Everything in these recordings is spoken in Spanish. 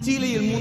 治理。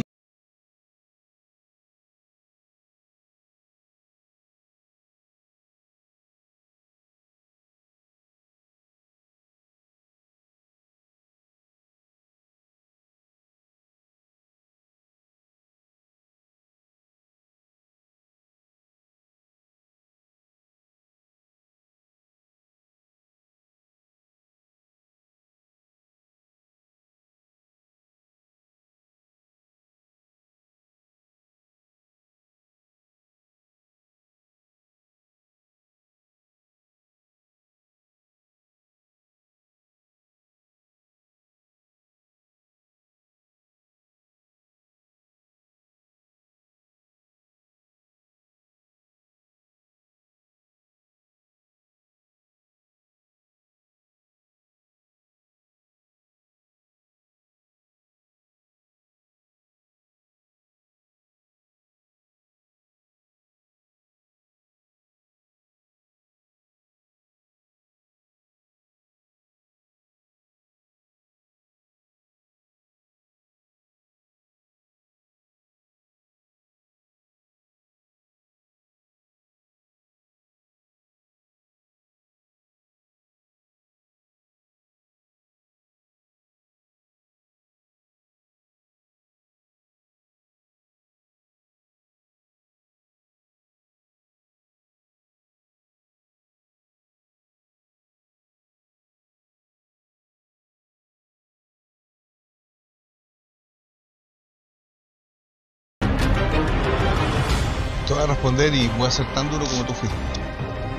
a responder y voy a ser tan duro como tú fuiste.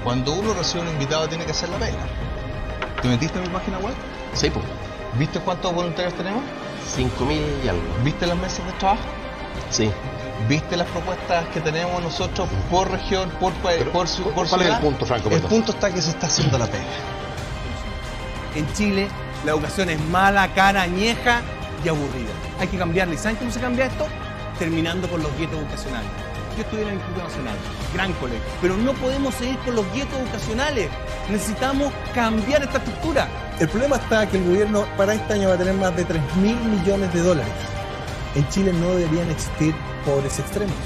Cuando uno recibe un invitado tiene que hacer la pega. ¿Te metiste en mi página web? Sí, pues. ¿Viste cuántos voluntarios tenemos? mil y algo. ¿Viste las mesas de trabajo? Sí. ¿Viste las propuestas que tenemos nosotros por región, por, país, por, el punto, Franco? El punto está que se está haciendo la pega. En Chile, la educación es mala, cara, añeja y aburrida. Hay que cambiarla. ¿Y saben cómo se cambia esto? Terminando con los guilletes educacionales. Yo estudié en el Instituto Nacional, gran colegio, pero no podemos seguir con los guetos educacionales. Necesitamos cambiar esta estructura. El problema está que el gobierno para este año va a tener más de 3 mil millones de dólares. En Chile no deberían existir pobres extremos.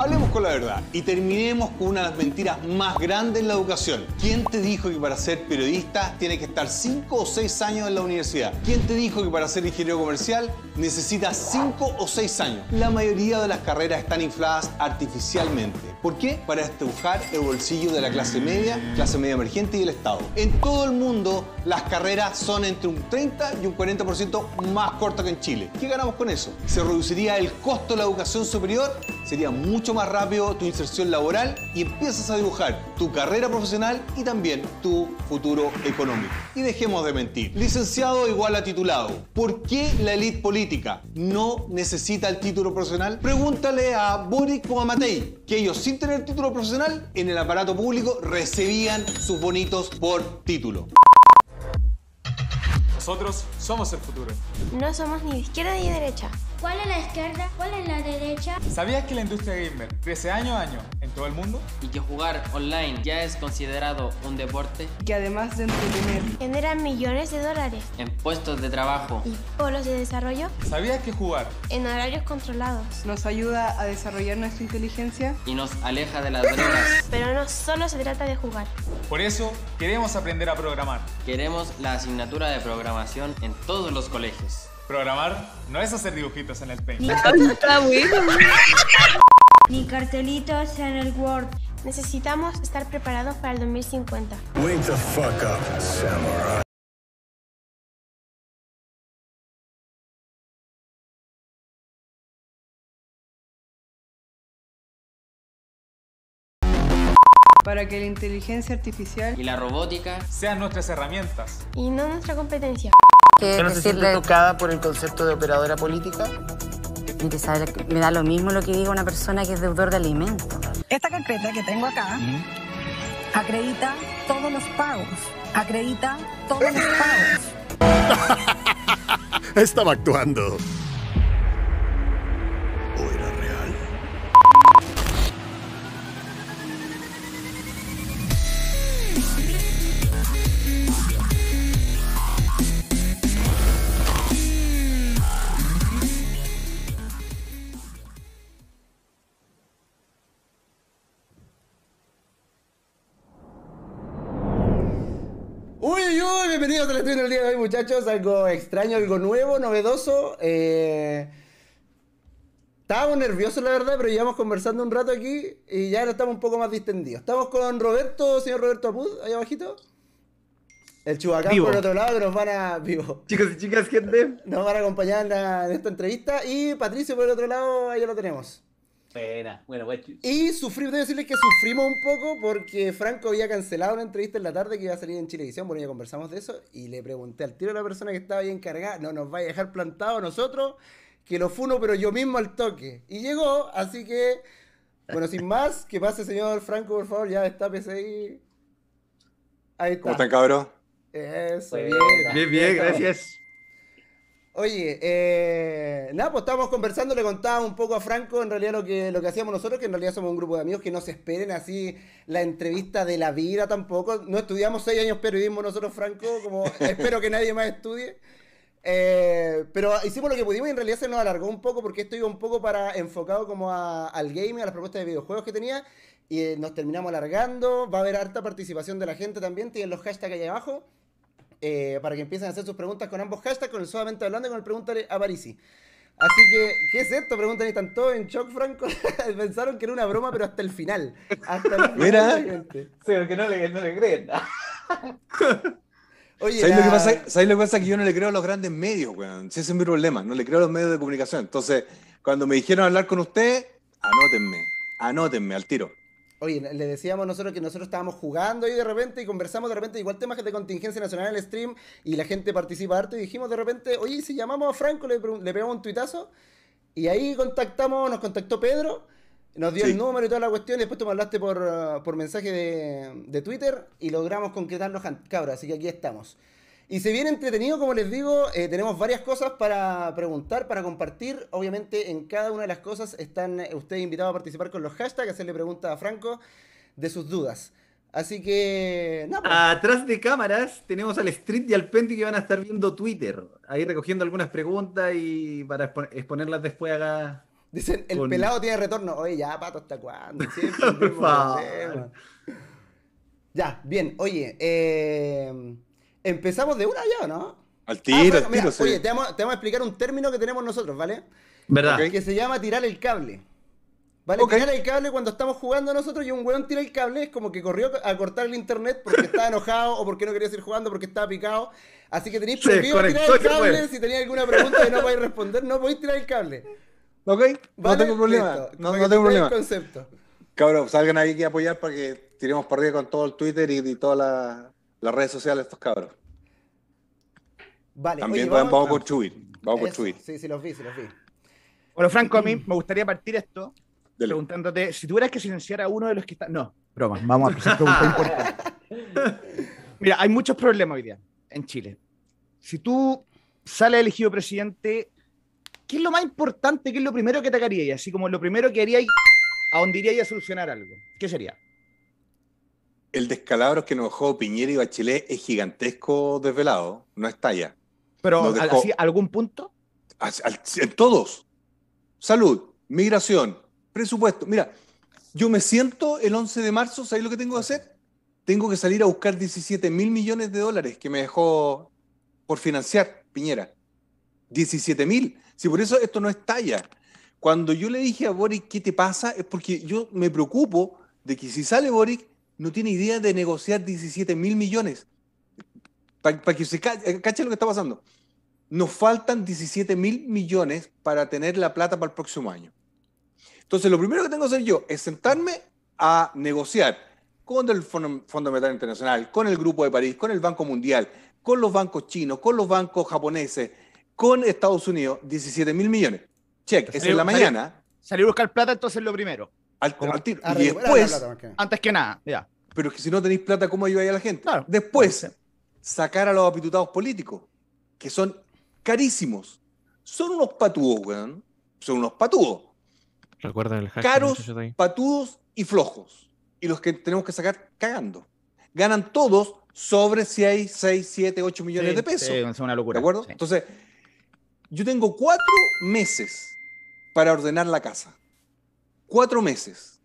Hablemos con la verdad y terminemos con una de las mentiras más grandes en la educación. ¿Quién te dijo que para ser periodista tienes que estar 5 o 6 años en la universidad? ¿Quién te dijo que para ser ingeniero comercial necesitas 5 o 6 años? La mayoría de las carreras están infladas artificialmente ¿Por qué? Para dibujar el bolsillo de la clase media, clase media emergente y el Estado. En todo el mundo, las carreras son entre un 30 y un 40% más cortas que en Chile. ¿Qué ganamos con eso? Se reduciría el costo de la educación superior, sería mucho más rápido tu inserción laboral y empiezas a dibujar tu carrera profesional y también tu futuro económico. Y dejemos de mentir. Licenciado igual a titulado. ¿Por qué la élite política no necesita el título profesional? Pregúntale a Boric o a Matei, que ellos sí sin tener título profesional, en el aparato público recibían sus bonitos por título. Nosotros somos el futuro. No somos ni de izquierda ni de derecha. ¿Cuál es la izquierda? ¿Cuál es la derecha? ¿Sabías que la industria gamer crece año a año en todo el mundo? Y que jugar online ya es considerado un deporte. que además de entretener, genera millones de dólares en puestos de trabajo y polos de desarrollo. ¿Sabías que jugar en horarios controlados nos ayuda a desarrollar nuestra inteligencia y nos aleja de las drogas? Pero no solo se trata de jugar. Por eso queremos aprender a programar. Queremos la asignatura de programación en todos los colegios. Programar no es hacer dibujitos en el Paint. Ni cartelitos en el Word. Necesitamos estar preparados para el 2050. Wake the up, samurai. para que la inteligencia artificial y la robótica sean nuestras herramientas y no nuestra competencia que no se siente tocada por el concepto de operadora política? me da lo mismo lo que diga una persona que es deudor de alimentos. Esta carpeta que tengo acá acredita todos los pagos. Acredita todos los pagos. Estaba actuando. muchachos, algo extraño, algo nuevo, novedoso. Eh, estábamos nerviosos, la verdad, pero llevamos conversando un rato aquí y ya estamos un poco más distendidos. Estamos con Roberto, señor Roberto Apud, allá abajito. El Chubacán por otro lado que nos van a. Chicos y chicas, gente. Nos van a acompañar en, en esta entrevista. Y Patricio por el otro lado, ahí ya lo tenemos. Pena, bueno, pues, Y sufrimos, debo decirles que sufrimos un poco porque Franco había cancelado una entrevista en la tarde que iba a salir en Chilevisión. Bueno, ya conversamos de eso y le pregunté al tiro a la persona que estaba ahí encargada, no nos va a dejar plantado nosotros, que lo funo, pero yo mismo al toque. Y llegó, así que, bueno, sin más, que pase, señor Franco, por favor, ya está ahí. Ahí está. ¿Cómo están, cabrón? Eso, bien. Bien, bien, gracias. Oye, eh, nada, pues estábamos conversando, le contaba un poco a Franco en realidad lo que, lo que hacíamos nosotros, que en realidad somos un grupo de amigos que no se esperen así la entrevista de la vida tampoco. No estudiamos seis años periodismo nosotros, Franco, como espero que nadie más estudie. Eh, pero hicimos lo que pudimos y en realidad se nos alargó un poco porque esto iba un poco para enfocado como al gaming, a las propuestas de videojuegos que tenía y eh, nos terminamos alargando. Va a haber harta participación de la gente también, tienen los hashtags ahí abajo. Eh, para que empiecen a hacer sus preguntas con ambos hashtags, con el suavemente hablando y con el pregúntale a Parisi. Así que, ¿qué es esto? Preguntan y están todos en shock, Franco. Pensaron que era una broma, pero hasta el final. Hasta el Mira. Sí, porque no le, no le creen. Oye, sabes lo que pasa? que yo no le creo a los grandes medios, weón. Sí, ese es mi problema. No le creo a los medios de comunicación. Entonces, cuando me dijeron hablar con usted, anótenme. Anótenme al tiro. Oye, le decíamos nosotros que nosotros estábamos jugando ahí de repente y conversamos de repente igual temas de contingencia nacional en el stream y la gente participa arte y dijimos de repente, oye, si llamamos a Franco, le, pegamos un tuitazo y ahí contactamos, nos contactó Pedro, nos dio el número y toda la cuestión después tú me hablaste por, mensaje de, Twitter y logramos concretarlo, cabros, así que aquí estamos. Y se viene entretenido, como les digo, eh, tenemos varias cosas para preguntar, para compartir. Obviamente en cada una de las cosas están eh, ustedes invitados a participar con los hashtags, hacerle preguntas a Franco de sus dudas. Así que. Pues. Atrás de cámaras tenemos al Street y al Penti que van a estar viendo Twitter. Ahí recogiendo algunas preguntas y para exponerlas después acá. Dicen, el pelado tiene retorno. Oye, ya, pato, ¿hasta cuándo? Siempre, Por favor. Ya, bien, oye. Eh... Empezamos de una ya, ¿no? Al ah, tiro, al tiro. sí. Oye, te vamos, a explicar un término que tenemos nosotros, ¿vale? ¿Verdad? Que se llama tirar el cable. ¿Vale? Tirar el cable cuando estamos jugando nosotros y un weón tira el cable, es como que corrió a cortar el internet porque estaba enojado o porque no quería seguir jugando, porque estaba picado. Así que tenéis prohibido tirar el cable. Pues. Si tenéis alguna pregunta que no podéis responder, no podéis tirar el cable. ¿Ok? No tengo problema. No, tengo problema. El concepto. Cabros, salgan ahí que apoyar para que tiremos por arriba con todo el Twitter y, y todas las las redes sociales estos cabros. Vale, También vamos, a Twitter. Vamos a Sí, sí, los vi, sí, los vi. Bueno, Franco, a mí me gustaría partir esto preguntándote si tuvieras que silenciar a uno de los que están. No, broma, vamos a hacer pregunta importante. Mira, hay muchos problemas hoy día en Chile. Si tú sales elegido presidente, ¿qué es lo más importante? ¿Qué es lo primero que te haría? Así como lo primero que haría a dónde iría a solucionar algo. ¿Qué sería? el descalabro que nos dejó Piñera y Bachelet es gigantesco desvelado, no estalla. Pero, ¿algún punto? en todos. Salud, migración, presupuesto. Mira, yo me siento el 11 de marzo, ¿Sabes lo que tengo que hacer? Tengo que salir a buscar 17 mil millones de dólares que me dejó por financiar Piñera. 17 mil. Si por eso esto no estalla. Cuando yo le dije a Boric, ¿qué te pasa? Es porque yo me preocupo de que si sale Boric, no tiene idea de negociar 17 mil millones. Para que se eh, cache, lo que está pasando. Nos faltan 17 mil millones para tener la plata para el próximo año. Entonces, lo primero que tengo que hacer yo es sentarme a negociar con el Fondo Monetario Internacional, con el Grupo de París, con el Banco Mundial, con los bancos chinos, con los bancos japoneses, con Estados Unidos, 17 mil millones. Check, es en la mañana. Salir a buscar plata, entonces es lo primero. Al, compartir Y después. antes que nada, Pero es que si no tenéis plata, ¿cómo ayudáis a la gente? Después, sacar a los apitutados políticos, que son carísimos. Son unos patudos, weón. Son unos patudos Recuerden el Caros, patudos y flojos. Y los que tenemos que sacar cagando. Ganan todos sobre si hay 6, 7, 8 millones de pesos. es una locura. ¿De acuerdo? Entonces, yo tengo cuatro meses para ordenar la casa cuatro meses.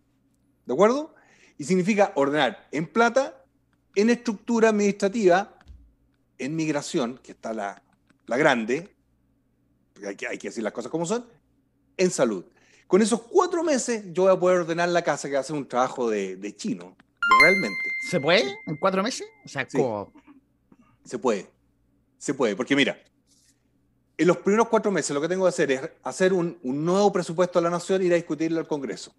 ¿De acuerdo? Y significa ordenar en plata, en estructura administrativa, en migración, que está la, grande, hay que, hay que decir las cosas como son, en salud. Con esos cuatro meses yo voy a poder ordenar la casa que a hace un trabajo de, chino, realmente. ¿Se puede en cuatro meses? O sea, Se puede, se puede, porque mira, en los primeros cuatro meses lo que tengo que hacer es hacer un, nuevo presupuesto a la nación e ir a discutirlo al Congreso.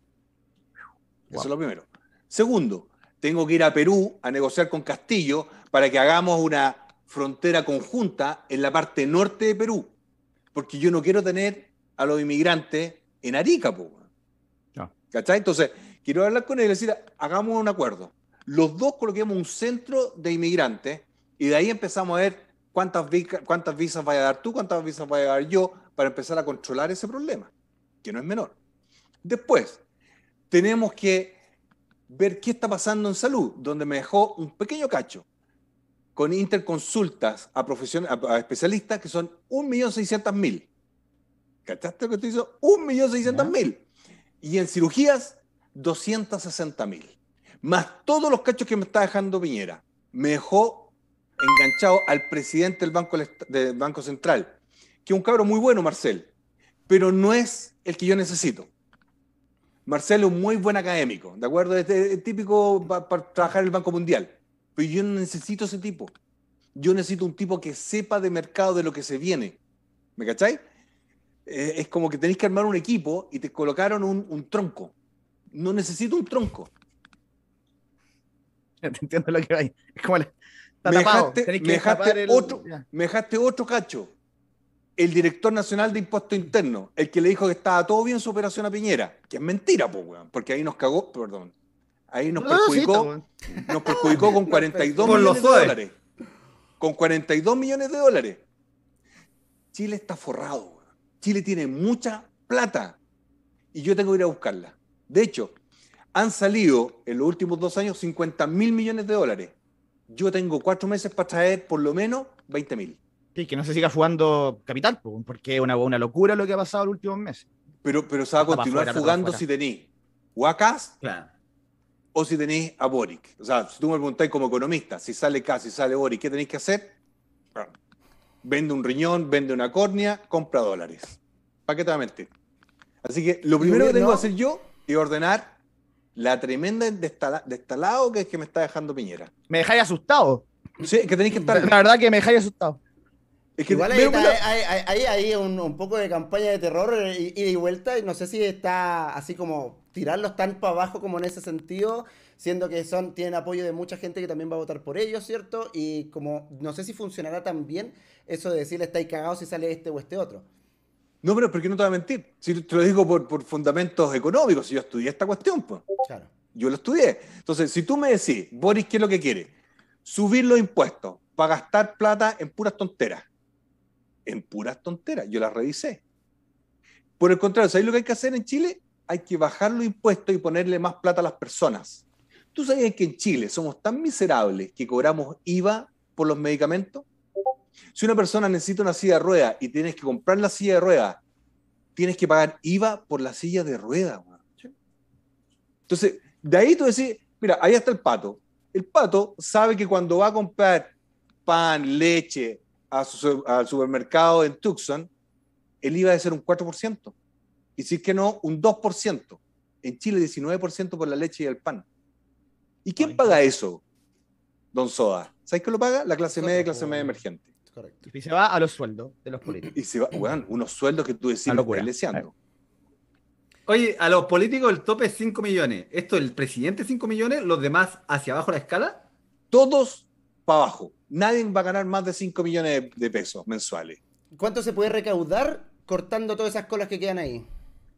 Eso es lo primero. Segundo, tengo que ir a Perú a negociar con Castillo para que hagamos una frontera conjunta en la parte norte de Perú, porque yo no quiero tener a los inmigrantes en Arica. ¿Cachai? Entonces, quiero hablar con él y decir, hagamos un acuerdo. Los dos coloquemos un centro de inmigrantes y de ahí empezamos a ver cuántas, cuántas visas vaya a dar tú, cuántas visas vaya a dar yo, para empezar a controlar ese problema, que no es menor. Después, tenemos que ver qué está pasando en salud, donde me dejó un pequeño cacho con interconsultas a, especialistas que son 1.600.000. ¿Cachaste lo que te hizo? 1.600.000. Y en cirugías, 260.000. Más todos los cachos que me está dejando Piñera. Me dejó enganchado al presidente del Banco, Central, que es un cabro muy bueno, Marcel, pero no es el que yo necesito. Marcel es un muy buen académico, ¿de acuerdo? Es, típico para, trabajar en el Banco Mundial, pero yo no necesito ese tipo. Yo necesito un tipo que sepa de mercado, de lo que se viene. ¿Me cacháis? Eh, es como que tenéis que armar un equipo y te colocaron un, tronco. No necesito un tronco. entiendo lo que hay. Es como me Dejaste, otro, me dejaste otro cacho. El director nacional de impuesto interno, el que le dijo que estaba todo bien su operación a Piñera, que es mentira, porque ahí nos cagó, perdón, ahí nos perjudicó, nos perjudicó con 42 millones de dólares. Con 42 millones de dólares. Chile está forrado, weón. Chile tiene mucha plata y yo tengo que ir a buscarla. De hecho, han salido en los últimos dos años 50 mil millones de dólares yo tengo cuatro meses para traer por lo menos 20.000. mil. Sí, que no se siga jugando capital, porque es una, una locura lo que ha pasado el último mes. Pero, pero se va a continuar jugando si tenéis Wacas o si tenéis a Boric. O sea, si tú me preguntáis como economista, si sale K, si sale Boric, ¿qué tenéis que hacer? vende un riñón, vende una córnea, compra dólares. Paquetamente. Así que lo primero que tengo que hacer yo es ordenar la tremenda este destalado que es que me está dejando Piñera. Me dejáis asustado. Sí, que tenéis que estar. La verdad que me dejáis asustado. Es que Igual hay, hay, un, poco de campaña de terror eh, ida y, vuelta, y no sé si está así como tirarlos tan para abajo como en ese sentido, siendo que son tienen apoyo de mucha gente que también va a votar por ellos, ¿cierto? Y como no sé si funcionará tan bien eso de decirle estáis cagados si sale este o este otro. No, pero ¿por qué no te voy a mentir? Si te lo digo por, fundamentos económicos, si yo estudié esta cuestión, pues. Yo lo estudié. Entonces, si tú me decís, Boris, ¿qué es lo que quiere? Subir los impuestos para gastar plata en puras tonteras. En puras tonteras. Yo las revisé. Por el contrario, sabes lo que hay que hacer en Chile? Hay que bajar los impuestos y ponerle más plata a las personas. ¿Tú sabías que en Chile somos tan miserables que cobramos IVA por los medicamentos? Si una persona necesita una silla de rueda y tienes que comprar la silla de rueda, tienes que pagar IVA por la silla de rueda. Entonces, de ahí tú decís, mira, ahí está el pato. El pato sabe que cuando va a comprar pan, leche al supermercado en Tucson, el IVA debe ser un 4%. Y si es que no, un 2%. En Chile, 19% por la leche y el pan. ¿Y quién paga eso, don Soda? ¿Sabes qué lo paga? La clase media y clase media emergente. Correcto. Y se va a los sueldos de los políticos. Y se va, unos sueldos que tú decís, lo Oye, a los políticos el tope es 5 millones. ¿Esto el presidente 5 millones? ¿Los demás hacia abajo la escala? Todos para abajo. Nadie va a ganar más de 5 millones de pesos mensuales. ¿Cuánto se puede recaudar cortando todas esas colas que quedan ahí?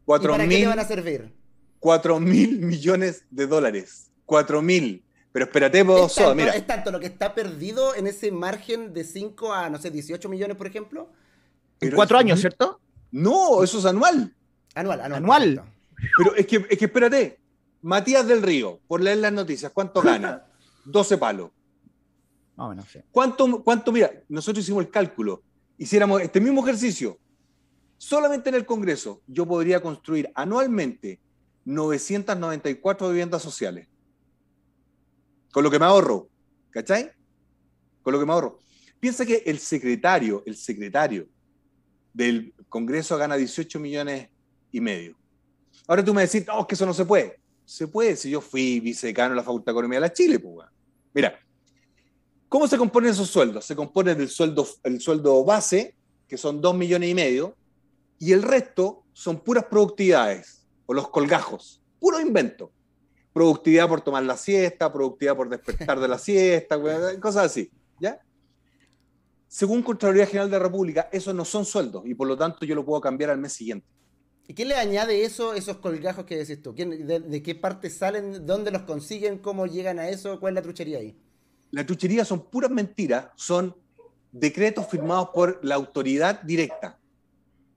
Cuatro ¿Y para qué van a servir? 4 mil millones de dólares. 4 mil. Pero espérate vos, Es tanto lo que está perdido en ese margen de 5 a, no sé, 18 millones, por ejemplo. En cuatro años, ¿cierto? No, eso es anual. Anual, anual. Pero es que, es que espérate, Matías del Río, por leer las noticias, ¿cuánto gana? 12 palos. ¿Cuánto, ¿Cuánto, mira, nosotros hicimos el cálculo, hiciéramos este mismo ejercicio, solamente en el Congreso, yo podría construir anualmente 994 viviendas sociales con lo que me ahorro, ¿cachai? Con lo que me ahorro. Piensa que el secretario, el secretario del Congreso gana 18 millones y medio. Ahora tú me decís, oh, que eso no se puede. Se puede si yo fui vicecano de la Facultad de Economía de la Chile, pues. Mira, ¿cómo se componen esos sueldos? Se compone del sueldo, el sueldo base, que son 2 millones y medio, y el resto son puras productividades o los colgajos, puro invento productividad por tomar la siesta, productividad por despertar de la siesta, cosas así, ¿ya? Según Contraloría General de la República, esos no son sueldos y por lo tanto yo lo puedo cambiar al mes siguiente. ¿Y quién le añade eso, esos colgajos que decís tú? De, de, qué parte salen? ¿Dónde los consiguen? ¿Cómo llegan a eso? ¿Cuál es la truchería ahí? La truchería son puras mentiras, son decretos firmados por la autoridad directa.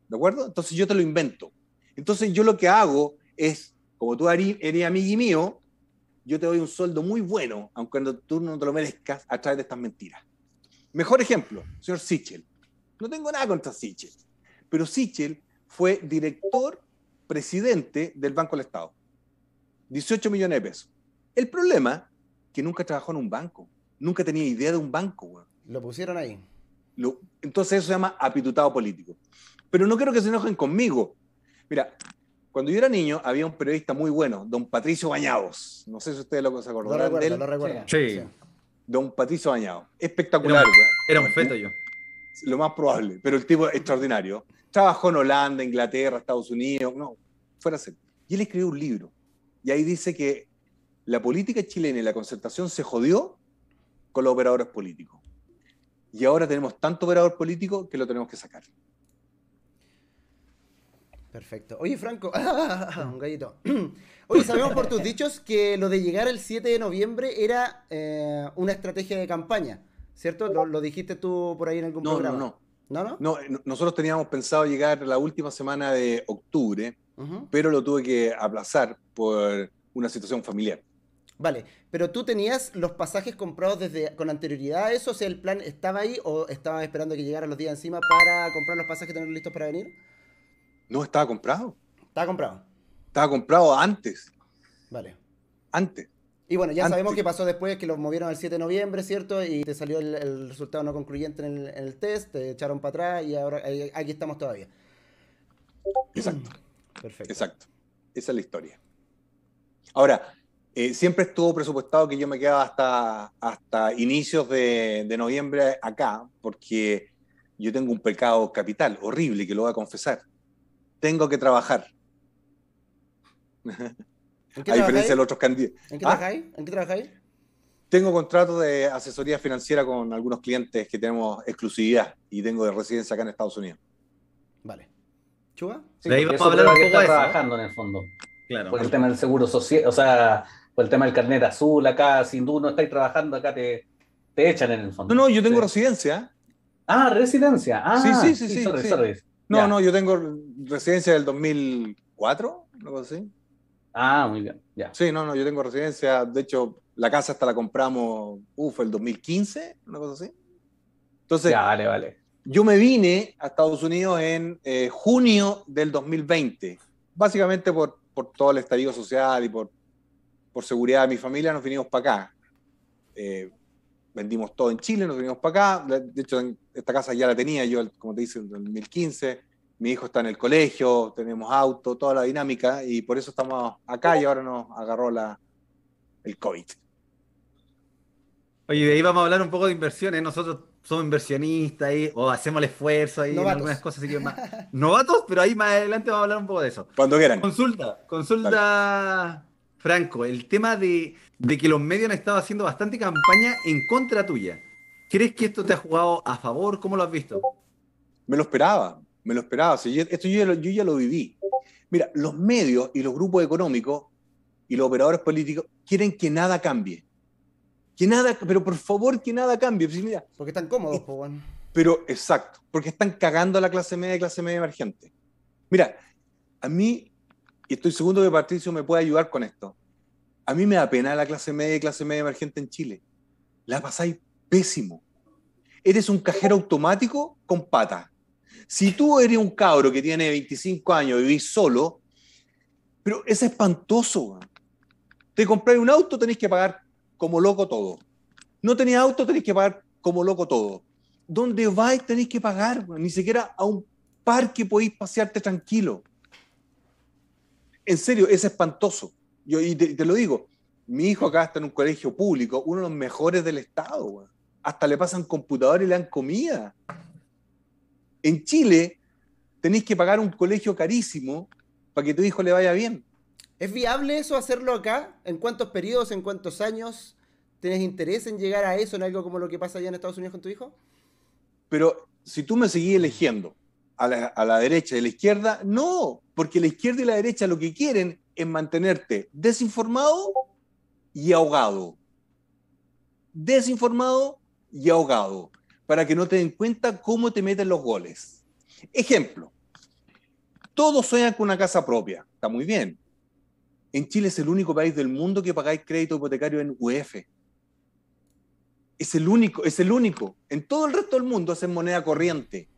¿De acuerdo? Entonces yo te lo invento. Entonces yo lo que hago es como tú eres amigo mío, yo te doy un sueldo muy bueno, aunque tú no te lo merezcas a través de estas mentiras. Mejor ejemplo, señor Sichel. No tengo nada contra Sichel, pero Sichel fue director presidente del Banco del Estado. 18 millones de pesos. El problema que nunca trabajó en un banco, nunca tenía idea de un banco. Lo pusieron ahí. entonces eso se llama apitutado político. Pero no quiero que se enojen conmigo. Mira, cuando yo era niño había un periodista muy bueno, don Patricio Bañados. No sé si ustedes lo se acordarán recordar. él. Lo recuerdo. Sí. Don Patricio Bañados. Espectacular, Era, un feto yo. Lo más probable, pero el tipo extraordinario. Trabajó en Holanda, Inglaterra, Estados Unidos, no, fuera ser. Y él escribió un libro. Y ahí dice que la política chilena y la concertación se jodió con los operadores políticos. Y ahora tenemos tanto operador político que lo tenemos que sacar. Perfecto. Oye, Franco, un gallito. Oye, sabemos por tus dichos que lo de llegar el 7 de noviembre era eh, una estrategia de campaña, ¿cierto? Lo, dijiste tú por ahí en algún programa. No, no, no. ¿No, eh, no? nosotros teníamos pensado llegar la última semana de octubre, pero lo tuve que aplazar por una situación familiar. Vale, pero tú tenías los pasajes comprados desde con anterioridad a eso, o sea, el plan estaba ahí o estabas esperando que llegaran los días encima para comprar los pasajes y tenerlos listos para venir? No, estaba comprado. Estaba comprado. Estaba comprado antes. Vale. Antes. Y bueno, ya sabemos qué pasó después, que los movieron al 7 de noviembre, ¿cierto? Y te salió el, resultado no concluyente en el, test, te echaron para atrás y ahora aquí estamos todavía. Exacto. Perfecto. Exacto. Esa es la historia. Ahora, eh, siempre estuvo presupuestado que yo me quedaba hasta, hasta inicios de, de noviembre acá, porque yo tengo un pecado capital, horrible, que lo voy a confesar tengo que trabajar. ¿En qué a diferencia de los otros candidatos. ¿En qué trabajáis? ¿Ah? ¿En qué trabajáis? Tengo contrato de asesoría financiera con algunos clientes que tenemos exclusividad y tengo de residencia acá en Estados Unidos. Vale. Chuba. Sí, de ahí vamos a hablar un poco trabajando en el fondo. Claro. Por el tema del seguro social, o sea, por el tema del carnet azul acá, sin duda no estáis trabajando acá, te, te echan en el fondo. No, no, yo tengo residencia. Ah, residencia. Ah, sí, sí, sí. sí, sí. No, no, yo tengo residencia del 2004, algo así. Ah, muy bien, ya. Sí, no, no, yo tengo residencia, de hecho, la casa hasta la compramos, uff, el 2015, una cosa así. Entonces, ya, vale, vale. Yo me vine a Estados Unidos en eh, junio del 2020, básicamente por, todo el estallido social y por, por seguridad de mi familia, nos vinimos para acá. Eh, vendimos todo en Chile, nos venimos para acá. De hecho, esta casa ya la tenía yo, como te dice, en 2015. Mi hijo está en el colegio, tenemos auto, toda la dinámica, y por eso estamos acá y ahora nos agarró la, el COVID. Oye, de ahí vamos a hablar un poco de inversiones. Nosotros somos inversionistas o hacemos el esfuerzo ahí, algunas cosas. Así que más... Novatos, pero ahí más adelante vamos a hablar un poco de eso. Cuando quieran. Consulta, consulta. Franco, el tema de, que los medios han estado haciendo bastante campaña en contra tuya. ¿Crees que esto te ha jugado a favor? ¿Cómo lo has visto? Me lo esperaba, me lo esperaba. esto yo ya lo, viví. Mira, los medios y los grupos económicos y los operadores políticos quieren que nada cambie. Que nada, pero por favor que nada cambie. porque están cómodos, Juan. Pero exacto, porque están cagando a la clase media y clase media emergente. Mira, a mí y estoy seguro que Patricio me puede ayudar con esto. A mí me da pena la clase media y clase media emergente en Chile. La pasáis pésimo. Eres un cajero automático con patas. Si tú eres un cabro que tiene 25 años y vivís solo, pero es espantoso. Te compráis un auto, tenéis que pagar como loco todo. No tenéis auto, tenéis que pagar como loco todo. ¿Dónde vais tenéis que pagar, ni siquiera a un parque podéis pasearte tranquilo. En serio, es espantoso. y te, lo digo, mi hijo acá está en un colegio público, uno de los mejores del Estado. Hasta le pasan computador y le dan comida. En Chile tenéis que pagar un colegio carísimo para que tu hijo le vaya bien. ¿Es viable eso hacerlo acá? ¿En cuántos periodos, en cuántos años? tenés interés en llegar a eso, en algo como lo que pasa allá en Estados Unidos con tu hijo? Pero si tú me seguís eligiendo, a la, derecha y a la izquierda. No, porque la izquierda y la derecha lo que quieren es mantenerte desinformado y ahogado. Desinformado y ahogado, para que no te den cuenta cómo te meten los goles. Ejemplo, todos sueñan con una casa propia, está muy bien. En Chile es el único país del mundo que pagáis crédito hipotecario en UF. E es el único, es el único. En todo el resto del mundo hacen moneda corriente.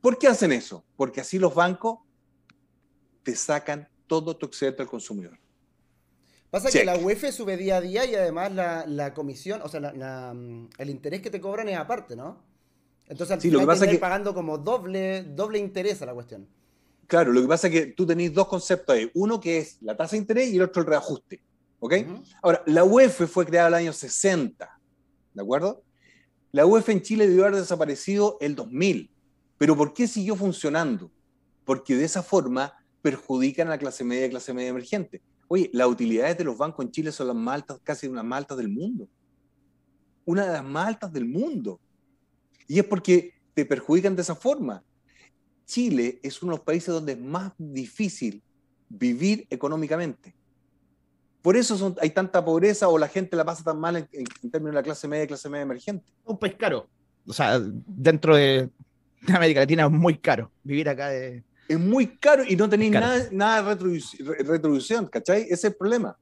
¿Por qué hacen eso? Porque así los bancos te sacan todo tu excedente al consumidor. Pasa que la UEF e sube día a día y además la, comisión, o sea, el interés que te cobran es aparte, ¿no? Entonces al final lo pagando como doble, doble interés a la cuestión. Claro, lo que pasa es que tú tenés dos conceptos ahí. Uno que es la tasa de interés y el otro el reajuste. ¿Ok? Ahora, la UEF e fue creada en el año 60. ¿De acuerdo? La UEF e en Chile debió haber desaparecido el 2000. Pero ¿por qué siguió funcionando? Porque de esa forma perjudican a la clase media y clase media emergente. Oye, las utilidades de los bancos en Chile son las más altas, casi unas más altas del mundo. Una de las más altas del mundo. Y es porque te perjudican de esa forma. Chile es uno de los países donde es más difícil vivir económicamente. Por eso hay tanta pobreza o la gente la pasa tan mal en, términos de la clase media y clase media emergente. Un país caro. O sea, dentro de en América Latina es muy caro. Vivir acá es muy caro y no tenéis nada, nada de retribución, ¿cachai? Ese es el problema.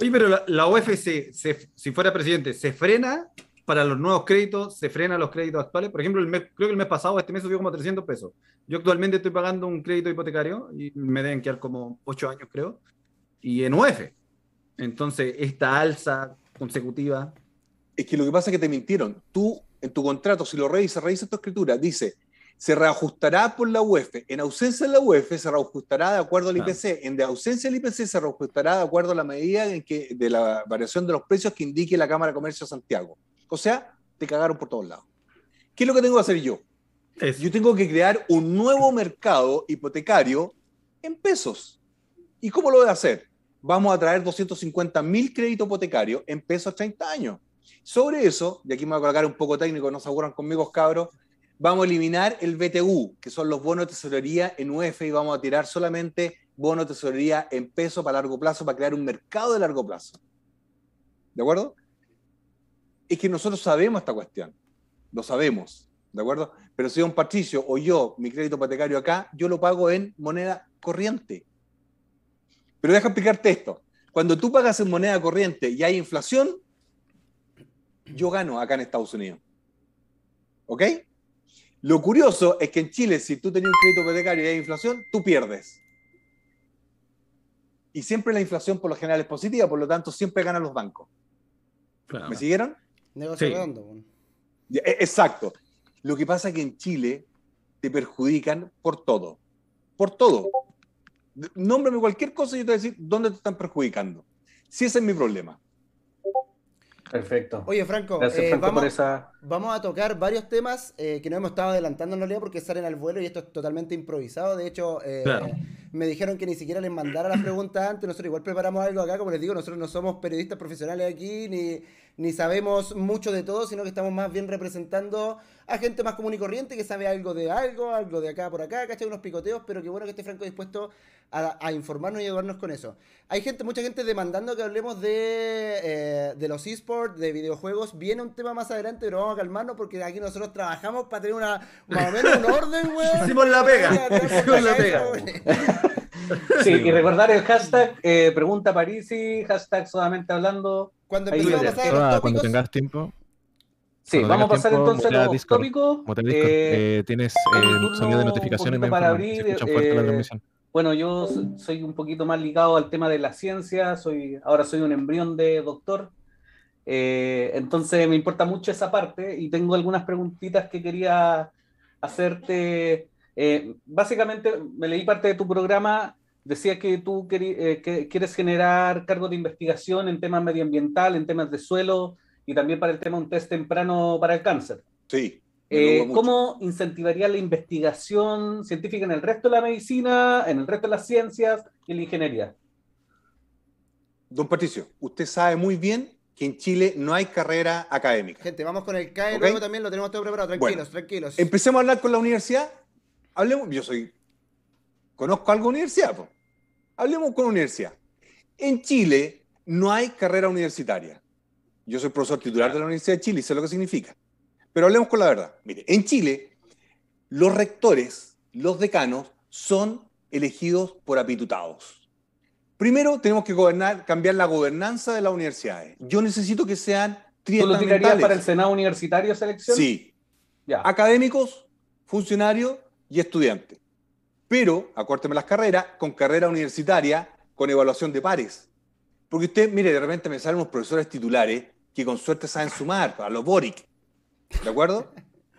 Oye, pero la, la UFC, si fuera presidente, ¿se frena para los nuevos créditos? ¿Se frena los créditos actuales? Por ejemplo, creo que el mes pasado, este mes subió como 300 pesos. Yo actualmente estoy pagando un crédito hipotecario y me deben quedar como 8 años, creo, y en UF. Entonces, esta alza consecutiva. Es que lo que pasa es que te mintieron. Tú, en tu contrato, si lo revisas, revisas tu escritura, dice se reajustará por la UEF. En ausencia de la UEF se reajustará de acuerdo al IPC. En ausencia del IPC se reajustará de acuerdo a la medida en que, de la variación de los precios que indique la Cámara de Comercio de Santiago. O sea, te cagaron por todos lados. ¿Qué es lo que tengo que hacer yo? Yo tengo que crear un nuevo mercado hipotecario en pesos. ¿Y cómo lo voy a hacer? Vamos a traer 250 mil créditos hipotecarios en pesos 30 años. Sobre eso, y aquí me voy a colocar un poco técnico, no se aburran conmigo, cabros, vamos a eliminar el BTU, que son los bonos de tesorería en UF, e y vamos a tirar solamente bonos de tesorería en peso para largo plazo, para crear un mercado de largo plazo. ¿De acuerdo? Es que nosotros sabemos esta cuestión, lo sabemos, ¿de acuerdo? Pero si un Patricio o yo, mi crédito patecario acá, yo lo pago en moneda corriente. Pero deja explicarte esto. Cuando tú pagas en moneda corriente y hay inflación, yo gano acá en Estados Unidos. ¿Ok? Lo curioso es que en Chile, si tú tenías un crédito hipotecario y hay inflación, tú pierdes. Y siempre la inflación por lo general es positiva, por lo tanto siempre ganan los bancos. ¿Me siguieron? Negocio e, Exacto. Lo que pasa es que en Chile te perjudican por todo. Por todo. Nómbrame cualquier cosa y yo te voy a decir dónde te están perjudicando. Si ese es mi problema. Perfecto. Oye, Franco, eh, vamos, vamos, a tocar varios temas eh, que no hemos estado adelantando en realidad porque salen al vuelo y esto es totalmente improvisado. De hecho, eh, me dijeron que ni siquiera les mandara la pregunta antes. Nosotros igual preparamos algo acá, como les digo, nosotros no somos periodistas profesionales aquí ni, ni sabemos mucho de todo, sino que estamos más bien representando a gente más común y corriente que sabe algo de algo, algo de acá por acá, ¿cachai? Unos picoteos, pero qué bueno que esté Franco dispuesto a, informarnos y ayudarnos con eso. Hay gente, mucha gente demandando que hablemos de, eh, de los esports, de videojuegos. Viene un tema más adelante, pero vamos a calmarnos porque aquí nosotros trabajamos para tener una, más o menos un orden, weón. Hicimos la pega. Hicimos la pega. Sí, y recordar el hashtag eh, Pregunta Parisi, hashtag solamente hablando. Cuando tengas tiempo. Sí, vamos a pasar entonces a los tópicos. Eh, eh, tienes eh, sonido de notificaciones eh, bueno, yo soy un poquito más ligado al tema de la ciencia, soy, ahora soy un embrión de doctor, entonces me importa mucho esa parte y tengo algunas preguntitas que quería hacerte eh, básicamente, me leí parte de tu programa, decía que tú eh, que quieres generar cargo de investigación en temas medioambiental, en temas de suelo y también para el tema un test temprano para el cáncer. Sí. Eh, ¿Cómo incentivaría la investigación científica en el resto de la medicina, en el resto de las ciencias y en la ingeniería? Don Patricio, usted sabe muy bien que en Chile no hay carrera académica. Gente, vamos con el CAE, también lo tenemos todo preparado, tranquilos, tranquilos. Empecemos a hablar con la universidad hablemos, yo soy, conozco algo de universidad, hablemos con universidad. En Chile no hay carrera universitaria. Yo soy profesor titular de la Universidad de Chile y sé lo que significa. Pero hablemos con la verdad. Mire, en Chile los rectores, los decanos, son elegidos por apitutados. Primero tenemos que gobernar, cambiar la gobernanza de las universidades. Yo necesito que sean triestamentales. ¿Tú lo para el Senado Universitario Selección? Sí. Académicos, funcionarios y estudiante. Pero, acuérteme las carreras, con carrera universitaria, con evaluación de pares. Porque usted, mire, de repente me salen unos profesores titulares que con suerte saben sumar, a los Boric. ¿De acuerdo?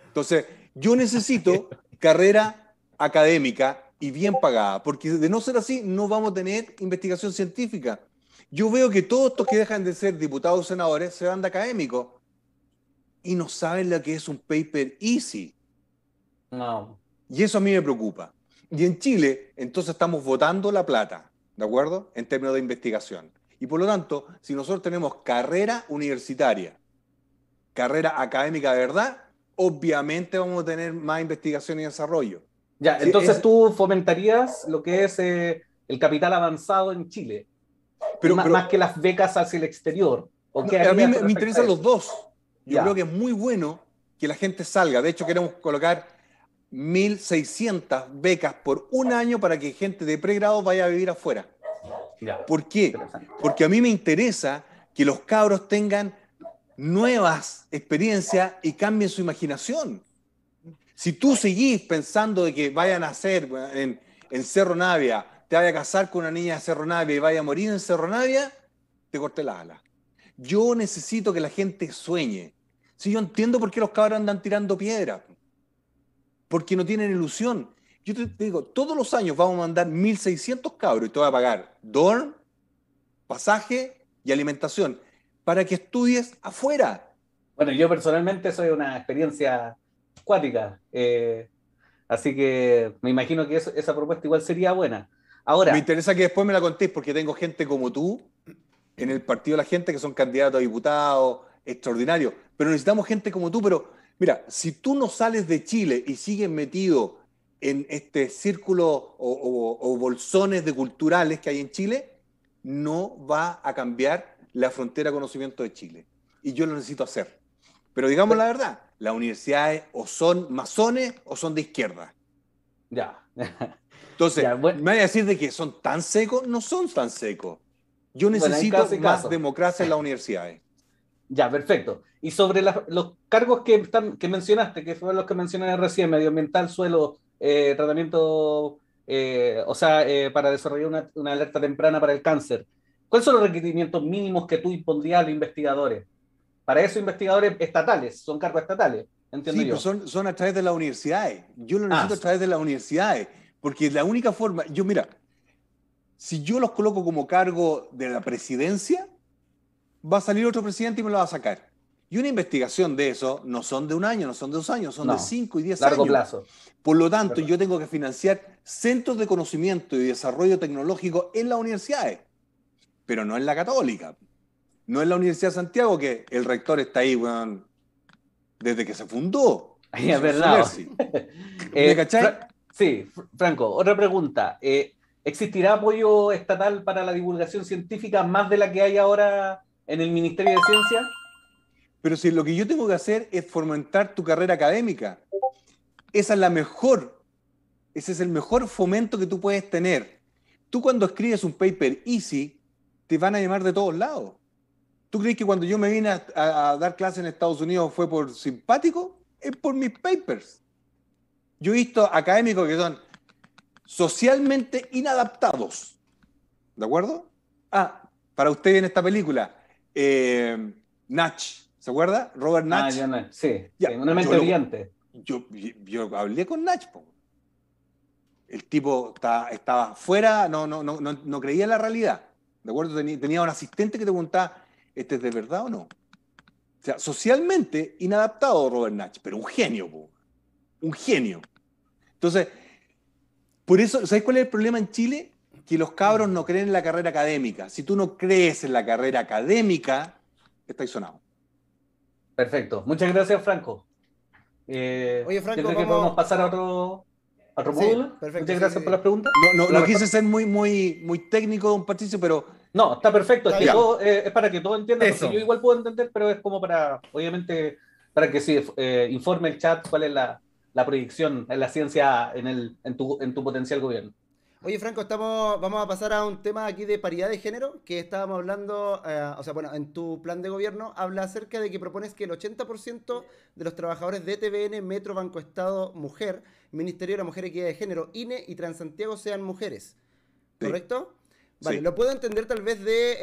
Entonces, yo necesito carrera académica y bien pagada, porque de no ser así, no vamos a tener investigación científica. Yo veo que todos estos que dejan de ser diputados o senadores se van de académico. y no saben lo que es un paper easy. No. Y eso a mí me preocupa. Y en Chile, entonces estamos votando la plata, ¿de acuerdo? En términos de investigación. Y por lo tanto, si nosotros tenemos carrera universitaria, carrera académica de verdad, obviamente vamos a tener más investigación y desarrollo. Ya, entonces tú fomentarías lo que es eh, el capital avanzado en Chile, pero, más, que las becas hacia el exterior. ¿o a mí me, interesan los dos. Yo creo que es muy bueno que la gente salga. De hecho, queremos colocar 1.600 becas por un año para que gente de pregrado vaya a vivir afuera. ¿Por qué? Porque a mí me interesa que los cabros tengan nuevas experiencias y cambien su imaginación. Si tú seguís pensando de que vayan a ser en, Cerro Navia, te vaya a casar con una niña de Cerro Navia y vaya a morir en Cerro Navia, te corté la alas. Yo necesito que la gente sueñe. Si yo entiendo por qué los cabros andan tirando piedras porque no tienen ilusión. Yo te, digo, todos los años vamos a mandar 1.600 cabros y te voy a pagar dorm, pasaje y alimentación para que estudies afuera. Bueno, yo personalmente soy una experiencia cuática, eh, así que me imagino que esa propuesta igual sería buena. Ahora, me interesa que después me la contéis porque tengo gente como tú en el partido de la gente que son candidatos a diputados, extraordinarios, pero necesitamos gente como tú, pero Mira, si tú no sales de Chile y sigues metido en este círculo o, bolsones de culturales que hay en Chile, no va a cambiar la frontera conocimiento de Chile. Y yo lo necesito hacer. Pero digamos la verdad, las universidades o son masones o son de izquierda. Ya. Entonces, me voy a decir de que son tan secos, no son tan secos. Yo necesito más democracia en las universidades. Ya, perfecto. Y sobre los cargos que, están, que mencionaste, que fueron los que mencioné recién, medioambiental, suelo, eh, tratamiento, eh, o sea, eh, para desarrollar una, alerta temprana para el cáncer, ¿cuáles son los requerimientos mínimos que tú impondrías a los investigadores? Para eso, investigadores estatales, son cargos estatales, entiendo sí, son, a través de las universidades. Yo lo ah. necesito a través de las universidades, porque la única forma, yo mira, si yo los coloco como cargo de la presidencia, va a salir otro presidente y me lo va a sacar. Y una investigación de eso no son de un año, no son de dos años, son de cinco y diez largo años. plazo. Por lo tanto, yo tengo que financiar centros de conocimiento y desarrollo tecnológico en las universidades, pero no en la católica. No en la Universidad de Santiago, que el rector está ahí, desde que se fundó. Es verdad. Eh, sí, Franco, otra pregunta. Eh, ¿Existirá apoyo estatal para la divulgación científica más de la que hay ahora en el Ministerio de Ciencia? Pero si lo que yo tengo que hacer es fomentar tu carrera académica, esa es la mejor, ese es el mejor fomento que tú puedes tener. Tú cuando escribes un paper easy, te van a llamar de todos lados. ¿Tú crees que cuando yo me vine a, dar clase en Estados Unidos fue por simpático? Es por mis papers. Yo he visto académicos que son socialmente inadaptados. ¿De acuerdo? Ah, para usted en esta película eh, ¿se acuerda? Robert ah, Natch sí, una mente yo brillante. yo, hablé con Natch po. el tipo estaba, fuera, no, no, no, no, creía en la realidad. ¿De acuerdo? Tenía, un asistente que te preguntaba, ¿este es de verdad o no? O sea, socialmente inadaptado Robert Natch, pero un genio, po. un genio. Entonces, por eso, ¿sabes cuál es el problema en Chile? que los cabros no creen en la carrera académica. Si tú no crees en la carrera académica, estáis sonado. Perfecto. Muchas gracias, Franco. Eh, Oye, Franco, yo creo que podemos pasar a otro, a Muchas gracias por las preguntas. No, no, quise ser muy, muy, muy técnico, don Patricio, pero... No, está perfecto. es, eh, para que todo entienda. Yo igual puedo entender, pero es como para, obviamente, para que sí, eh, informe el chat cuál es la, la proyección en la ciencia en, en tu potencial gobierno. Oye, Franco, estamos, vamos a pasar a un tema aquí de paridad de género, que estábamos hablando, eh, o sea, bueno, en tu plan de gobierno habla acerca de que propones que el 80% de los trabajadores de TVN, Metro, Banco Estado, Mujer, Ministerio de la Mujer, Equidad de Género, INE y Transantiago sean mujeres. ¿Correcto? Vale, lo puedo entender tal vez de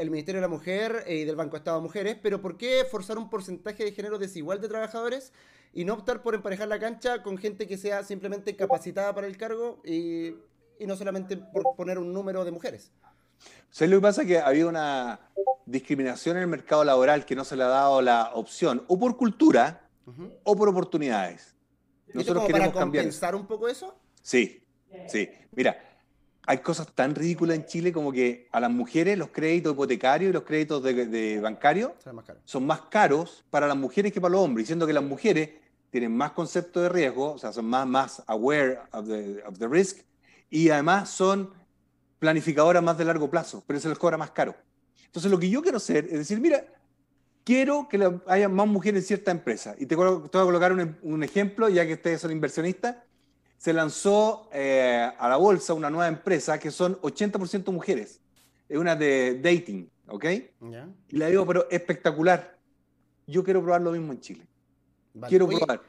eh, Ministerio de la Mujer eh, y del Banco Estado Mujeres, pero ¿por qué forzar un porcentaje de género desigual de trabajadores y no optar por emparejar la cancha con gente que sea simplemente capacitada para el cargo y y no solamente por poner un número de mujeres. O lo que pasa? que ha habido una discriminación en el mercado laboral que no se le ha dado la opción, o por cultura, o por oportunidades. Nosotros queremos para cambiar. compensar un poco eso? Sí, sí. Mira, hay cosas tan ridículas en Chile como que a las mujeres los créditos hipotecarios y los créditos de, bancarios son más caros para las mujeres que para los hombres, diciendo que las mujeres tienen más concepto de riesgo, o sea, son más, más aware of the, of the risk, y además son planificadoras más de largo plazo, pero se les cobra más caro. Entonces, lo que yo quiero hacer es decir, mira, quiero que haya más mujeres en cierta empresa. Y te, voy a colocar un, ejemplo, ya que ustedes son inversionistas. Se lanzó eh, a la bolsa una nueva empresa que son 80% mujeres. Es una de dating, ¿ok? Y le digo, pero espectacular. Yo quiero probar lo mismo en Chile. Quiero probar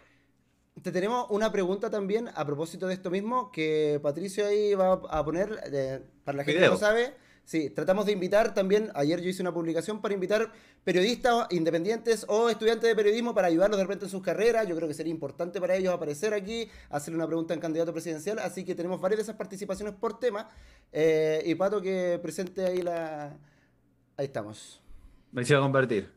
te tenemos una pregunta también a propósito de esto mismo que Patricio ahí va a poner, eh, para la gente que no sabe. Sí, tratamos de invitar también, ayer yo hice una publicación para invitar periodistas independientes o estudiantes de periodismo para ayudarlos de repente en sus carreras. Yo creo que sería importante para ellos aparecer aquí, hacerle una pregunta en candidato presidencial. Así que tenemos varias de esas participaciones por tema. Eh, y Pato que presente ahí la... Ahí estamos. Me hice a compartir.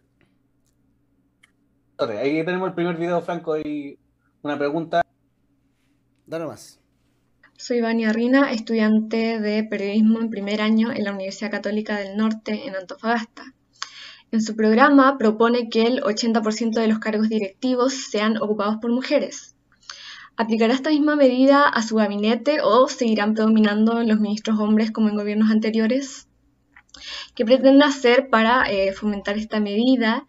Ahí tenemos el primer video, Franco, y una pregunta. Dale más. Soy Vania Rina, estudiante de periodismo en primer año en la Universidad Católica del Norte en Antofagasta. En su programa propone que el 80% de los cargos directivos sean ocupados por mujeres. ¿Aplicará esta misma medida a su gabinete o seguirán predominando los ministros hombres como en gobiernos anteriores? ¿Qué pretende hacer para eh, fomentar esta medida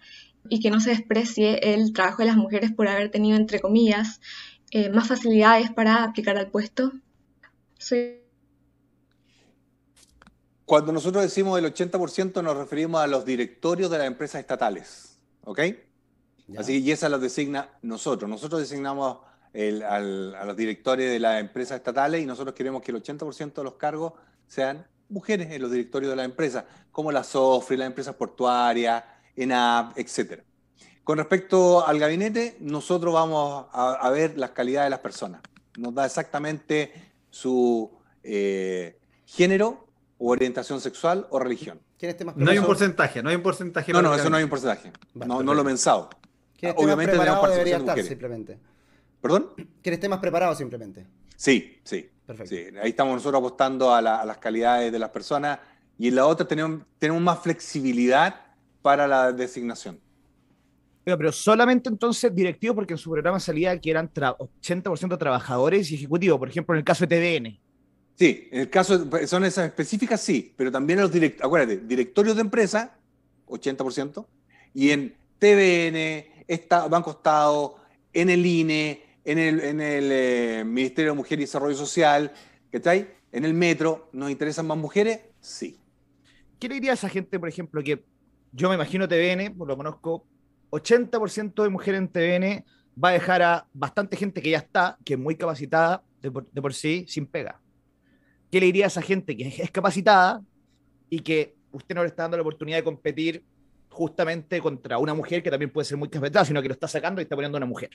y que no se desprecie el trabajo de las mujeres por haber tenido, entre comillas, eh, más facilidades para aplicar al puesto. Cuando nosotros decimos el 80% nos referimos a los directorios de las empresas estatales, ¿ok? Así y esa la designa nosotros. Nosotros designamos a los directores de las empresas estatales y nosotros queremos que el 80% de los cargos sean mujeres en los directorios de las empresas, como la Sofri, las empresas portuarias, ENAP, etc. Con respecto al gabinete, nosotros vamos a, ver las calidades de las personas. Nos da exactamente su eh, género o orientación sexual o religión. No hay un porcentaje, no hay un porcentaje. No, no, eso no hay un porcentaje. no, lo he pensado. Ah, obviamente más preparado debería estar simplemente. ¿Perdón? Quien esté más preparado simplemente. Sí, sí. Perfecto. Ahí estamos nosotros apostando a, las calidades de las personas y en la otra tenemos, tenemos más flexibilidad para la designación. Pero, solamente entonces directivo, porque en su programa salía que eran 80% trabajadores y ejecutivos, por ejemplo, en el caso de TVN. Sí, en el caso, son esas específicas, sí, pero también los directores, acuérdate, directorios de empresa, 80%, y en TVN, Banco Estado, en el INE, en el, eh, Ministerio de Mujer y Desarrollo Social, ¿qué tal? En el metro, ¿nos interesan más mujeres? Sí. ¿Qué le diría a esa gente, por ejemplo, que yo me imagino TVN, por lo conozco, 80% de mujeres en TVN va a dejar a bastante gente que ya está, que es muy capacitada de por, sí, sin pega. ¿Qué le diría a esa gente que es capacitada y que usted no le está dando la oportunidad de competir justamente contra una mujer que también puede ser muy capacitada, sino que lo está sacando y está poniendo una mujer?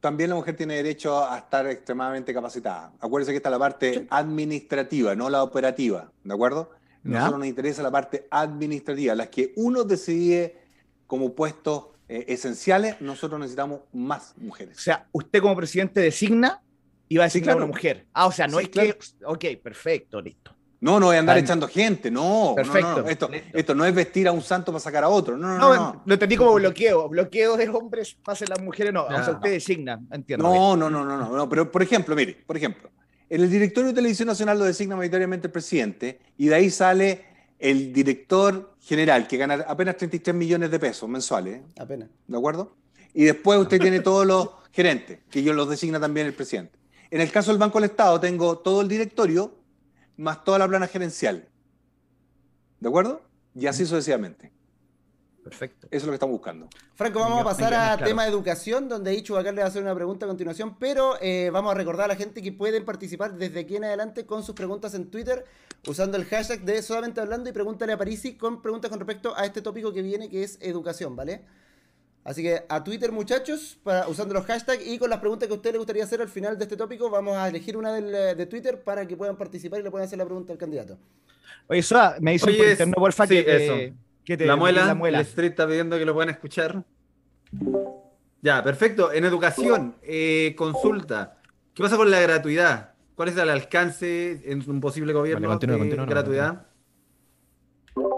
también la mujer tiene derecho a estar extremadamente capacitada. Acuérdense que está la parte administrativa, no la operativa, ¿de acuerdo? Nosotros nos interesa la parte administrativa, las que uno decide como puestos eh, esenciales, nosotros necesitamos más mujeres. O sea, usted como presidente designa y va a designar a una mujer. Ah, o sea, no es que. Ok, perfecto, listo. No, no voy a andar echando gente, no. Perfecto. Esto, esto, no es vestir a un santo para sacar a otro. No, no, no. no em, lo entendí como bloqueo. Bloqueo de hombres pasen las mujeres, no. O sea, usted designa, entiendo. No, no, no, no, no, Pero, por ejemplo, mire, por ejemplo, en el directorio de Televisión Nacional lo designa mayoritariamente el presidente y de ahí sale el director general, que gana apenas 33 millones de pesos mensuales. Apenas. ¿De acuerdo? Y después usted tiene todos los gerentes, que yo los designa también el presidente. En el caso del Banco del Estado tengo todo el directorio más toda la plana gerencial. ¿De acuerdo? Y así sucesivamente. Perfecto. Eso es lo que estamos buscando. Franco, vamos a pasar a tema de educación, donde Ichu acá le va a hacer una pregunta a continuación, pero eh, vamos a recordar a la gente que pueden participar desde aquí en adelante con sus preguntas en Twitter, usando el hashtag de solamente hablando y pregúntale a Parisi con preguntas con respecto a este tópico que viene, que es educación, ¿vale? Así que a Twitter, muchachos, para, usando los hashtags y con las preguntas que a usted le gustaría hacer al final de este tópico, vamos a elegir una eh, de Twitter para que puedan participar y le puedan hacer la pregunta al candidato. Oye, me dice el interno, que, eh, la muela, la muela. está pidiendo que lo puedan escuchar. Ya, perfecto. En educación, eh, consulta. ¿Qué pasa con la gratuidad? ¿Cuál es el alcance en un posible gobierno de gratuidad?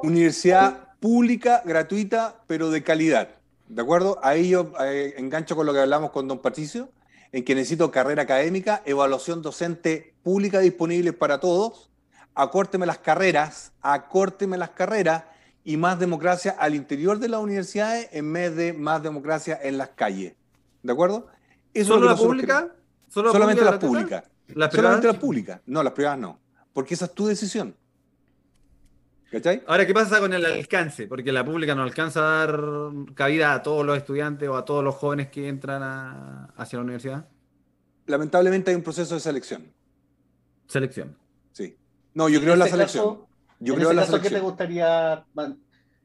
Universidad pública, gratuita, pero de calidad. ¿De acuerdo? Ahí yo eh, engancho con lo que hablamos con don Patricio, en que necesito carrera académica, evaluación docente pública disponible para todos, acórteme las carreras, acórteme las carreras, y más democracia al interior de las universidades en vez de más democracia en las calles. ¿De acuerdo? Eso ¿Solo la pública? solamente la pública. solamente las públicas. No, las privadas no. Porque esa es tu decisión. ¿Cachai? Ahora, ¿qué pasa con el alcance? Porque la pública no alcanza a dar cabida a todos los estudiantes o a todos los jóvenes que entran hacia la universidad. Lamentablemente hay un proceso de selección. Selección. Sí. No, yo creo en, la este selección. Yo en caso, ¿qué te gustaría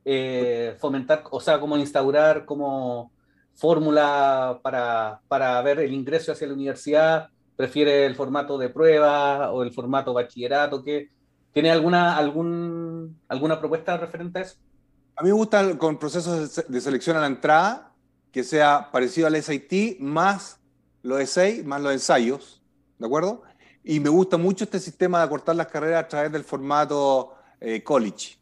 eh, fomentar, o sea, como instaurar como fórmula para, para ver el ingreso hacia la universidad? ¿Prefiere el formato de prueba o el formato bachillerato? ¿Qué? ¿Tiene alguna, algún, alguna propuesta referente a eso? A mí me gusta con procesos de selección a la entrada que sea parecido al SAT más los essays, más los ensayos, ¿de acuerdo? Y me gusta mucho este sistema de acortar las carreras a través del formato eh, college.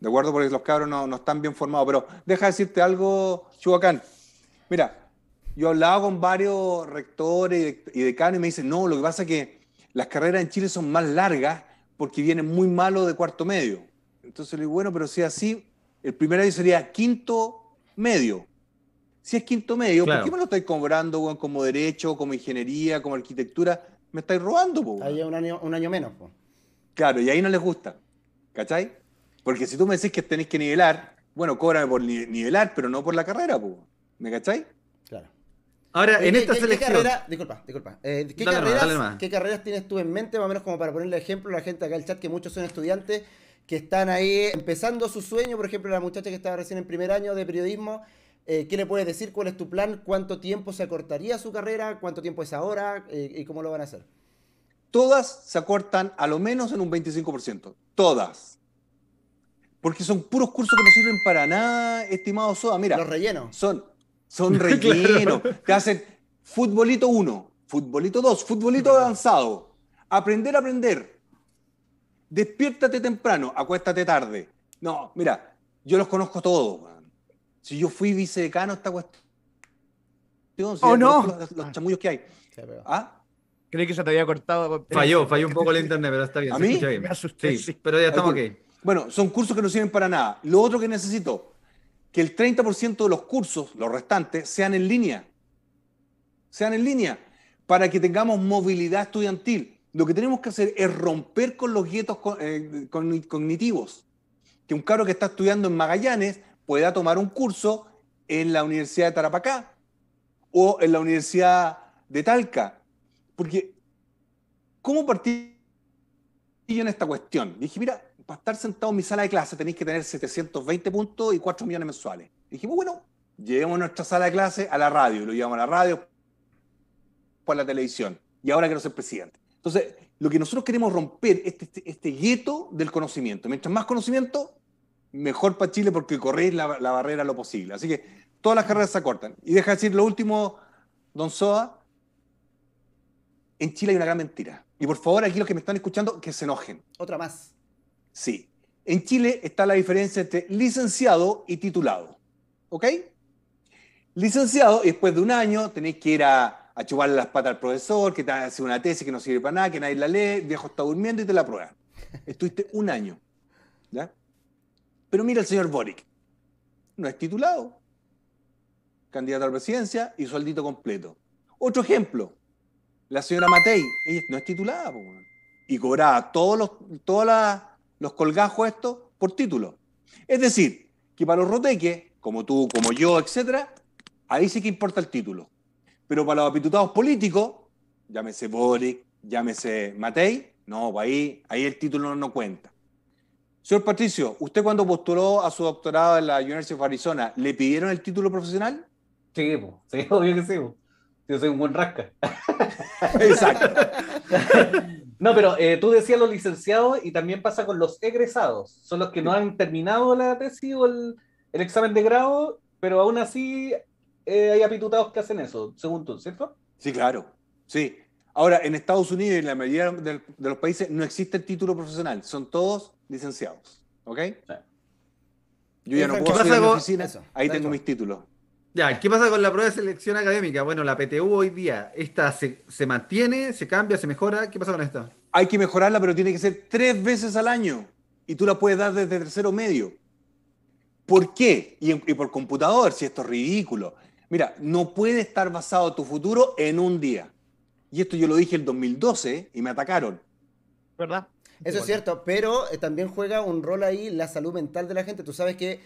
¿De acuerdo? Porque los cabros no, están bien formados. Pero deja decirte algo, Chubacán. Mira, yo hablaba con varios rectores y decanos y me dicen, no, lo que pasa es que las carreras en Chile son más largas porque vienen muy malo de cuarto medio. Entonces le digo, bueno, pero si es así, el primer año sería quinto medio. Si es quinto medio, ¿por qué me lo estoy cobrando como derecho, como ingeniería, como arquitectura? Me estáis robando, po. Ahí es un año, menos, Claro, y ahí no les gusta. ¿Cachai? Porque si tú me decís que tenés que nivelar, bueno, cóbrame por nivelar, pero no por la carrera, ¿me cachai? Claro. Ahora, en esta selección. disculpa, disculpa. Eh, ¿qué, carreras, tienes tú en mente, más o menos como para ponerle ejemplo a la gente acá en el chat, que muchos son estudiantes que están ahí empezando su sueño? Por ejemplo, la muchacha que estaba recién en primer año de periodismo. Eh, ¿Qué le puedes decir? ¿Cuál es tu plan? ¿Cuánto tiempo se acortaría su carrera? ¿Cuánto tiempo es ahora? Eh, ¿Y cómo lo van a hacer? Todas se acortan a lo menos en un 25%. Todas. Porque son puros cursos que no sirven para nada, estimado Soda. Mira. Los rellenos. Son, son rellenos. Te hacen futbolito 1, futbolito 2, futbolito avanzado. Aprender a aprender. Despiértate temprano, acuéstate tarde. No, mira, yo los conozco todos. Si yo fui vicedecano esta cuestión, oh, no. Los, ah. chamullos que hay. ¿Ah? que se te había cortado. Falló, falló un poco el internet, pero está bien. bien. Me asusté, Pero ya estamos aquí. Bueno, son cursos que no sirven para nada. Lo otro que necesito, que el 30% de los cursos, los restantes, sean en línea. Sean en línea, para que tengamos movilidad estudiantil. Lo que tenemos que hacer es romper con los guetos eh, cognitivos. Que un cabro que está estudiando en Magallanes pueda tomar un curso en la Universidad de Tarapacá o en la Universidad de Talca porque, ¿cómo partí yo en esta cuestión? Dije, mira, para estar sentado en mi sala de clase tenéis que tener 720 puntos y 4 millones mensuales. Dije, bueno, llevemos nuestra sala de clase a la radio, lo llevamos a la radio, por la televisión, y ahora quiero ser presidente. Entonces, lo que nosotros queremos romper este, este, gueto del conocimiento. Mientras más conocimiento, mejor para Chile porque corréis la, barrera lo posible. Así que todas las carreras se acortan. Y deja decir lo último, don Soa, en Chile hay una gran mentira. Y por favor, aquí los que me están escuchando, que se enojen. Otra más. Sí. En Chile está la diferencia entre licenciado y titulado. ¿Ok? Licenciado, y después de un año tenéis que ir a, chuparle las patas al profesor, que te hace una tesis que no sirve para nada, que nadie la lee, viejo está durmiendo y te la prueba. Estuviste un año. ¿Ya? Pero mira el señor Boric. No es titulado. Candidato a la presidencia y sueldito completo. Otro ejemplo, la señora Matei, ella no es titulada, y cobraba todos los, todos los colgajos estos por título. Es decir, que para los roteques, como tú, como yo, etcétera, ahí sí que importa el título. Pero para los apitutados políticos, llámese Boric, llámese Matei, no, pues ahí, ahí el título no, cuenta. Señor Patricio, ¿usted cuando postuló a su doctorado en la University of Arizona, le pidieron el título profesional? Sí, sí obvio que sí. Yo soy un buen rasca. Exacto. No, pero eh, tú decías los licenciados y también pasa con los egresados. Son los que no han terminado la tesis o el, examen de grado, pero aún así eh, hay apitutados que hacen eso, según tú, ¿cierto? Sí, claro. Sí. Ahora, en Estados Unidos y en la mayoría de, los países no existe el título profesional. Son todos licenciados. ¿Ok? Yo ya no puedo hacer Eso, ahí tengo mis títulos. Ya, ¿qué pasa con la prueba de selección académica? Bueno, la PTU hoy día, ¿esta se, se mantiene, se cambia, se mejora? ¿Qué pasa con esta? Hay que mejorarla, pero tiene que ser tres veces al año y tú la puedes dar desde tercero medio. ¿Por qué? Y, por computador, si esto es ridículo. Mira, no puede estar basado tu futuro en un día. Y esto yo lo dije en 2012 y me atacaron. ¿Verdad? Eso es cierto, pero eh, también juega un rol ahí la salud mental de la gente. Tú sabes que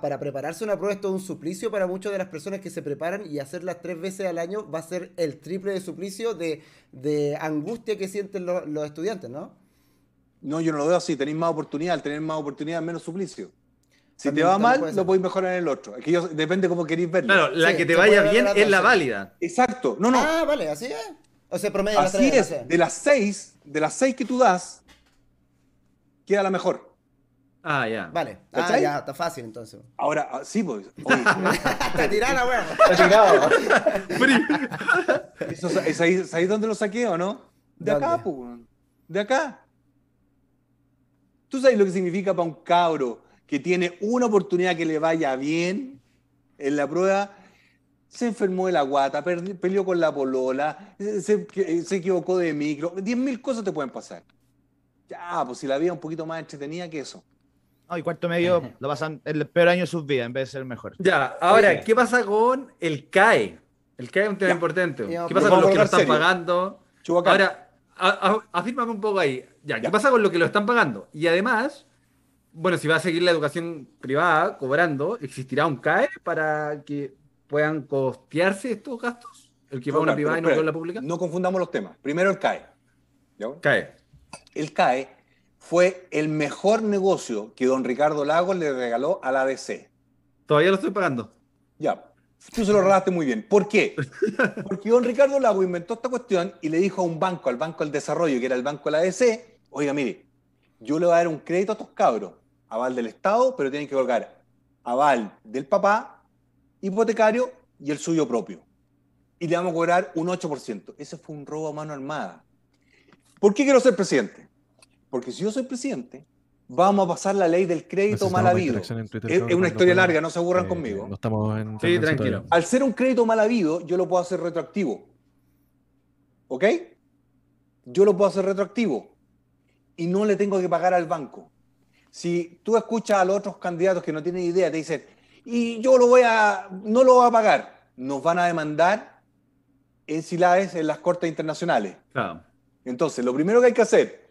para prepararse una prueba es todo un suplicio para muchas de las personas que se preparan y hacerlas tres veces al año va a ser el triple de suplicio de, de angustia que sienten los estudiantes, ¿no? No, yo no lo veo así. Tenéis más oportunidad. Al tener más oportunidad, menos suplicio. Si te va mal, puede lo podéis mejorar en el otro. que yo, depende cómo queréis verlo. Claro, la que te vaya bien es la válida. Exacto. No, no. Ah, vale, así es. O sea, promedio. Así es. De las seis, de las seis que tú das, queda la mejor. Ah, ya. Vale. Ah, ya, está fácil entonces. Ahora, ah, sí, pues. Te tirara, weón. Te tiraba. Eso, ¿Es ahí, lo saqué o no? De acá, pues, De acá. ¿Tú sabes lo que significa para un cabro que tiene una oportunidad que le vaya bien en la prueba? Se enfermó de la guata, peleó con la polola, se, se equivocó de micro. Diez mil cosas te pueden pasar. Ya, pues si la vida un poquito más entretenida que eso. No, y cuarto medio lo pasan el peor año de sus vidas en vez de ser el mejor. Ya, ahora, ¿qué pasa con el CAE? El CAE es un tema importante. ¿Qué pasa con los que lo están pagando? Ahora, afírmame un poco ahí. Ya, ¿qué pasa con lo que lo están pagando? Y además, bueno, si va a seguir la educación privada cobrando, ¿existirá un CAE para que puedan costearse estos gastos? El que va a una privada y no a la pública. No confundamos los temas. Primero el CAE. CAE. El CAE fue el mejor negocio que don Ricardo Lagos le regaló a la ADC. Todavía lo estoy pagando. Ya, tú se lo regalaste muy bien. ¿Por qué? Porque don Ricardo Lago inventó esta cuestión y le dijo a un banco, al Banco del Desarrollo, que era el banco de la ADC, oiga, mire, yo le voy a dar un crédito a estos cabros, aval del Estado, pero tienen que colgar aval del papá, hipotecario y el suyo propio. Y le vamos a cobrar un 8%. Ese fue un robo a mano armada. ¿Por qué quiero ser presidente? Porque si yo soy presidente, vamos a pasar la ley del crédito mal habido. es, una historia larga, no se aburran eh, conmigo. No estamos en sí, tranquilo. Al ser un crédito mal habido, yo lo puedo hacer retroactivo. ¿Ok? Yo lo puedo hacer retroactivo y no le tengo que pagar al banco. Si tú escuchas a los otros candidatos que no tienen idea, te dicen, y yo lo voy a, no lo voy a pagar, nos van a demandar en Silaes en las cortes internacionales. Claro. Entonces, lo primero que hay que hacer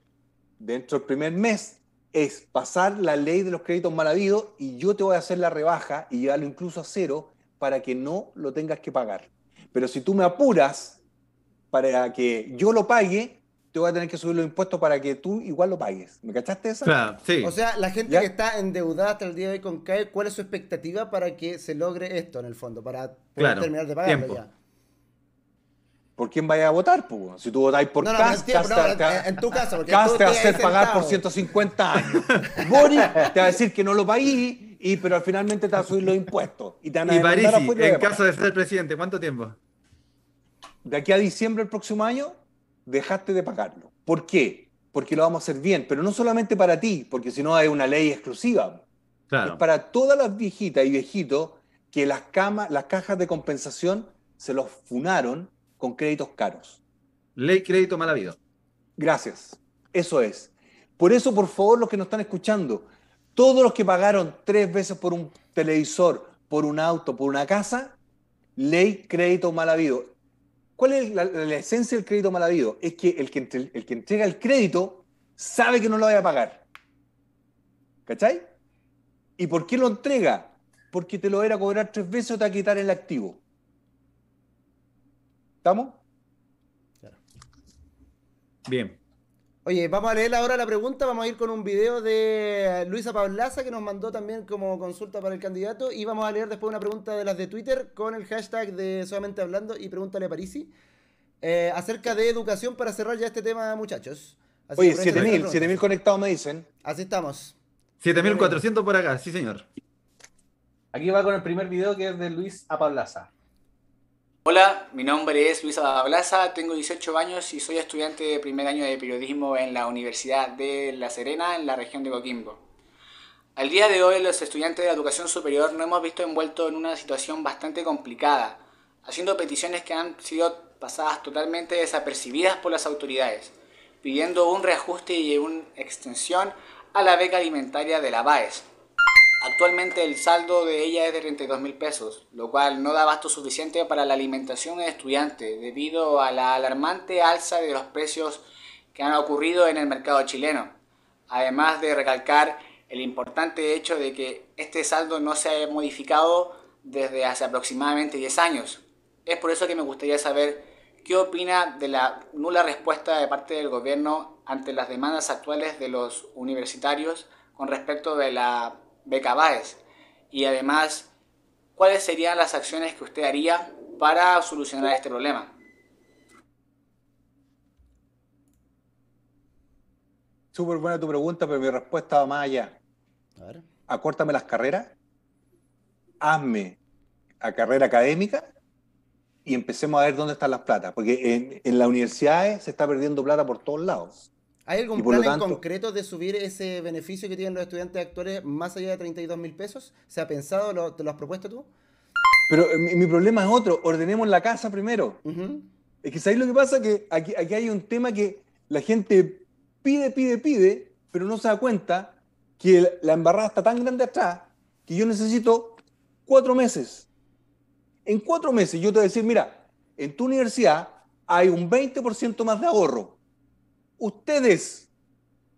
dentro del primer mes es pasar la ley de los créditos mal habidos y yo te voy a hacer la rebaja y llevarlo incluso a cero para que no lo tengas que pagar. Pero si tú me apuras para que yo lo pague, te voy a tener que subir los impuestos para que tú igual lo pagues. ¿Me cachaste esa? Claro, sí. O sea, la gente que está endeudada hasta el día de hoy con CAE, ¿cuál es su expectativa para que se logre esto en el fondo? Para poder terminar de pagarlo tiempo. ya. ¿Por quién vaya a votar? Si tú votáis por no, en tu casa, porque te va a hacer pagar por 150 años. Gori te va a decir que no lo pagué, y, pero finalmente te va a subir los impuestos. Y, te en caso de ser presidente, ¿cuánto tiempo? De aquí a diciembre del próximo año, dejaste de pagarlo. ¿Por qué? Porque lo vamos a hacer bien, pero no solamente para ti, porque si no hay una ley exclusiva. Claro. Es para todas las viejitas y viejitos que las, camas, las cajas de compensación se los funaron con créditos caros. Ley crédito mal habido. Gracias. Eso es. Por eso, por favor, los que nos están escuchando, todos los que pagaron tres veces por un televisor, por un auto, por una casa, ley crédito mal habido. ¿Cuál es la, esencia del crédito mal habido? Es que el que, entrega el crédito sabe que no lo va a pagar. ¿Cachai? ¿Y por qué lo entrega? Porque te lo era a cobrar tres veces o te va a quitar el activo. ¿Estamos? Bien. Oye, vamos a leer ahora la pregunta, vamos a ir con un video de Luisa Pablaza que nos mandó también como consulta para el candidato y vamos a leer después una pregunta de las de Twitter con el hashtag de Solamente Hablando y pregúntale a Parisi eh, acerca de educación para cerrar ya este tema, muchachos. Oye, 7000, 7000 conectados me dicen. Así estamos. 7400 por acá, sí señor. Aquí va con el primer video que es de Luis Apablaza. Hola, mi nombre es Luisa Dablaza, tengo 18 años y soy estudiante de primer año de periodismo en la Universidad de La Serena, en la región de Coquimbo. Al día de hoy los estudiantes de educación superior nos hemos visto envueltos en una situación bastante complicada, haciendo peticiones que han sido pasadas totalmente desapercibidas por las autoridades, pidiendo un reajuste y una extensión a la beca alimentaria de la BAES, Actualmente el saldo de ella es de 32 mil pesos, lo cual no da abasto suficiente para la alimentación de estudiante debido a la alarmante alza de los precios que han ocurrido en el mercado chileno. Además de recalcar el importante hecho de que este saldo no se ha modificado desde hace aproximadamente 10 años. Es por eso que me gustaría saber qué opina de la nula respuesta de parte del gobierno ante las demandas actuales de los universitarios con respecto de la Beca Y además, ¿cuáles serían las acciones que usted haría para solucionar este problema? Súper buena tu pregunta, pero mi respuesta va más allá. A ver. Acórtame las carreras, hazme a carrera académica y empecemos a ver dónde están las plata porque en, en las universidades se está perdiendo plata por todos lados. ¿Hay algún plan concreto de subir ese beneficio que tienen los estudiantes actores más allá de 32 mil pesos? ¿Se ha pensado? ¿Te lo has propuesto tú? Pero eh, mi, problema es otro. Ordenemos la casa primero. Es que ¿sabes lo que pasa? Que aquí, aquí hay un tema que la gente pide, pide, pide, pero no se da cuenta que la embarrada está tan grande atrás que yo necesito cuatro meses. En cuatro meses yo te voy a decir, mira, en tu universidad hay un 20% más de ahorro ustedes,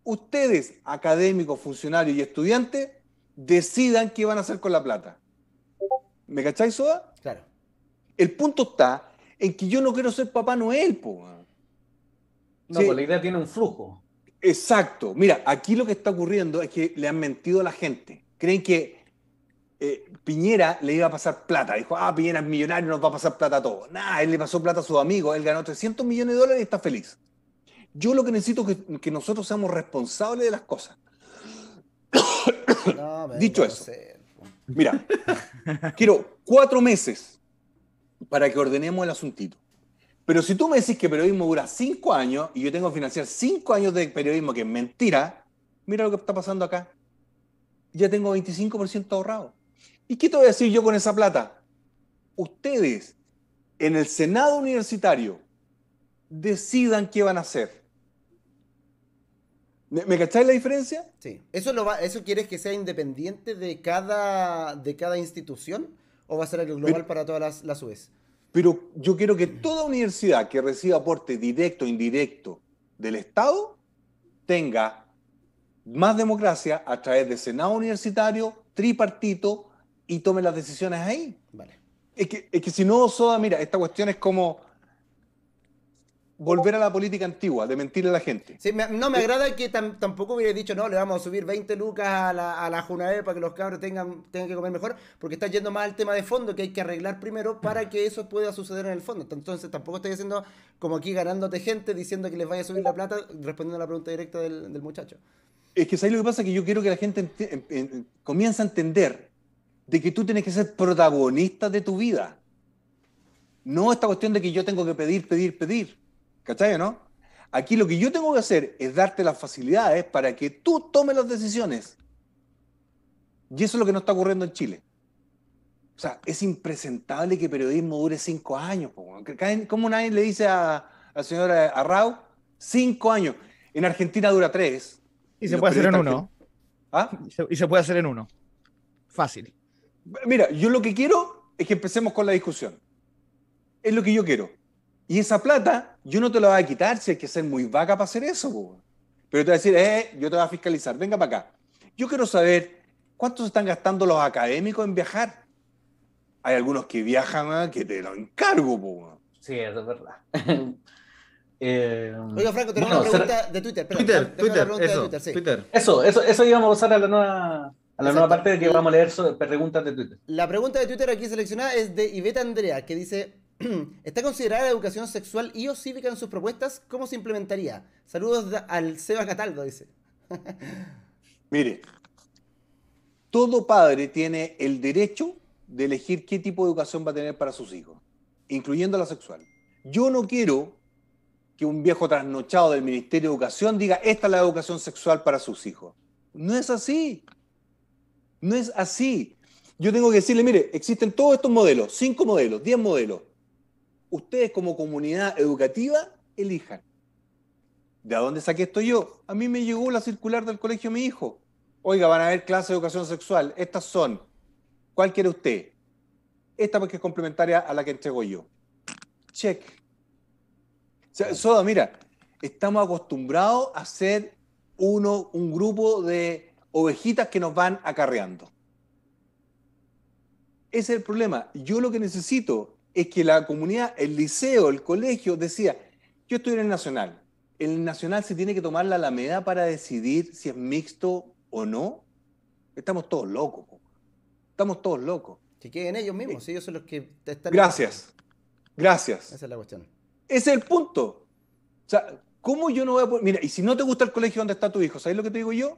ustedes, académicos, funcionarios y estudiantes, decidan qué van a hacer con la plata. ¿Me cacháis, Soda? Claro. El punto está en que yo no quiero ser Papá Noel, No, pues la idea tiene un flujo. Exacto. Mira, aquí lo que está ocurriendo es que le han mentido a la gente. Creen que eh, Piñera le iba a pasar plata. Dijo, ah, Piñera es millonario, nos va a pasar plata a todos. Nada, él le pasó plata a sus amigos, él ganó 300 millones de dólares y está feliz. Yo lo que necesito es que, nosotros seamos responsables de las cosas. Dicho eso, mira, quiero cuatro meses para que ordenemos el asuntito. Pero si tú me decís que periodismo dura cinco años y yo tengo que financiar cinco años de periodismo, que es mentira, mira lo que está pasando acá. Ya tengo 25% ahorrado. ¿Y qué te voy a decir yo con esa plata? Ustedes, en el Senado Universitario, decidan qué van a hacer. ¿Me, cacháis la diferencia? Sí. ¿Eso, lo ¿Eso quieres que sea independiente de cada, de cada institución o va a ser algo global para todas las, las UES? Pero yo quiero que toda universidad que reciba aporte directo o indirecto del Estado tenga más democracia a través de Senado universitario, tripartito y tome las decisiones ahí. Vale. Es que, es que si no, Soda, mira, esta cuestión es como volver a la política antigua, de mentirle a la gente. no me agrada que tampoco hubiera dicho, no, le vamos a subir 20 lucas a la, a la para que los cabros tengan, tengan que comer mejor, porque está yendo más al tema de fondo que hay que arreglar primero para que eso pueda suceder en el fondo. Entonces tampoco estoy haciendo como aquí ganándote gente diciendo que les vaya a subir la plata, respondiendo a la pregunta directa del, muchacho. Es que ahí lo que pasa es que yo quiero que la gente em, em, comience a entender de que tú tienes que ser protagonista de tu vida. No esta cuestión de que yo tengo que pedir, pedir, pedir. ¿Cachai no? Aquí lo que yo tengo que hacer es darte las facilidades para que tú tomes las decisiones. Y eso es lo que no está ocurriendo en Chile. O sea, es impresentable que periodismo dure cinco años. ¿Cómo nadie le dice a la señora Arrau? Cinco años. En Argentina dura tres. Y, se puede hacer en uno. ¿Ah? y se puede hacer en uno. Fácil. Mira, yo lo que quiero es que empecemos con la discusión. Es lo que yo quiero. Y esa plata yo no te lo voy a quitar si hay que ser muy vaca para hacer eso. Pero te voy a decir, eh, yo te voy a fiscalizar, venga para acá. Yo quiero saber cuántos están gastando los académicos en viajar. Hay algunos que viajan ah, que te lo encargo. Po. Sí, es verdad. Eh, Oiga, Franco, tenemos una pregunta de Twitter. Twitter, Twitter, eso, Twitter, eso, Eso, íbamos a usar a la nueva... parte de que vamos a leer preguntas de Twitter. La pregunta de Twitter aquí seleccionada es de Iveta Andrea, que dice, ¿Está considerada la educación sexual y o cívica en sus propuestas? ¿Cómo se implementaría? Saludos al Seba Cataldo, dice. Mire, todo padre tiene el derecho de elegir qué tipo de educación va a tener para sus hijos, incluyendo la sexual. Yo no quiero que un viejo trasnochado del Ministerio de Educación diga, esta es la educación sexual para sus hijos. No es así. No es así. Yo tengo que decirle, mire, existen todos estos modelos, cinco modelos, diez modelos ustedes como comunidad educativa elijan. ¿De dónde saqué esto yo? A mí me llegó la circular del colegio mi hijo. Oiga, van a haber clases de educación sexual. Estas son. ¿Cuál quiere usted? Esta porque es complementaria a la que entrego yo. Check. O Soda, mira, estamos acostumbrados a ser uno, un grupo de ovejitas que nos van acarreando. Ese es el problema. Yo lo que necesito es que la comunidad, el liceo, el colegio, decía, yo estoy en el Nacional. El Nacional se tiene que tomar la Alameda para decidir si es mixto o no. Estamos todos locos. Estamos todos locos. Que queden ellos mismos, eh, ellos son los que están... Gracias, gracias. Esa es la cuestión. Ese es el punto. O sea, ¿cómo yo no voy a Mira, y si no te gusta el colegio donde está tu hijo, ¿sabes lo que te digo yo?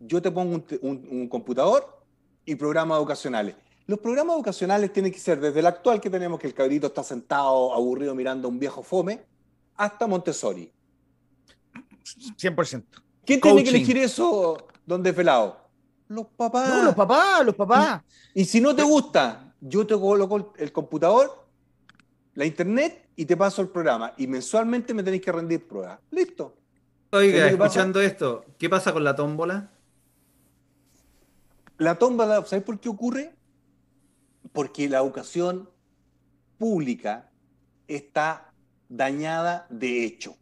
Yo te pongo un computador y programas educacionales. Los programas educacionales tienen que ser desde el actual que tenemos, que el cabrito está sentado aburrido mirando un viejo fome, hasta Montessori. 100%. ¿Quién tiene que elegir eso, don Desvelado? Los papás. los papás, los papás. Y si no te gusta, yo te coloco el computador, la internet y te paso el programa. Y mensualmente me tenéis que rendir pruebas. Listo. Oiga, escuchando esto, ¿qué pasa con la tómbola? La tómbola, ¿sabes por qué ocurre? porque la educación pública está dañada de hecho.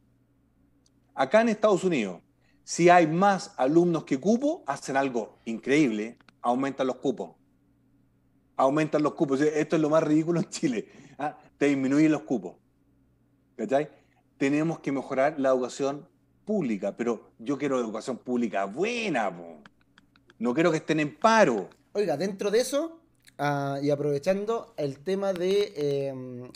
Acá en Estados Unidos, si hay más alumnos que cupo, hacen algo increíble, aumentan los cupos. Aumentan los cupos. Esto es lo más ridículo en Chile. ¿ah? Te disminuyen los cupos. ¿Cachai? Tenemos que mejorar la educación pública, pero yo quiero educación pública buena. No quiero que estén en paro. Oiga, dentro de eso, Ah, y aprovechando el tema de em,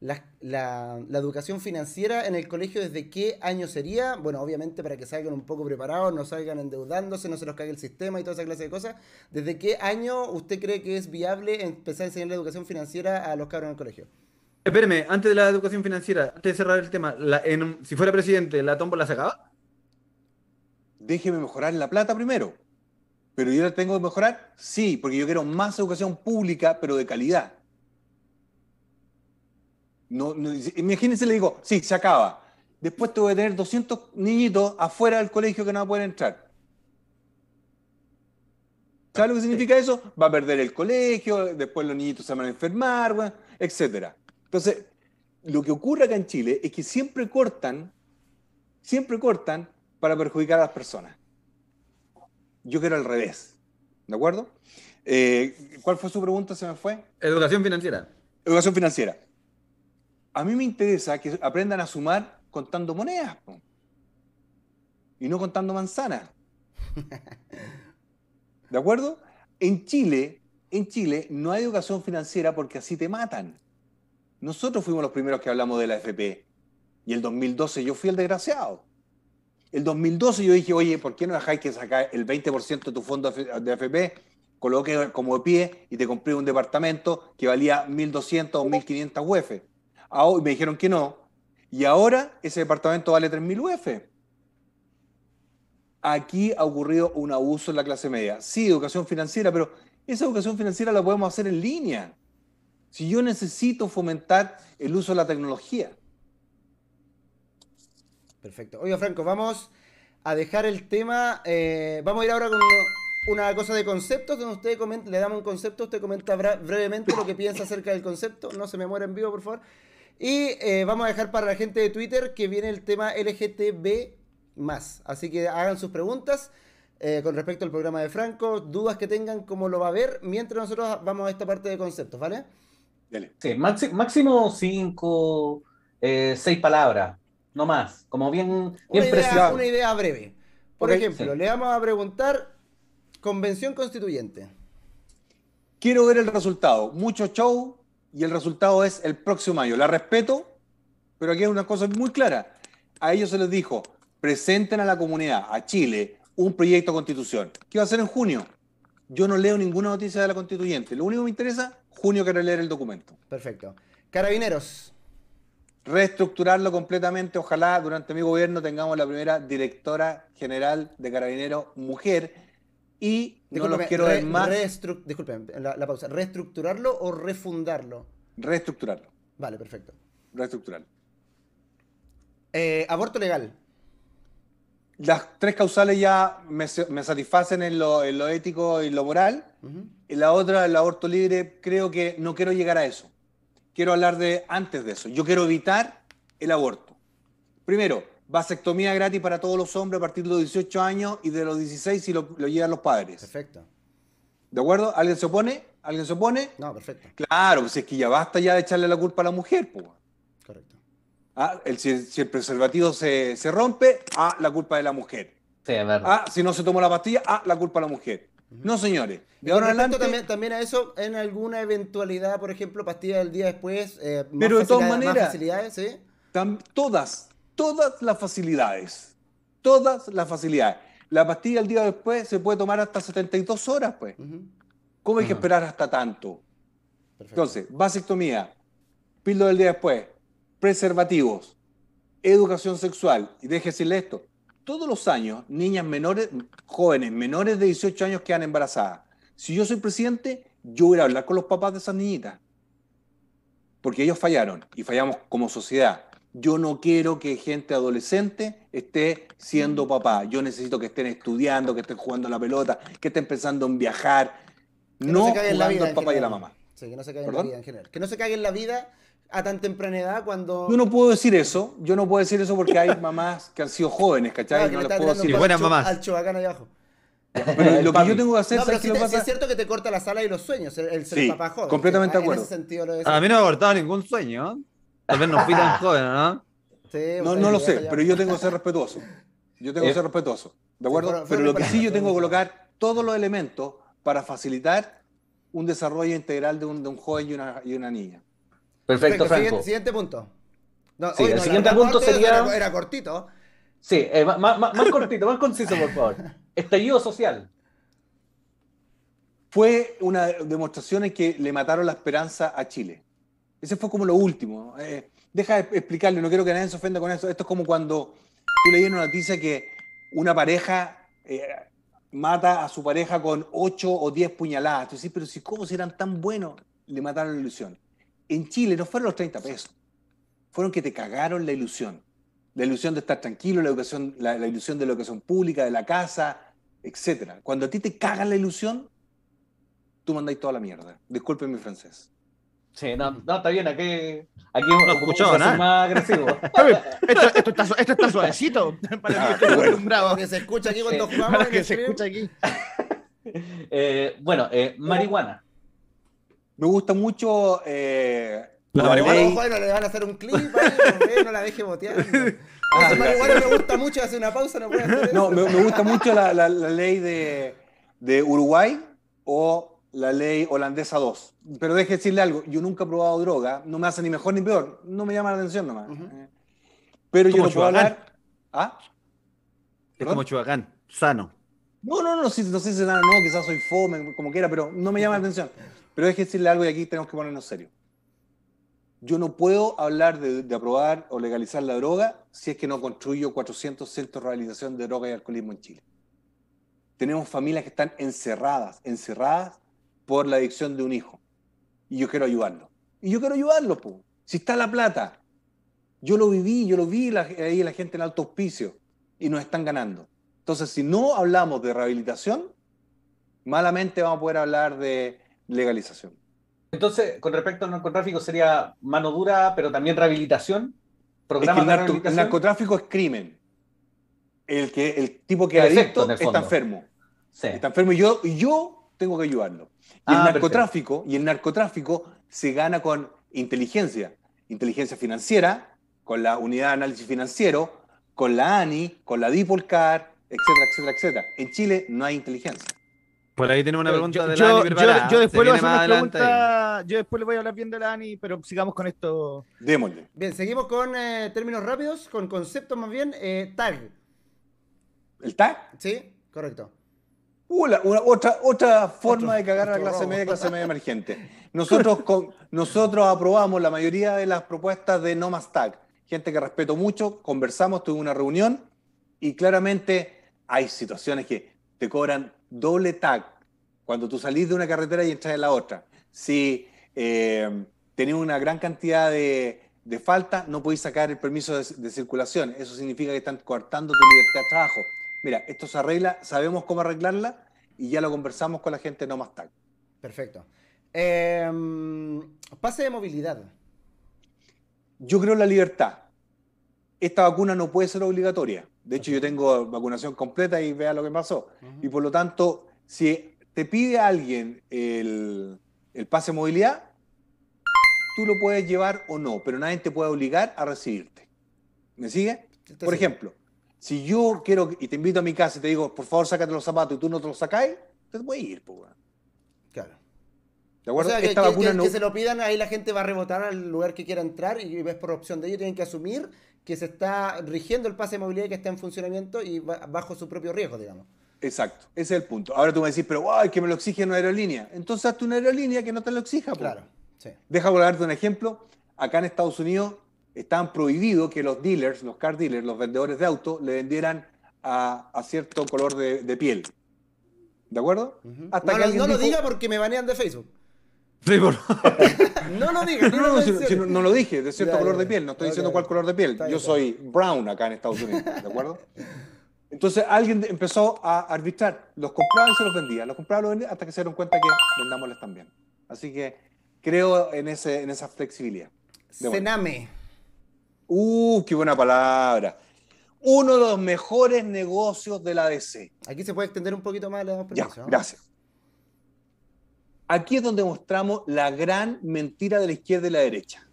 la, educación financiera en el colegio, ¿desde qué año sería? Bueno, obviamente para que salgan un poco preparados, no salgan endeudándose, no se los caiga el sistema y toda esa clase de cosas. ¿Desde qué año usted cree que es viable empezar a enseñar la educación financiera a los cabros en el colegio? Espéreme, antes de la educación financiera, antes de cerrar el tema, si fuera presidente, ¿la tombo la sacaba Déjeme mejorar la plata primero. ¿Pero yo la tengo que mejorar? Sí, porque yo quiero más educación pública, pero de calidad. No, imagínense, le digo, sí, se acaba. Después tengo que tener 200 niñitos afuera del colegio que no van a poder entrar. ¿Sabes lo que significa eso? Va a perder el colegio, después los niñitos se van a enfermar, etc. Entonces, lo que ocurre acá en Chile es que siempre cortan, siempre cortan para perjudicar a las personas. Yo quiero al revés. ¿De acuerdo? Eh, ¿Cuál fue su pregunta? Se me fue. Educación financiera. Educación financiera. A mí me interesa que aprendan a sumar contando monedas y no contando manzanas. ¿De acuerdo? En Chile, en Chile no hay educación financiera porque así te matan. Nosotros fuimos los primeros que hablamos de la FP e, y el 2012 yo fui el desgraciado. El 2012 yo dije, oye, ¿por qué no dejáis que sacar el 20% de tu fondo de AFP, coloque como de pie y te compré un departamento que valía 1.200 o 1.500 UF? y me dijeron que no. Y ahora ese departamento vale 3.000 UF. Aquí ha ocurrido un abuso en la clase media. Sí, educación financiera, pero esa educación financiera la podemos hacer en línea. Si yo necesito fomentar el uso de la tecnología, Perfecto. Oiga, Franco, vamos a dejar el tema. Eh, vamos a ir ahora con una cosa de conceptos, usted le damos un concepto, usted comenta brevemente lo que piensa acerca del concepto. No se me muera en vivo, por favor. Y eh, vamos a dejar para la gente de Twitter que viene el tema LGTB. Así que hagan sus preguntas eh, con respecto al programa de Franco, dudas que tengan, cómo lo va a ver, mientras nosotros vamos a esta parte de conceptos, ¿vale? Sí, máximo cinco, seis palabras no más, como bien, bien una idea, una idea breve. Por ejemplo, le vamos a preguntar convención constituyente. Quiero ver el resultado. Mucho show y el resultado es el próximo año. La respeto, pero aquí hay una cosa muy clara. A ellos se les dijo, presenten a la comunidad, a Chile, un proyecto de constitución. ¿Qué va a hacer en junio? Yo no leo ninguna noticia de la constituyente. Lo único que me interesa, junio quiero leer el documento. Perfecto. Carabineros reestructurarlo completamente. Ojalá durante mi gobierno tengamos la primera directora general de Carabineros mujer. Y no los quiero más. Disculpen, la, la, pausa. ¿Reestructurarlo o refundarlo? Reestructurarlo. Vale, perfecto. Reestructurarlo. Eh, aborto legal. Las tres causales ya me, satisfacen en lo, ético y lo moral. y la otra, el aborto libre, creo que no quiero llegar a eso quiero hablar de antes de eso. Yo quiero evitar el aborto. Primero, vasectomía gratis para todos los hombres a partir de los 18 años y de los 16 si lo, lo llevan los padres. Perfecto. ¿De acuerdo? ¿Alguien se opone? ¿Alguien se opone? No, perfecto. Claro, pues es que ya basta ya de echarle la culpa a la mujer, Correcto. Ah, si, el, preservativo se, rompe, ah, la culpa de la mujer. Sí, es verdad. Ah, si no se tomó la pastilla, ah, la culpa de la mujer. No, señores. ¿Y ahora adelante. También, a eso, en alguna eventualidad, por ejemplo, pastilla del día después. Eh, pero de todas maneras. facilidades, ¿sí? Todas, todas las facilidades. Todas las facilidades. La pastilla del día después se puede tomar hasta 72 horas, pues. ¿Cómo hay que esperar hasta tanto? Entonces, vasectomía, píldora del día después, preservativos, educación sexual. Y déjese esto: todos los años niñas menores, jóvenes menores de 18 años quedan embarazadas. Si yo soy presidente, yo voy a hablar con los papás de esas niñitas. Porque ellos fallaron y fallamos como sociedad. Yo no quiero que gente adolescente esté siendo mm. papá. Yo necesito que estén estudiando, que estén jugando la pelota, que estén pensando en viajar. no, se jugando en la vida, el papá y la mamá. que no se cague en la vida en en la vida a tan temprana edad cuando... Yo no puedo decir eso, yo no puedo decir eso porque hay mamás que han sido jóvenes, ¿cachai? no puedo decir. Buenas mamás. Al abajo. Pero lo que yo tengo que hacer es pero es cierto que te corta la sala y los sueños, el, ser papá joven. Completamente de acuerdo. a mí no me ha cortado ningún sueño. ¿eh? Tal vez no fui tan joven, ¿no? Sí, no, lo sé, pero yo tengo que ser respetuoso. Yo tengo que eh. ser respetuoso. ¿De acuerdo? pero, pero lo que sí yo tengo que colocar todos los elementos para facilitar un desarrollo integral de un, de un joven y una, y una niña. Perfecto, Franco. Siguiente, punto. sí, el siguiente punto sería... Era, cortito. Sí, eh, más, cortito, más conciso, por favor. Estallido social. Fue una demostración en que le mataron la esperanza a Chile. Ese fue como lo último. Eh, deja de explicarle, no quiero que nadie se ofenda con eso. Esto es como cuando tú leí una noticia que una pareja eh, mata a su pareja con ocho o diez puñaladas. Tú pero si, ¿cómo serán tan buenos? Le mataron la ilusión en Chile no fueron los 30 pesos, fueron que te cagaron la ilusión. La ilusión de estar tranquilo, la, educación, la, la ilusión de la educación pública, de la casa, etc. Cuando a ti te cagan la ilusión, tú mandáis toda la mierda. Disculpen mi francés. Sí, no, no, está bien, aquí, aquí no más agresivo. esto, está, esto, está, suavecito. Para que ah, que se escucha aquí cuando que se escucha aquí. Eh, bueno, eh, marihuana. Me gusta mucho. Eh, la marihuana. le van a hacer un clip, ahí, no la deje boteando. Ah, marihuana me gusta mucho, hacer una pausa, no puede hacer No, me, me, gusta mucho la, la, la ley de, de, Uruguay o la ley holandesa 2. Pero deje decirle algo, yo nunca he probado droga, no me hace ni mejor ni peor, no me llama la atención nomás. Pero yo no puedo hablar. ¿Ah? Es como Chubacán, sano. No, no, no, no, no sé si nada, no, quizás soy fome, como quiera, pero no me llama la atención. Pero hay que decirle algo y aquí tenemos que ponernos serio. Yo no puedo hablar de, aprobar o legalizar la droga si es que no construyo 400 centros de rehabilitación de droga y alcoholismo en Chile. Tenemos familias que están encerradas, encerradas por la adicción de un hijo. Y yo quiero ayudarlo. Y yo quiero ayudarlo, po. si está la plata. Yo lo viví, yo lo vi ahí la gente en alto auspicio y nos están ganando. Entonces, si no hablamos de rehabilitación, malamente vamos a poder hablar de legalización. Entonces, con respecto al narcotráfico, sería mano dura, pero también rehabilitación. Programas el, narcotráfico es crimen. El, que, el tipo que es adicto está enfermo. Está enfermo y yo, yo tengo que ayudarlo. Y, el ah, narcotráfico, y el narcotráfico se gana con inteligencia. Inteligencia financiera, con la unidad de análisis financiero, con la ANI, con la DIPOLCAR, etcétera, etcétera, etcétera. En Chile no hay inteligencia. Por ahí tenemos una pregunta yo, de Yo, después le voy a pregunta, yo después le voy a hablar bien de la Dani, pero sigamos con esto. Démosle. Bien, seguimos con eh, términos rápidos, con conceptos más bien. Eh, tag. ¿El tag? Sí, correcto. una, otra, otra forma de cagar a la clase media, clase media emergente. Nosotros, nosotros aprobamos la mayoría de las propuestas de No Más Tag. Gente que respeto mucho, conversamos, tuve una reunión y claramente hay situaciones que te cobran doble tag, cuando tú salís de una carretera y entras en la otra, si eh, tenés una gran cantidad de, falta, no podés sacar el permiso de, circulación. Eso significa que están cortando tu libertad de trabajo. Mira, esto se arregla, sabemos cómo arreglarla y ya lo conversamos con la gente no más tag. Perfecto. Em, pase de movilidad. Yo creo la libertad esta vacuna no puede ser obligatoria. De hecho, yo tengo vacunación completa y vea lo que pasó. Y por lo tanto, si te pide alguien el, pase de movilidad, tú lo puedes llevar o no, pero nadie te puede obligar a recibirte. ¿Me sigue? por ejemplo, si yo quiero y te invito a mi casa y te digo, por favor, sácate los zapatos y tú no te los sacáis, te a ir, pues. Claro. ¿De acuerdo? que se lo pidan, ahí la gente va a rebotar al lugar que quiera entrar y ves por opción de ellos, tienen que asumir que se está rigiendo el pase de movilidad que está en funcionamiento y bajo su propio riesgo, digamos. Exacto, ese es el punto. Ahora tú me decís, pero ¡ay, que me lo exige una aerolínea! Entonces hazte una aerolínea que no te lo exija. Claro, sí. Deja volarte un ejemplo. Acá en Estados Unidos están prohibidos que los dealers, los car dealers, los vendedores de autos, le vendieran a, cierto color de, piel. ¿De acuerdo? Hasta no, no lo diga porque me banean de Facebook no lo No, lo dije, de cierto color de piel. No estoy diciendo cuál color de piel. Yo soy brown acá en Estados Unidos, ¿de acuerdo? Entonces alguien empezó a arbitrar. Los compraba y se los vendía. Los compraba y los vendía hasta que se dieron cuenta que vendámosles también. Así que creo en, ese, en esa flexibilidad. Cename. Uh, qué buena palabra. Uno de los mejores negocios de la DC. Aquí se puede extender un poquito más la ya, gracias. Aquí es donde mostramos la gran mentira de la izquierda y la derecha.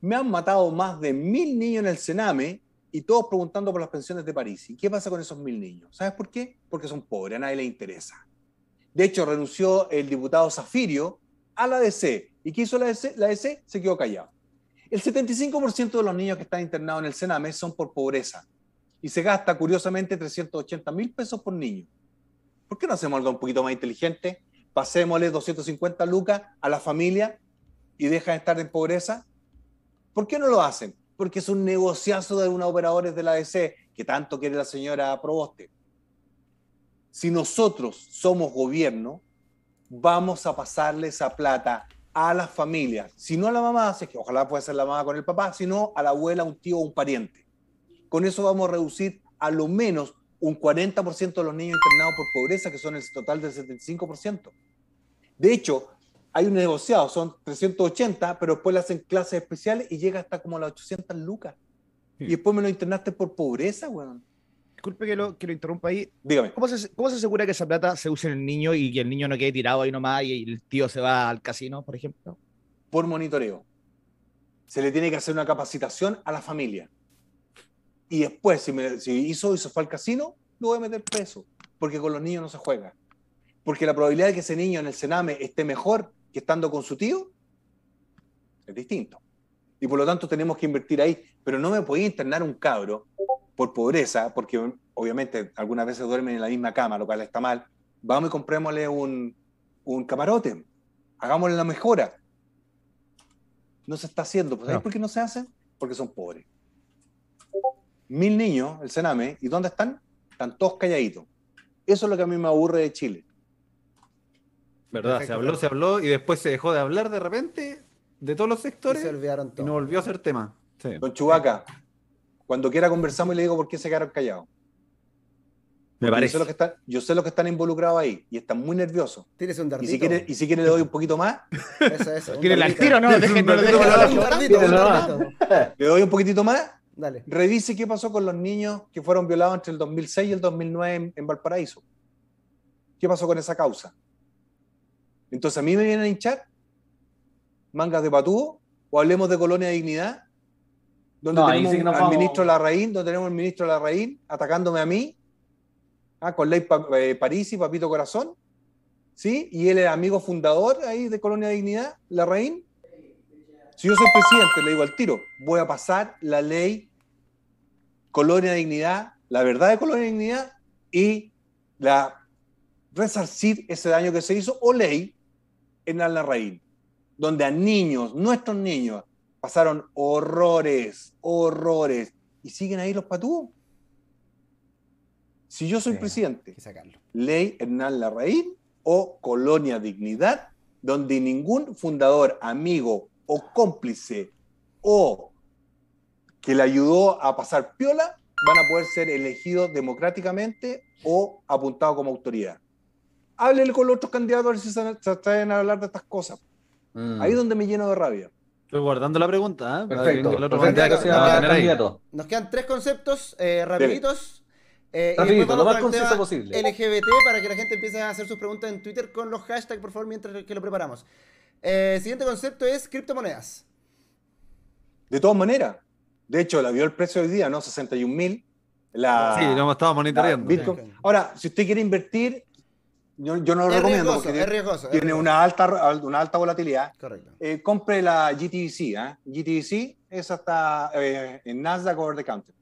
Me han matado más de mil niños en el Sename y todos preguntando por las pensiones de París. ¿Y qué pasa con esos mil niños? ¿Sabes por qué? Porque son pobres, a nadie le interesa. De hecho, renunció el diputado Zafirio a la DC. ¿Y qué hizo la DC? La DC se quedó callado. El 75% de los niños que están internados en el Sename son por pobreza y se gasta curiosamente 380 mil pesos por niño. ¿Por qué no hacemos algo un poquito más inteligente? pasémosle 250 lucas a la familia y dejan de estar en pobreza? ¿Por qué no lo hacen? Porque es un negociazo de unos operadores de la ADC que tanto quiere la señora Proboste. Si nosotros somos gobierno, vamos a pasarle esa plata a las familias. Si no a la mamá, hace que ojalá pueda ser la mamá con el papá, sino a la abuela, un tío o un pariente. Con eso vamos a reducir a lo menos un 40% de los niños internados por pobreza, que son el total del 75%. De hecho, hay un negociado, son 380, pero después le hacen clases especiales y llega hasta como a las 800 lucas. Y después me lo internaste por pobreza, weón. Disculpe que lo, que lo interrumpa ahí. Dígame. ¿Cómo se, asegura que esa plata se use en el niño y que el niño no quede tirado ahí nomás y el tío se va al casino, por ejemplo? Por monitoreo. Se le tiene que hacer una capacitación a la familia. Y después, si, hizo y se fue al casino, no voy a meter peso, porque con los niños no se juega porque la probabilidad de que ese niño en el Sename esté mejor que estando con su tío es distinto. Y por lo tanto tenemos que invertir ahí. Pero no me podía internar un cabro por pobreza, porque obviamente algunas veces duermen en la misma cama, lo cual está mal. Vamos y comprémosle un, un camarote. Hagámosle la mejora. No se está haciendo. por qué no se hace Porque son pobres. Mil niños, el Sename, ¿y dónde están? Están todos calladitos. Eso es lo que a mí me aburre de Chile. ¿Verdad? Se habló, se habló y después se dejó de hablar de repente de todos los sectores se olvidaron no volvió a ser tema. Don Chubaca, cuando quiera conversamos y le digo por qué se quedaron callados. Me parece. Yo sé, los que están, involucrados ahí y están muy nerviosos. Tienes un dardito. Y si quiere, le doy un poquito más. Eso, eso. no? Le doy un poquitito más. Dale. Revise qué pasó con los niños que fueron violados entre el 2006 y el 2009 en Valparaíso. ¿Qué pasó con esa causa? Entonces a mí me vienen a hinchar mangas de patúo o hablemos de Colonia de Dignidad, donde tenemos al ministro Larraín, donde tenemos al ministro Larraín atacándome a mí, ah, con Ley eh, París y Papito Corazón, ¿sí? Y él es amigo fundador ahí de Colonia de Dignidad, Larraín. Si yo soy presidente, le digo al tiro, voy a pasar la ley Colonia de Dignidad, la verdad de Colonia de Dignidad y la resarcir ese daño que se hizo o ley en Larraín, donde a niños, nuestros niños, pasaron horrores, horrores, y siguen ahí los patúos. Si yo soy presidente, ley Hernán Larraín o Colonia Dignidad, donde ningún fundador, amigo o cómplice o que le ayudó a pasar piola van a poder ser elegidos democráticamente o apuntados como autoridad háblele con los otros candidatos a ver si se atreven a hablar de estas cosas. Mm. Ahí es donde me lleno de rabia. Estoy guardando la pregunta. ¿ah? Perfecto. nos, quedan, tres conceptos eh, rapiditos. Eh, Rapidito, lo más conciso posible. LGBT para que la gente empiece a hacer sus preguntas en Twitter con los hashtags, por favor, mientras que lo preparamos. El eh, siguiente concepto es criptomonedas. De todas maneras. De hecho, la vio el precio hoy día, ¿no? 61 mil. sí, lo hemos estado monitoreando. Ahora, si usted quiere invertir, yo, no lo recomiendo tiene una alta, una alta volatilidad. Correcto. Eh, compre la GTC, ¿eh? ¿ah? GTC es hasta eh, en Nasdaq over the counter,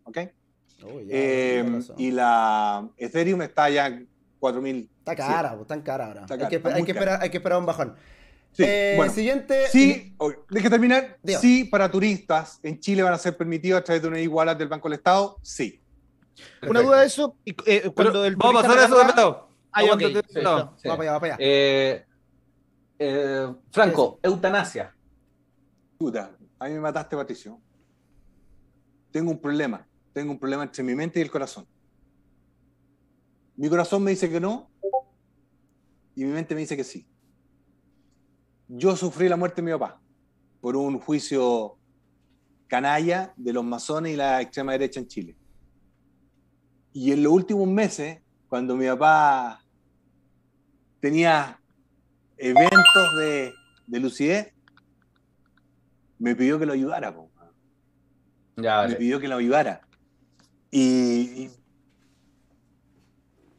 eh, y la Ethereum está ya 4000. Está pues, cara, está cara ahora. hay, que, esperar, hay, que, esperar, un bajón. Sí, siguiente. Sí, oh, terminar. Sí, para turistas en Chile van a ser permitidos a través de una igualdad del Banco del Estado. Sí. Una duda de eso. vamos a pasar eso de metado. Ah, no, Va para allá, eh, eh, Franco, eutanasia. a mí me mataste, Patricio. Tengo un problema. Tengo un problema entre mi mente y el corazón. Mi corazón me dice que no y mi mente me dice que sí. Yo sufrí la muerte de mi papá por un juicio canalla de los masones y la extrema derecha en Chile. Y en los últimos meses, cuando mi papá tenía eventos de, lucidez, me pidió que lo ayudara. Me pidió que lo ayudara. Y,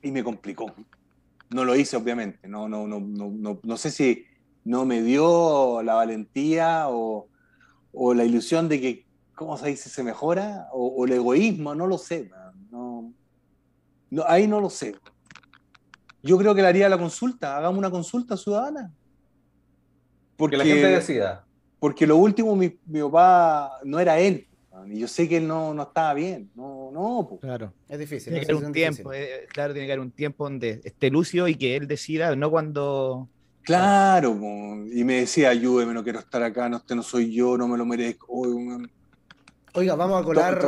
y, me complicó. No lo hice, obviamente. No, no, no, no, no, sé si no me dio la valentía o, la ilusión de que, ¿cómo se dice? Se mejora, o, el egoísmo, no lo sé. ahí no lo sé. Yo creo que le haría la consulta, hagamos una consulta ciudadana. Porque la gente decida. Porque lo último, mi, papá no era él. Y yo sé que él no, no estaba bien. No, no. Claro. Es difícil. Tiene que haber un tiempo. Eh, claro, tiene que haber un tiempo donde esté lucio y que él decida, no cuando. Claro. Y me decía, ayúdeme, no quiero estar acá, no, este no soy yo, no me lo merezco. Oiga, vamos a colar,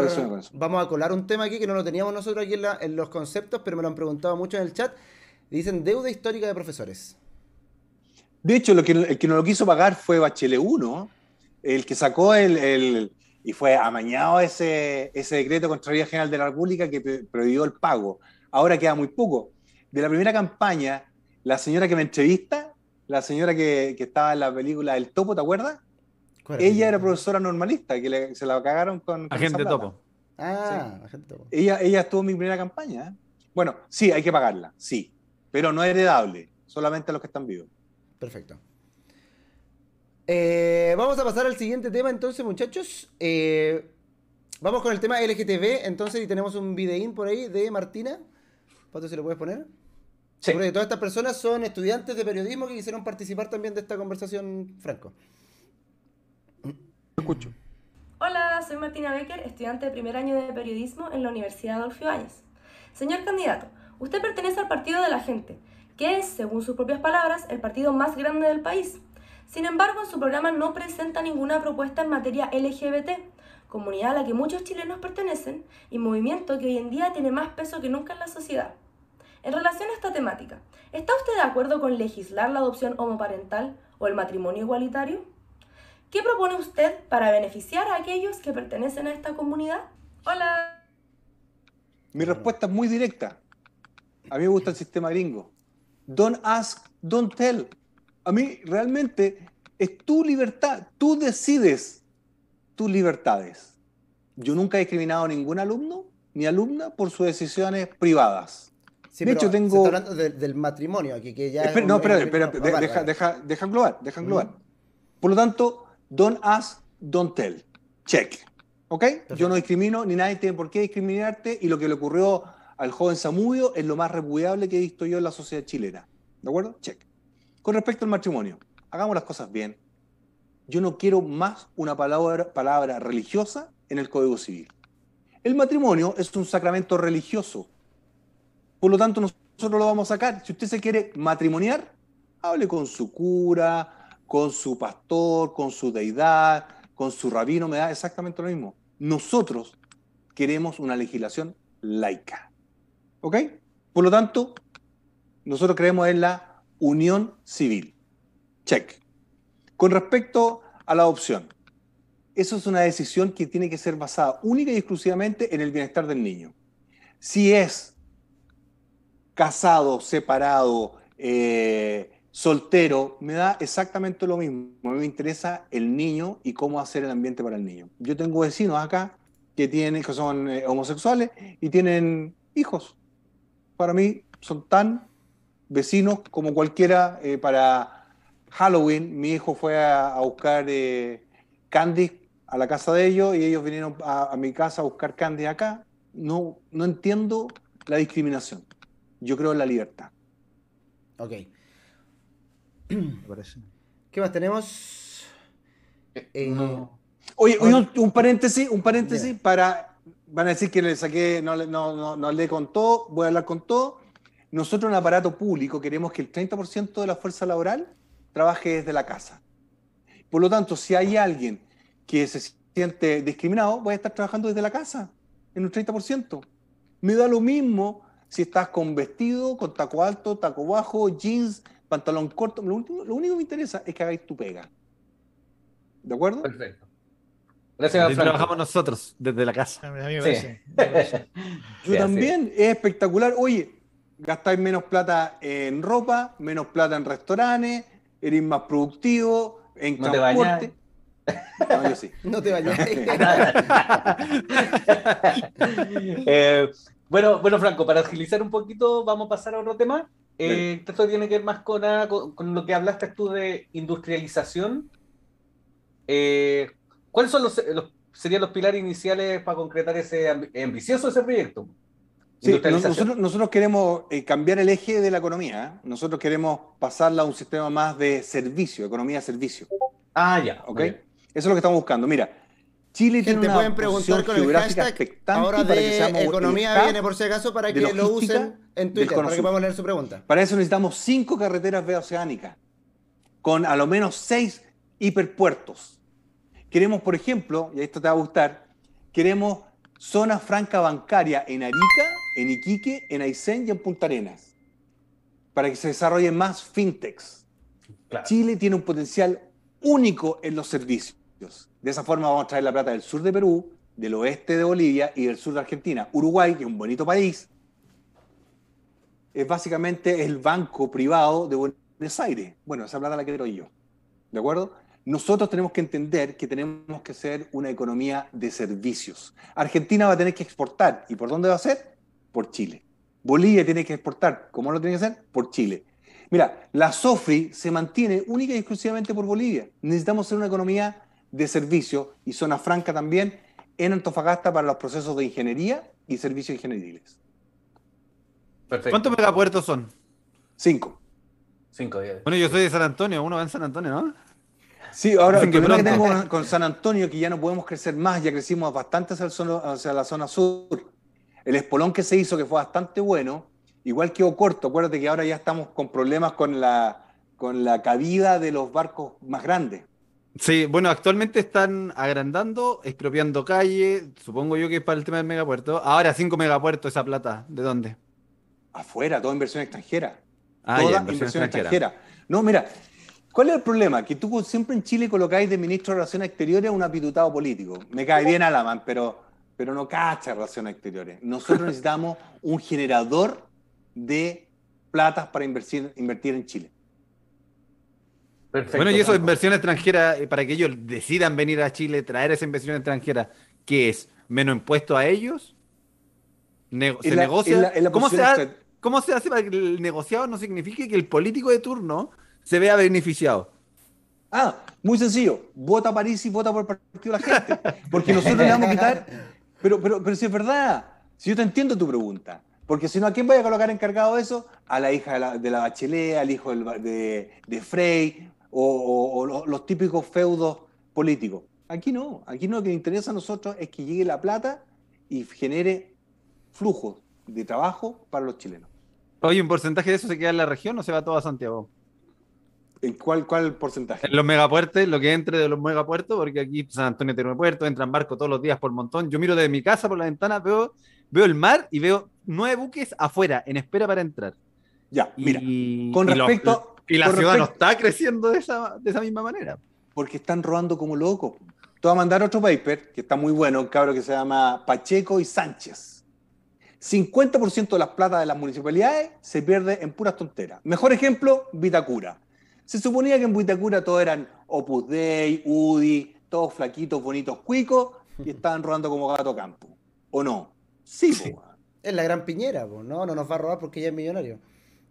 vamos a colar un tema aquí que no lo teníamos nosotros aquí en, en los conceptos, pero me lo han preguntado mucho en el chat. Dicen deuda histórica de profesores. De hecho, el que no lo quiso pagar fue Bachelet 1, el que sacó el, y fue amañado ese, ese decreto de Contraloría General de la República que prohibió el pago. Ahora queda muy poco. De la primera campaña, la señora que me entrevista, la señora que, estaba en la película El Topo, ¿te acuerdas? Ella era profesora normalista, que se la cagaron con... gente agente Topo. Ah, agente Topo. Ella, ella estuvo en mi primera campaña. Bueno, sí, hay que pagarla, sí pero no heredable, solamente a los que están vivos. Perfecto. Eh, vamos a pasar al siguiente tema entonces, muchachos. Eh, vamos con el tema LGTB, entonces, y tenemos un videín por ahí de Martina. ¿Cuánto se lo puedes poner? Sí. que todas estas personas son estudiantes de periodismo que quisieron participar también de esta conversación, Franco. Escucho. Hola, soy Martina Becker, estudiante de primer año de periodismo en la Universidad Adolfo Áñez. Señor candidato, Usted pertenece al Partido de la Gente, que es, según sus propias palabras, el partido más grande del país. Sin embargo, en su programa no presenta ninguna propuesta en materia LGBT, comunidad a la que muchos chilenos pertenecen y movimiento que hoy en día tiene más peso que nunca en la sociedad. En relación a esta temática, ¿está usted de acuerdo con legislar la adopción homoparental o el matrimonio igualitario? ¿Qué propone usted para beneficiar a aquellos que pertenecen a esta comunidad? Hola. Mi respuesta es muy directa. A mí me gusta el sistema gringo. Don't ask, don't tell. A mí realmente es tu libertad. Tú decides tus libertades. Yo nunca he discriminado a ningún alumno ni alumna por sus decisiones privadas. de hecho, tengo. Se hablando del matrimonio aquí, que ya. no, espera, espera, deja, deja, deja, englobar, deja englobar. Por lo tanto, don't ask, don't tell. Check. ¿Ok? Yo no discrimino, ni nadie tiene por qué discriminarte. Y lo que le ocurrió al joven Samudio es lo más repudiable que he visto yo en la sociedad chilena. ¿De acuerdo? Check. Con respecto al matrimonio, hagamos las cosas bien. Yo no quiero más una palabra, palabra religiosa en el Código Civil. El matrimonio es un sacramento religioso. Por lo tanto, nosotros lo vamos a sacar. Si usted se quiere matrimoniar, hable con su cura, con su pastor, con su deidad, con su rabino, me da exactamente lo mismo. Nosotros queremos una legislación laica. ¿Ok? Por lo tanto, nosotros creemos en la unión civil. Check. Con respecto a la adopción, eso es una decisión que tiene que ser basada única y exclusivamente en el bienestar del niño. Si es casado, separado, eh, soltero, me da exactamente lo mismo. A mí me interesa el niño y cómo hacer el ambiente para el niño. Yo tengo vecinos acá que, tienen, que son eh, homosexuales y tienen hijos para mí son tan vecinos como cualquiera. Eh, para Halloween, mi hijo fue a, buscar eh, candy a la casa de ellos y ellos vinieron a, mi casa a buscar candy acá. No, no entiendo la discriminación. Yo creo en la libertad. Ok. ¿Qué más tenemos? Eh, Oye, un, paréntesis, un paréntesis para van a decir que le saqué, no, no, no, no le contó, voy a hablar con todo. Nosotros, un aparato público, queremos que el 30% de la fuerza laboral trabaje desde la casa. Por lo tanto, si hay alguien que se siente discriminado, voy a estar trabajando desde la casa, en un 30%. Me da lo mismo si estás con vestido, con taco alto, taco bajo, jeans, pantalón corto. Lo, lo único que me interesa es que hagáis tu pega. ¿De acuerdo? Perfecto. Gracias Trabajamos nosotros desde la casa. A mí me parece, Yo también, es espectacular. Oye, gastáis menos plata en ropa, menos plata en restaurantes, eres más productivo, en no te Te no, yo sí. No te vayas. Eh, bueno, bueno, Franco, para agilizar un poquito, vamos a pasar a otro tema. Eh, esto tiene que ver más ah, con, con, lo que hablaste tú de industrialización. Eh, ¿Cuáles son serían los pilares iniciales para concretar ese ambicioso ese proyecto? Sí, nosotros, queremos eh, cambiar el eje de la economía. ¿eh? Nosotros queremos pasarla a un sistema más de servicio, economía-servicio. Ah, ya. ¿Ok? Eso es lo que estamos buscando. Mira, Chile tiene una pueden preguntar con ahora de economía viene por si acaso para que lo usen en Twitter para que leer su pregunta. Para eso necesitamos cinco carreteras oceánicas con a lo menos seis hiperpuertos Queremos, por ejemplo, y esto te va a gustar, queremos zona franca bancaria en Arica, en Iquique, en Aysén y en Punta Arenas, para que se desarrolle más fintechs. Chile tiene un potencial único en los servicios. De esa forma vamos a traer la plata del sur de Perú, del oeste de Bolivia y del sur de Argentina. Uruguay, que es un bonito país, es básicamente el banco privado de Buenos Aires. Bueno, esa plata la quiero yo. ¿De acuerdo? Nosotros tenemos que entender que tenemos que ser una economía de servicios. Argentina va a tener que exportar. ¿Y por dónde va a ser? Por Chile. Bolivia tiene que exportar. ¿Cómo lo tiene que hacer? Por Chile. Mira, la SOFRI se mantiene única y exclusivamente por Bolivia. Necesitamos ser una economía de servicios y zona franca también en Antofagasta para los procesos de ingeniería y servicios ingenieriles. Perfecto. ¿Cuántos megapuertos son? Cinco. Cinco, diez. Bueno, yo soy de San Antonio, uno va en San Antonio, ¿no? Sí, ahora que tenemos con San Antonio que ya no podemos crecer más, ya crecimos bastante hacia, la zona sur. El espolón que se hizo, que fue bastante bueno, igual quedó corto. Acuérdate que ahora ya estamos con problemas con la, con la cabida de los barcos más grandes. Sí, bueno, actualmente están agrandando, expropiando calle, supongo yo que es para el tema del megapuerto. Ahora, 5 megapuertos esa plata, ¿de dónde? Afuera, toda inversión extranjera. Ah, toda inversión, extranjera. extranjera. No, mira, ¿Cuál es el problema? Que tú siempre en Chile colocáis de ministro de Relaciones Exteriores a un apitutado político. Me cae bien Alaman, pero, pero no cacha Relaciones Exteriores. Nosotros necesitamos un generador de platas para invertir, invertir en Chile. Perfecto, bueno, y eso, de inversión extranjera, eh, para que ellos decidan venir a Chile, traer esa inversión extranjera, que es? ¿Menos impuesto a ellos? ¿Se negocia? ¿Cómo, se ¿Cómo se hace para que el negociado no signifique que el político de turno se vea beneficiado? Ah, muy sencillo. Vota París y vota por el partido de la gente. Porque nosotros le vamos a quitar. Pero, pero, pero si es verdad, si yo te entiendo tu pregunta. Porque si no, ¿a quién voy a colocar encargado de eso? A la hija de la, de al hijo de, Frey, o, los, típicos feudos políticos. Aquí no, aquí no, lo que nos interesa a nosotros es que llegue la plata y genere flujos de trabajo para los chilenos. Oye, ¿un porcentaje de eso se queda en la región o se va todo a Santiago? cuál, porcentaje? En los megapuertos, lo que entre de los megapuertos, porque aquí San Antonio tiene un puerto, entran barcos todos los días por montón. Yo miro desde mi casa por la ventana, veo, el mar y veo nueve buques afuera, en espera para entrar. Ya, mira, con respecto... Y, la ciudad no está creciendo de esa, misma manera. Porque están robando como locos. Te voy a mandar otro paper, que está muy bueno, un cabro que se llama Pacheco y Sánchez. 50% de las plata de las municipalidades se pierde en puras tonteras. Mejor ejemplo, Vitacura. Se suponía que en Buitacura todos eran Opus Dei, UDI, todos flaquitos, bonitos, cuicos, y estaban rodando como gato campo. ¿O no? Sí, Es la gran piñera, no, no nos va a robar porque ya es millonario.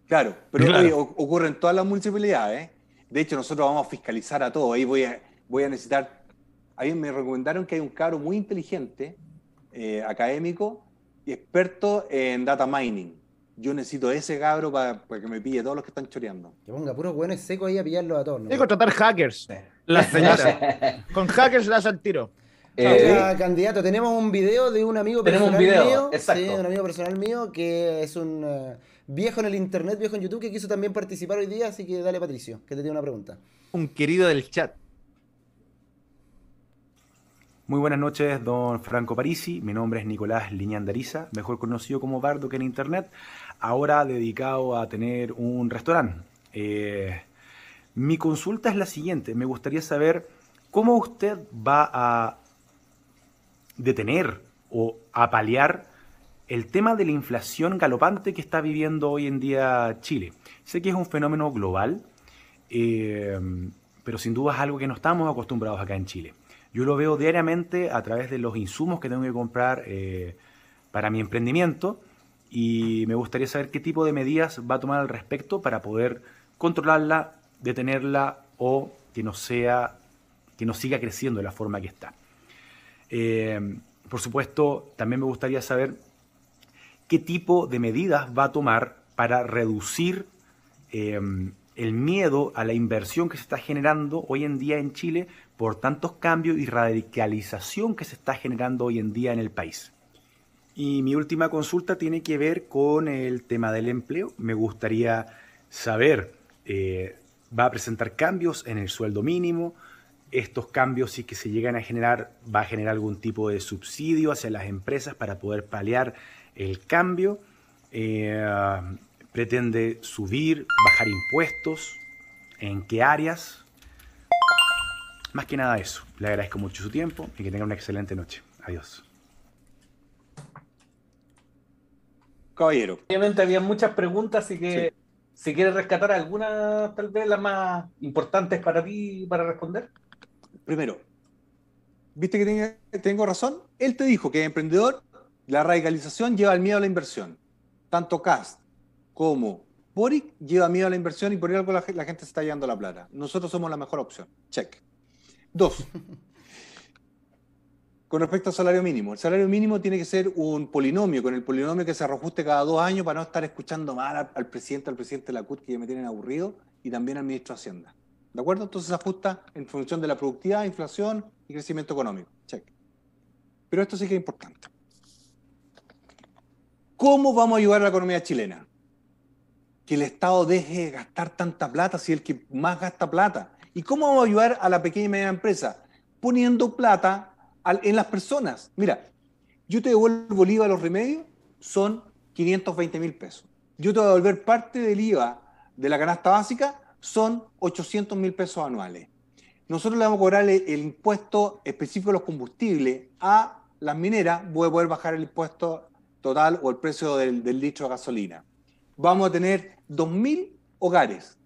Claro, pero ocurre en todas las municipalidades. ¿eh? De hecho, nosotros vamos a fiscalizar a todos. Ahí voy a, voy a necesitar. me recomendaron que hay un cabro muy inteligente, eh, académico y experto en data mining yo necesito ese cabro para que me pille todos los que están choreando. Que ponga puros buenos seco ahí a pillarlos a todos. ¿no? Hay que contratar hackers. La señora. Con hackers las al tiro. Eh, candidato, tenemos un video de un amigo personal mío. Sí, un amigo personal mío que es un eh, viejo en el internet, viejo en YouTube, que quiso también participar hoy día, así que dale Patricio, que te tiene una pregunta. Un querido del chat. Muy buenas noches, don Franco Parisi. Mi nombre es Nicolás Liñandariza, mejor conocido como Bardo que en Internet ahora dedicado a tener un restaurante. Eh, mi consulta es la siguiente, me gustaría saber cómo usted va a detener o a paliar el tema de la inflación galopante que está viviendo hoy en día Chile. Sé que es un fenómeno global, eh, pero sin duda es algo que no estamos acostumbrados acá en Chile. Yo lo veo diariamente a través de los insumos que tengo que comprar eh, para mi emprendimiento y me gustaría saber qué tipo de medidas va a tomar al respecto para poder controlarla, detenerla o que no sea que no siga creciendo de la forma que está. Eh, por supuesto, también me gustaría saber qué tipo de medidas va a tomar para reducir eh, el miedo a la inversión que se está generando hoy en día en Chile por tantos cambios y radicalización que se está generando hoy en día en el país. Y mi última consulta tiene que ver con el tema del empleo. Me gustaría saber, eh, ¿va a presentar cambios en el sueldo mínimo? ¿Estos cambios, si que se llegan a generar, va a generar algún tipo de subsidio hacia las empresas para poder paliar el cambio? Eh, ¿Pretende subir, bajar impuestos? ¿En qué áreas? Más que nada eso. Le agradezco mucho su tiempo y que tenga una excelente noche. Adiós. caballero. Obviamente había muchas preguntas, así que si quieres rescatar algunas, tal vez las más importantes para ti para responder. Primero, ¿viste que tengo razón? Él te dijo que emprendedor, la radicalización lleva el miedo a la inversión. Tanto Cast como Boric lleva miedo a la inversión y por algo la, gente se está llevando la plata. Nosotros somos la mejor opción. Check. Dos, con respecto al salario mínimo, el salario mínimo tiene que ser un polinomio, con el polinomio que se reajuste cada dos años para no estar escuchando mal al, presidente, al presidente de la CUT, que ya me tienen aburrido, y también al ministro de Hacienda. ¿De acuerdo? Entonces se ajusta en función de la productividad, inflación y crecimiento económico. Check. Pero esto sí que es importante. ¿Cómo vamos a ayudar a la economía chilena? Que el Estado deje de gastar tanta plata si es el que más gasta plata. ¿Y cómo vamos a ayudar a la pequeña y media empresa? Poniendo plata en las personas. Mira, yo te devuelvo el IVA a los remedios, son 520 mil pesos. Yo te voy a devolver parte del IVA de la canasta básica, son 800 mil pesos anuales. Nosotros le vamos a cobrar el, impuesto específico a los combustibles a las mineras, voy a poder bajar el impuesto total o el precio del, litro de gasolina. Vamos a tener mil hogares,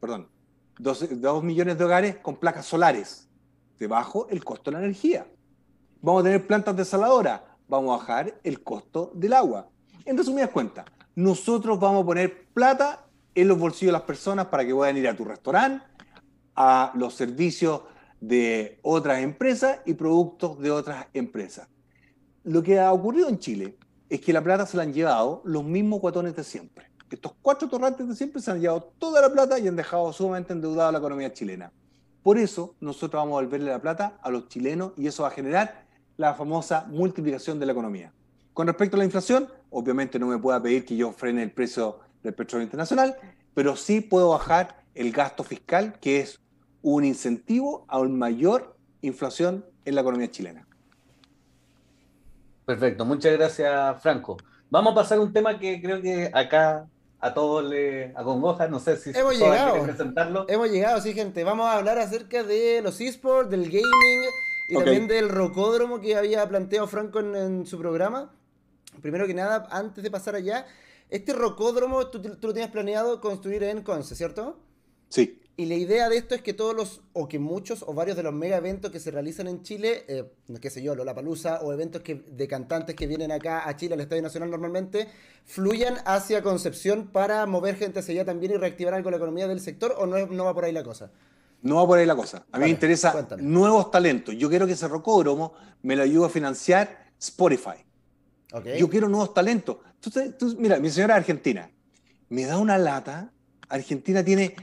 perdón, 2, millones de hogares con placas solares, debajo el costo de la energía vamos a tener plantas desaladoras, vamos a bajar el costo del agua. En resumidas cuentas, nosotros vamos a poner plata en los bolsillos de las personas para que puedan ir a tu restaurante, a los servicios de otras empresas y productos de otras empresas. Lo que ha ocurrido en Chile es que la plata se la han llevado los mismos cuatones de siempre. Estos cuatro torrentes de siempre se han llevado toda la plata y han dejado sumamente endeudada la economía chilena. Por eso nosotros vamos a devolverle la plata a los chilenos y eso va a generar la famosa multiplicación de la economía. Con respecto a la inflación, obviamente no me pueda pedir que yo frene el precio del petróleo internacional, pero sí puedo bajar el gasto fiscal, que es un incentivo a una mayor inflación en la economía chilena. Perfecto, muchas gracias Franco. Vamos a pasar a un tema que creo que acá a todos le acongoja, no sé si hemos llegado, presentarlo. Hemos llegado, sí gente, vamos a hablar acerca de los esports, del gaming y también del rocódromo que había planteado Franco en, su programa. Primero que nada, antes de pasar allá, este rocódromo tú, lo tenías planeado construir en Conce, ¿cierto? Sí. Y la idea de esto es que todos los, o que muchos o varios de los mega eventos que se realizan en Chile, eh, qué sé yo, Lollapalooza o eventos que, de cantantes que vienen acá a Chile, al Estadio Nacional normalmente, fluyan hacia Concepción para mover gente hacia allá también y reactivar algo la economía del sector, o no, no va por ahí la cosa. No va por ahí la cosa. A mí me interesa nuevos talentos. Yo quiero que ese rocódromo me lo ayude a financiar Spotify. Yo quiero nuevos talentos. mira, mi señora Argentina me da una lata. Argentina tiene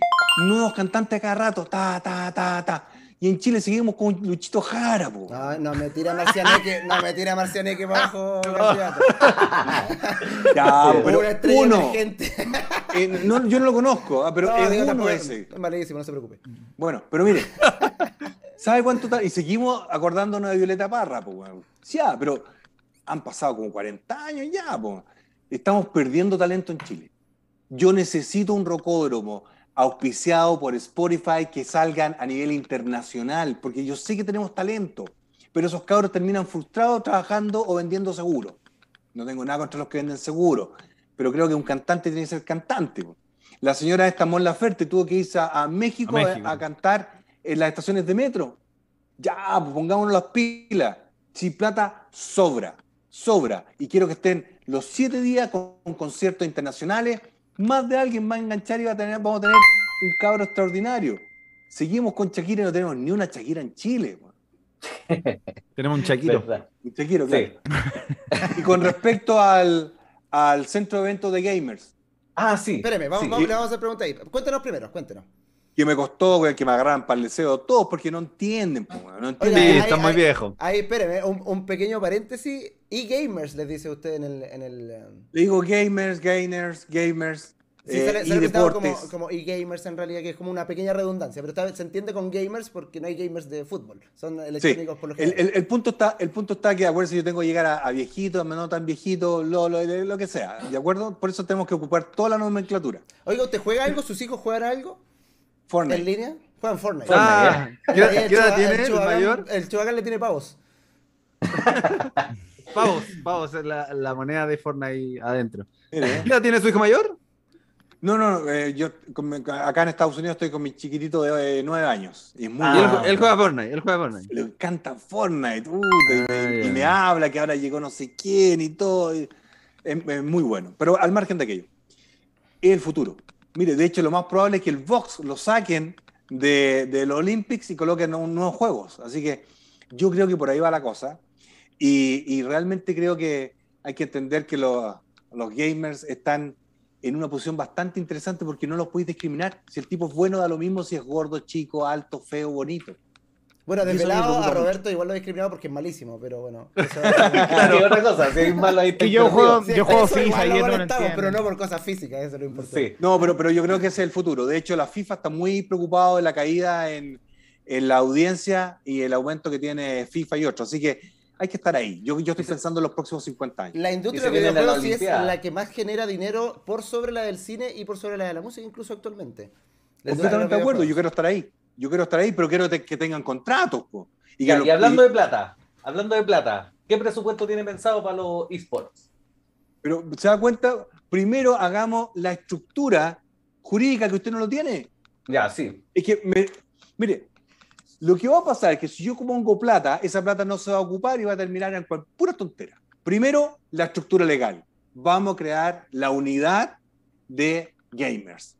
nuevos cantantes a cada rato. Ta, ta, ta, ta. Y en Chile seguimos con Luchito Jara, po. No, me tira Marcianeque, no me tira Marcianeque el abajo, ya, pero uno. Eh, yo no lo conozco, ah, pero es uno ese. no se preocupe. Bueno, pero mire, ¿sabe cuánto tal? Y seguimos acordándonos de Violeta Parra, po. Sí, ah, pero han pasado como 40 años ya, po. Estamos perdiendo talento en Chile. Yo necesito un rocódromo auspiciado por Spotify, que salgan a nivel internacional, porque yo sé que tenemos talento, pero esos cabros terminan frustrados trabajando o vendiendo seguro. No tengo nada contra los que venden seguro, pero creo que un cantante tiene que ser cantante. La señora esta Mon Laferte tuvo que irse a, México, a, cantar en las estaciones de metro. Ya, pues pongámonos las pilas. Si plata sobra, sobra. Y quiero que estén los siete días con conciertos internacionales más de alguien va a enganchar y va a tener, vamos a tener un cabro extraordinario. Seguimos con Shakira y no tenemos ni una Shakira en Chile. tenemos un Shakiro. Un Shakiro, claro. y con respecto al, centro de eventos de gamers. Ah, sí. Espéreme, vamos, le vamos a hacer preguntas Cuéntanos primero, cuéntenos que me costó, güey, que me agarran para el deseo, todos porque no entienden, pues, sí, están muy viejos. Ahí, espérame, un, pequeño paréntesis. Y gamers, les dice usted en el. Le digo gamers, gainers, gamers. Sí, y eh, Como, e gamers en realidad, que es como una pequeña redundancia, pero vez se entiende con gamers porque no hay gamers de fútbol, son electrónicos por lo El, punto está, el punto está que, si yo tengo que llegar a, a viejitos, tan viejito lo, lo, lo, que sea, ¿de acuerdo? Por eso tenemos que ocupar toda la nomenclatura. Oiga, ¿te juega algo? ¿Sus hijos juegan algo? ¿En línea? juega Fortnite. Fortnite. ¿eh? Ah. ¿Qué edad tiene el, hijo mayor? El Chubacán le tiene pavos. pavos, pavos, es la, moneda de Fortnite adentro. Eh. ¿Qué edad tiene su hijo mayor? No, no, eh, yo acá en Estados Unidos estoy con mi chiquitito de nueve años. es muy ah. él, juega Fortnite, él juega Fortnite. Le encanta Fortnite, uh, ah, y, me habla que ahora llegó no sé quién y todo. es, es muy bueno, pero al margen de aquello. El futuro. Mire, de hecho, lo más probable es que el Vox lo saquen de, los Olympics y coloquen nuevos juegos. Así que yo creo que por ahí va la cosa. Y, realmente creo que hay que entender que los, los gamers están en una posición bastante interesante porque no los puedes discriminar. Si el tipo es bueno, da lo mismo si es gordo, chico, alto, feo, bonito. Bueno, desvelado a Roberto igual lo he discriminado porque es malísimo, pero bueno. otra cosa, es malo yo juego, yo juego FIFA y pero no por cosas físicas, eso es lo importante. No, pero, pero yo creo que ese es el futuro. De hecho, la FIFA está muy preocupado de la caída en, en la audiencia y el aumento que tiene FIFA y otros. Así que hay que estar ahí. Yo, yo estoy pensando en los próximos 50 años. La industria de videojuegos es la que más genera dinero por sobre la del cine y por sobre la de la música, incluso actualmente. Completamente de acuerdo, yo quiero estar ahí yo quiero estar ahí, pero quiero que tengan contratos. Y, hablando de plata, hablando de plata, ¿qué presupuesto tiene pensado para los esports? Pero se da cuenta, primero hagamos la estructura jurídica que usted no lo tiene. Ya, sí. Es que, mire, lo que va a pasar es que si yo pongo plata, esa plata no se va a ocupar y va a terminar en pura tontera. Primero, la estructura legal. Vamos a crear la unidad de gamers.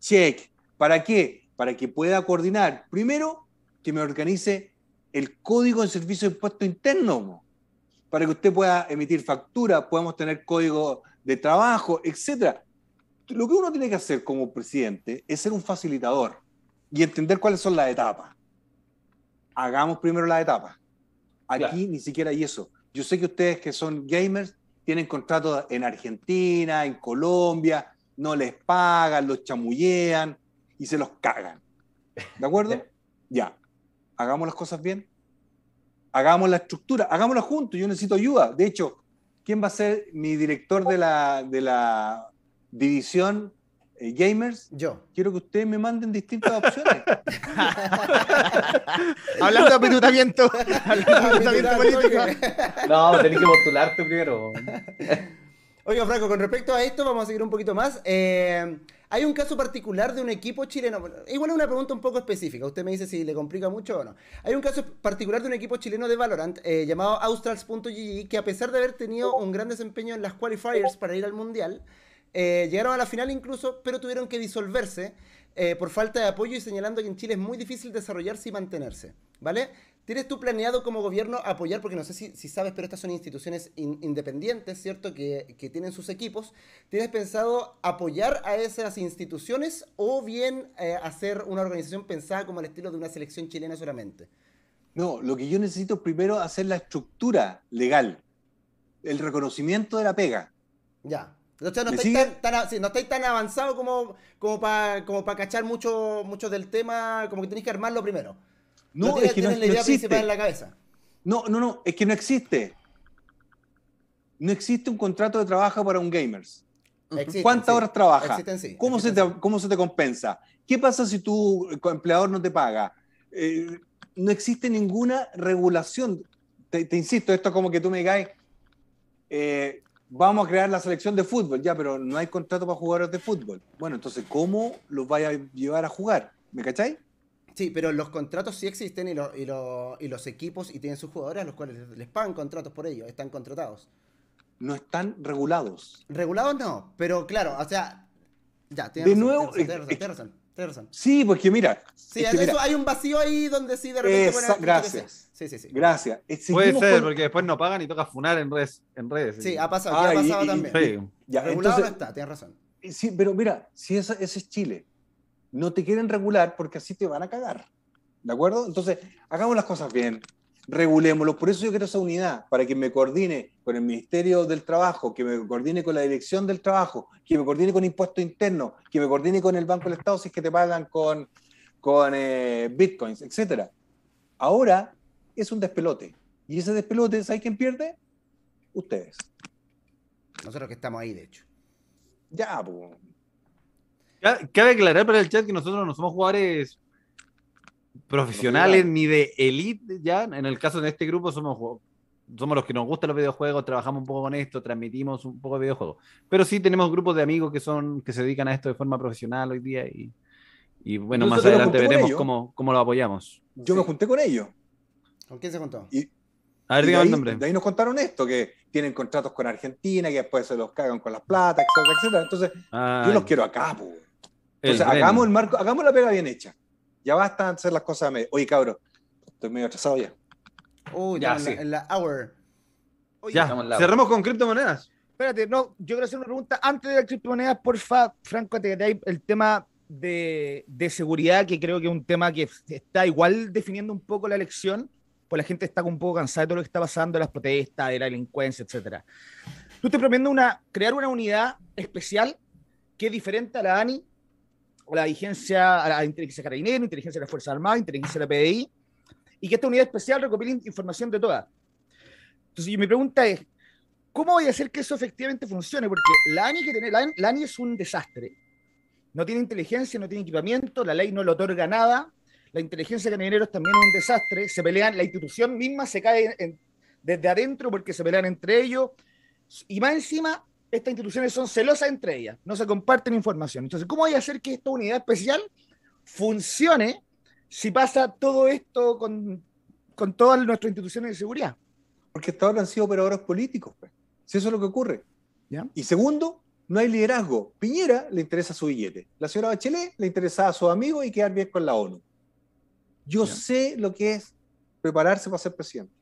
Check. ¿Para qué? para que pueda coordinar. Primero, que me organice el código de servicio de impuesto interno, para que usted pueda emitir factura, podemos tener código de trabajo, etc. Lo que uno tiene que hacer como presidente es ser un facilitador y entender cuáles son las etapas. Hagamos primero las etapas. Aquí ni siquiera hay eso. Yo sé que ustedes que son gamers tienen contratos en Argentina, en Colombia, no les pagan, los chamullean y se los cagan. ¿De acuerdo? ya. Hagamos las cosas bien. Hagamos la estructura. Hagámoslo juntos. Yo necesito ayuda. De hecho, ¿quién va a ser mi director de la, de la división eh, gamers, yo. Quiero que ustedes me manden distintas opciones. Hablando de apetutamiento. Hablando de político. No, tenés que postularte primero. Oiga, Franco, con respecto a esto, vamos a seguir un poquito más. Eh, hay un caso particular de un equipo chileno. Igual es una pregunta un poco específica. Usted me dice si le complica mucho o no. Hay un caso particular de un equipo chileno de Valorant eh, llamado Australs.gg que a pesar de haber tenido un gran desempeño en las qualifiers para ir al mundial, eh, llegaron a la final incluso, pero tuvieron que disolverse eh, por falta de apoyo y señalando que en Chile es muy difícil desarrollarse y mantenerse. ¿Vale? ¿Tienes tú planeado como gobierno apoyar, porque no sé si, sabes, pero estas son instituciones independientes, ¿cierto? Que, tienen sus equipos. ¿Tienes pensado apoyar a esas instituciones o bien eh, hacer una organización pensada como al estilo de una selección chilena solamente? No, lo que yo necesito es primero hacer la estructura legal, el reconocimiento de la pega. Ya. O sea, no estáis tan, avanzado como, como para como cachar mucho, mucho del tema, como que tenéis que armarlo primero. No, es que no, existe. en la cabeza. No, no, no, es que no existe. No existe un contrato de trabajo para un gamers. ¿Cuántas horas trabaja? ¿Cómo, se te, compensa? ¿Qué pasa si tu empleador no te paga? Eh, no existe ninguna regulación. Te, insisto, esto es como que tú me digas, eh, vamos a crear la selección de fútbol, ya, pero no hay contrato para jugadores de fútbol. Bueno, entonces, ¿cómo los vaya a llevar a jugar? ¿Me cacháis? Sí, pero los contratos sí existen y, los equipos y tienen sus jugadores a los cuales les pagan contratos por ello, están contratados. No están regulados. Regulados no, pero claro, o sea, ya, de razón, nuevo, Sí, porque mira, sí, hay un vacío ahí donde sí de repente gracias. Sí, sí, sí. Gracias. Eh, Puede ser, porque después no pagan y toca funar en redes. En redes sí, ha pasado, ha ah, pasado también. Regulado está, tienes razón. Sí, pero mira, si ese es Chile no te quieren regular porque así te van a cagar. ¿De acuerdo? Entonces, hagamos las cosas bien, regulémoslo. Por eso yo quiero esa unidad, para que me coordine con el Ministerio del Trabajo, que me coordine con la Dirección del Trabajo, que me coordine con Impuesto Interno, que me coordine con el Banco del Estado si es que te pagan con, con eh, bitcoins, etc. Ahora es un despelote. Y ese despelote, ¿sabes quién pierde? Ustedes. Nosotros que estamos ahí, de hecho. Ya, pues. Cabe aclarar para el chat que nosotros no somos jugadores profesionales ni de elite ya. En el caso de este grupo somos, somos los que nos gustan los videojuegos, trabajamos un poco con esto, transmitimos un poco de videojuegos. Pero sí tenemos grupos de amigos que son que se dedican a esto de forma profesional hoy día y, bueno, más adelante veremos cómo, cómo, lo apoyamos. Yo me junté con ellos. ¿Con quién se contó? a ver, dígame el nombre. De ahí nos contaron esto, que tienen contratos con Argentina, que después se los cagan con las plata, etcétera, etcétera. Entonces, ah, yo los quiero acá, pues. Entonces, hagamos el marco, hagamos la pega bien hecha. Ya basta hacer las cosas a Oye, cabrón estoy medio atrasado ya. Uh, ya, en la, hour. ya, cerramos con criptomonedas. Espérate, no, yo quiero hacer una pregunta antes de las criptomonedas, porfa, Franco, te el tema de, seguridad, que creo que es un tema que está igual definiendo un poco la elección, pues la gente está un poco cansada de todo lo que está pasando, las protestas, de la delincuencia, etcétera. Tú te propones una, crear una unidad especial que es diferente a la ANI, la vigencia, a la inteligencia carabinero, inteligencia de las Fuerzas Armadas, inteligencia de la PDI, y que esta unidad especial recopile información de todas. Entonces, mi pregunta es, ¿cómo voy a hacer que eso efectivamente funcione? Porque la ANI, que tiene, la, es un desastre. No tiene inteligencia, no tiene equipamiento, la ley no le otorga nada, la inteligencia de carabineros también es un desastre, se pelean, la institución misma se cae desde adentro porque se pelean entre ellos, y más encima estas instituciones son celosas entre ellas, no se comparten información. Entonces, ¿cómo voy a hacer que esta unidad especial funcione si pasa todo esto con, todas nuestras instituciones de seguridad? Porque hasta ahora han sido operadores políticos, pues. si eso es lo que ocurre. Y segundo, no hay liderazgo. Piñera le interesa su billete, la señora Bachelet le interesa a su amigo y quedar bien con la ONU. Yo sé lo que es prepararse para ser presidente.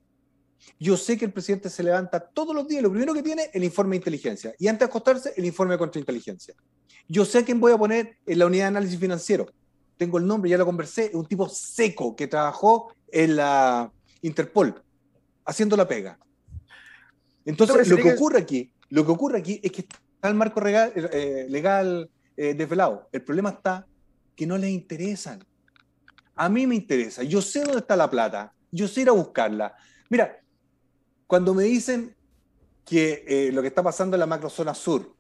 Yo sé que el presidente se levanta todos los días, lo primero que tiene, el informe de inteligencia. Y antes de acostarse, el informe de contrainteligencia. Yo sé a quién voy a poner en la unidad de análisis financiero. Tengo el nombre, ya lo conversé, es un tipo seco que trabajó en la Interpol, haciendo la pega. Entonces, lo que, ocurre aquí, lo que ocurre aquí es que está el marco eh, eh, legal, eh, desvelado. El problema está que no les interesan. A mí me interesa. Yo sé dónde está la plata. Yo sé ir a buscarla. Mira, cuando me dicen que eh, lo que está pasando en la macrozona sur,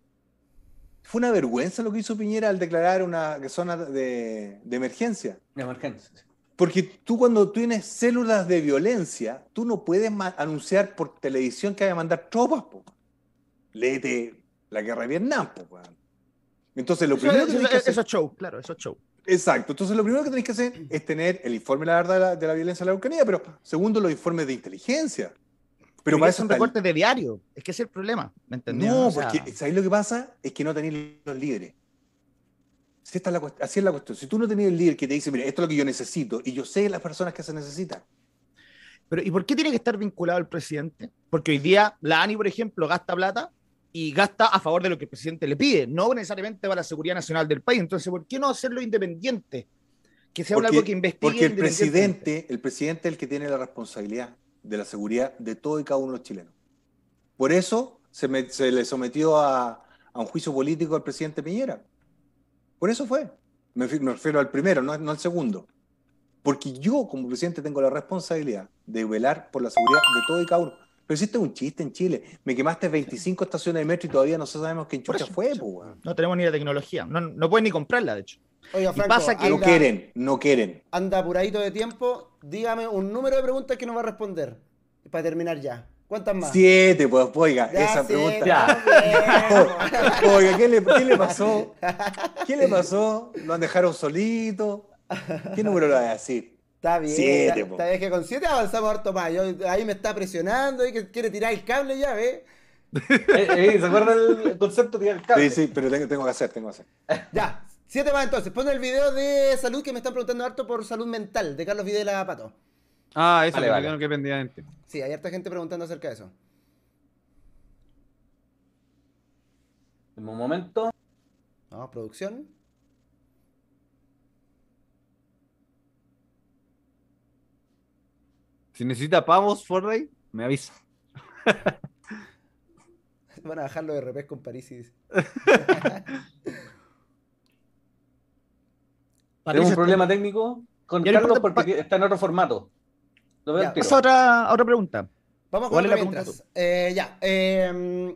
fue una vergüenza lo que hizo Piñera al declarar una zona de, emergencia. De emergencia. Porque tú cuando tienes células de violencia, tú no puedes anunciar por televisión que hay a mandar tropas. Po. de la guerra de Vietnam. Entonces lo primero que que hacer... es show, claro, eso es show. Exacto. Entonces lo primero que tenés que hacer es tener el informe, de la, de la violencia en la Ucrania, pero segundo, los informes de inteligencia. Pero para son recortes de diario. Es que ese es el problema, ¿me entendés? No, porque ¿sabéis lo que pasa? Es que no tenéis los líderes. Si la, así es la cuestión. Si tú no tenés el líder que te dice, mira, esto es lo que yo necesito, y yo sé las personas que se necesitan. Pero, ¿y por qué tiene que estar vinculado al presidente? Porque hoy día la ANI, por ejemplo, gasta plata y gasta a favor de lo que el presidente le pide, no necesariamente para la seguridad nacional del país. Entonces, ¿por qué no hacerlo independiente? Que sea algo que investigue. Porque el presidente, el presidente es el que tiene la responsabilidad de la seguridad de todo y cada uno de los chilenos. Por eso se, le sometió a, un juicio político al presidente Piñera. Por eso fue. Me, refiero al primero, no, al segundo. Porque yo como presidente tengo la responsabilidad de velar por la seguridad de todo y cada uno. Pero hiciste un chiste en Chile. Me quemaste 25 estaciones de metro y todavía no sabemos quién chucha fue. no tenemos ni la tecnología. No, pueden ni comprarla, de hecho. Oiga, Franco, pasa que no quieren, no quieren. Anda apuradito de tiempo dígame un número de preguntas que nos va a responder. Para terminar ya. ¿Cuántas más? Siete, pues, oiga, esa pregunta. oiga, ¿qué le, ¿qué le, pasó? ¿Qué le pasó? ¿Lo han dejado solito? ¿Qué número le va a decir? Está bien. Siete, pues. está bien que con siete avanzamos harto más. ahí me está presionando, y que quiere tirar el cable ya, ¿ves? Eh, ¿Eh, se acuerda el concepto de tirar el cable? Sí, sí, pero tengo, tengo que hacer, tengo que hacer. Ya, Siete más entonces. Pon el video de salud que me están preguntando harto por salud mental, de Carlos Videla Pato. Ah, eso le vale. que pendiente. Sí, hay harta gente preguntando acerca de eso. Un momento. vamos producción. Si necesita pavos, Fortnite, me avisa. Van a bajarlo de revés con París y dice. Tenemos un problema este- técnico con Carlos porque está en otro formato. Lo es otra, otra pregunta. Vamos con la mientras. Eh, ya. Eh,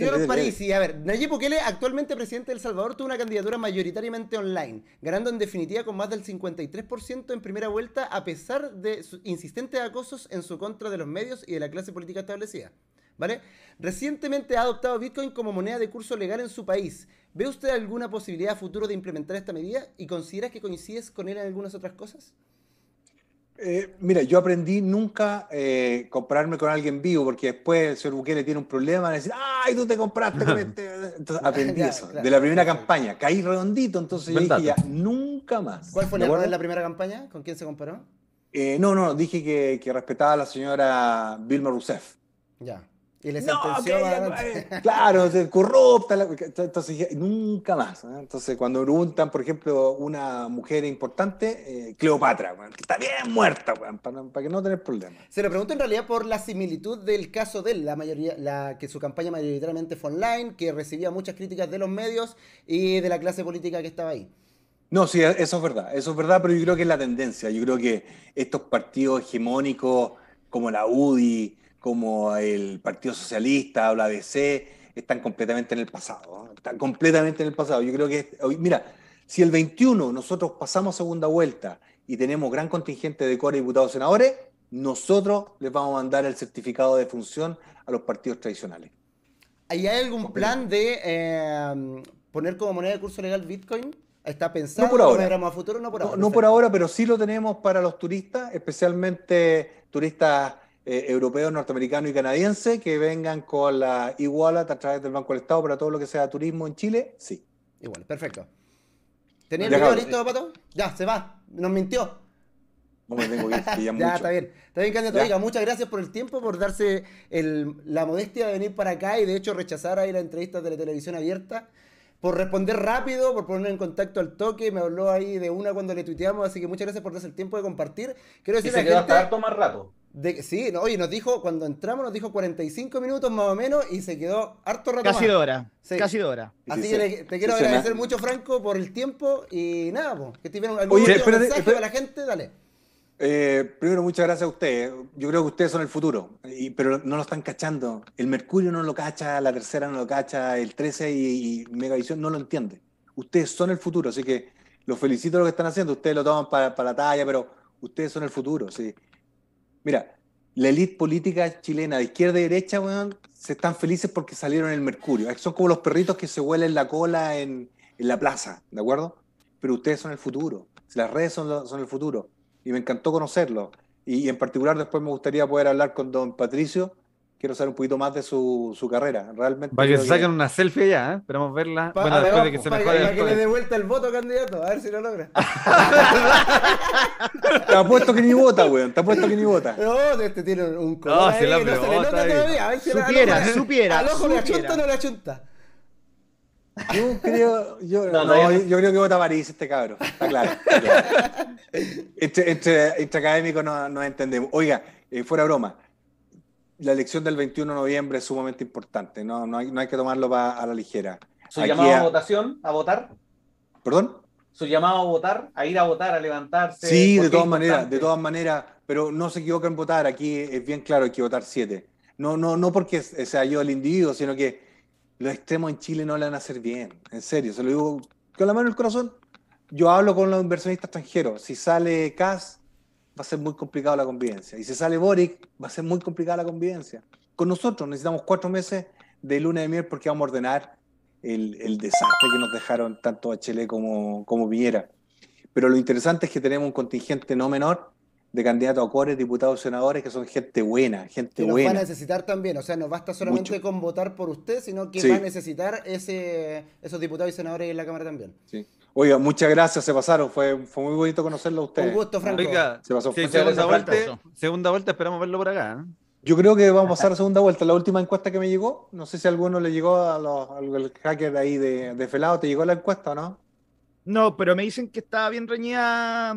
a ver, Nayib Bukele, actualmente presidente del El Salvador, tuvo una candidatura mayoritariamente online, ganando en definitiva con más del 53% en primera vuelta, a pesar de sus insistentes acosos en su contra de los medios y de la clase política establecida. ¿vale? Recientemente ha adoptado Bitcoin como moneda de curso legal en su país. ¿Ve usted alguna posibilidad a futuro de implementar esta medida y considera que coincides con él en algunas otras cosas? Eh, mira, yo aprendí nunca eh, comprarme con alguien vivo, porque después el señor Bukele tiene un problema, decir, ¡ay, tú te compraste con este! Entonces aprendí eso, de la primera campaña. Caí redondito, entonces dije nunca más. ¿Cuál fue el error de la primera campaña? ¿Con quién se comparó? Eh, no, no, dije que, que, respetaba a la señora Vilma Rousseff. Ya. Y les no, claro, corrupta, entonces nunca más. Entonces, cuando preguntan, por ejemplo, una mujer importante, eh, Cleopatra, que está bien muerta, para, que no tener problemas. Se le pregunta en realidad por la similitud del caso de él, la mayoría, la, que su campaña mayoritariamente fue online, que recibía muchas críticas de los medios y de la clase política que estaba ahí. No, sí, eso es verdad, eso es verdad, pero yo creo que es la tendencia. Yo creo que estos partidos hegemónicos como la UDI, como el Partido Socialista habla la ABC, están completamente en el pasado. Están completamente en el pasado. Yo creo que, mira, si el 21 nosotros pasamos segunda vuelta y tenemos gran contingente de core diputados senadores, nosotros les vamos a mandar el certificado de función a los partidos tradicionales. hay algún plan de eh, poner como moneda de curso legal Bitcoin? ¿Está pensado? No por ahora. a futuro? No, por ahora, no por ahora, pero sí lo tenemos para los turistas, especialmente turistas eh, europeo, norteamericano y canadiense que vengan con la igualat a través del Banco del Estado para todo lo que sea turismo en Chile, sí. Igual, perfecto. ¿Tenía el video listo, Pato? Ya, se va. Nos mintió. No me tengo que ya, está bien. Está bien, candidato. muchas gracias por el tiempo, por darse la modestia de venir para acá y de hecho rechazar ahí la entrevista de la televisión abierta. Por responder rápido, por poner en contacto al toque, me habló ahí de una cuando le tuiteamos, así que muchas gracias por darse el tiempo de compartir. Quiero decir se quedó hasta harto más rato sí, oye, nos dijo, cuando entramos nos dijo 45 minutos más o menos y se quedó harto rato. Casi de hora, casi de hora. Así que te quiero agradecer mucho, Franco, por el tiempo y nada, que algún oye, mensaje para la gente, dale. Eh, primero, muchas gracias a ustedes. Yo creo que ustedes son el futuro, pero no lo están cachando. El Mercurio no lo cacha, la tercera no lo cacha, el 13 y, Megavisión no lo entiende. Ustedes son el futuro, así que los felicito lo que están haciendo. Ustedes lo toman para, para la talla, pero ustedes son el futuro. Sí Mira, la élite política chilena de izquierda y derecha, se están felices porque salieron el mercurio. Son como los perritos que se huelen la cola en, la plaza, ¿de acuerdo? Pero ustedes son el futuro. Las redes son, el futuro. Y me encantó conocerlo. y, en particular después me gustaría poder hablar con don Patricio quiero saber un poquito más de su, su carrera. Realmente. Para que se saquen una selfie ya, ¿eh? esperamos verla. bueno, después de que se mejore. Para que, le dé vuelta el voto, candidato, a ver si lo logra. te apuesto que ni vota, weón. Te apuesto que ni vota. No, este tiene un color. No, ahí, se no le nota todavía. A ver si supiera, la supiera. Al ojo le achunta o no le chunta Yo creo, yo, no, yo, creo que vota París este cabrón está claro. Este, este, este, académico no, no entendemos. Oiga, eh, fuera broma, la elección del 21 de noviembre es sumamente importante, no, no, hay, que tomarlo a, la ligera. ¿Su llamado a... votación, a votar? ¿Perdón? ¿Su llamado a votar, a ir a votar, a levantarse? Sí, de todas maneras, de todas maneras, pero no se equivoquen en votar, aquí es bien claro, hay que votar siete. No, no, no porque sea yo el individuo, sino que los extremos en Chile no le van a hacer bien, en serio, se lo digo con la mano en el corazón. Yo hablo con los inversionistas extranjeros, si sale CAS, va a ser muy complicado la convivencia. Y si sale Boric, va a ser muy complicada la convivencia. Con nosotros necesitamos cuatro meses de lunes de miel porque vamos a ordenar el, desastre que nos dejaron tanto a como, como Pero lo interesante es que tenemos un contingente no menor de candidatos a Core, diputados, y senadores, que son gente buena, gente buena. va a necesitar también, o sea, no basta solamente con votar por usted, sino que va a necesitar ese, esos diputados y senadores en la Cámara también. Sí. Oiga, muchas gracias, se pasaron. Fue, muy bonito conocerlo a ustedes. Un gusto, Franco. se pasó. segunda, vuelta, esperamos verlo por acá. ¿eh? Yo creo que vamos a pasar a segunda vuelta. La última encuesta que me llegó, no sé si alguno le llegó a al hacker ahí de, de, Felado, ¿te llegó la encuesta o no? No, pero me dicen que estaba bien reñida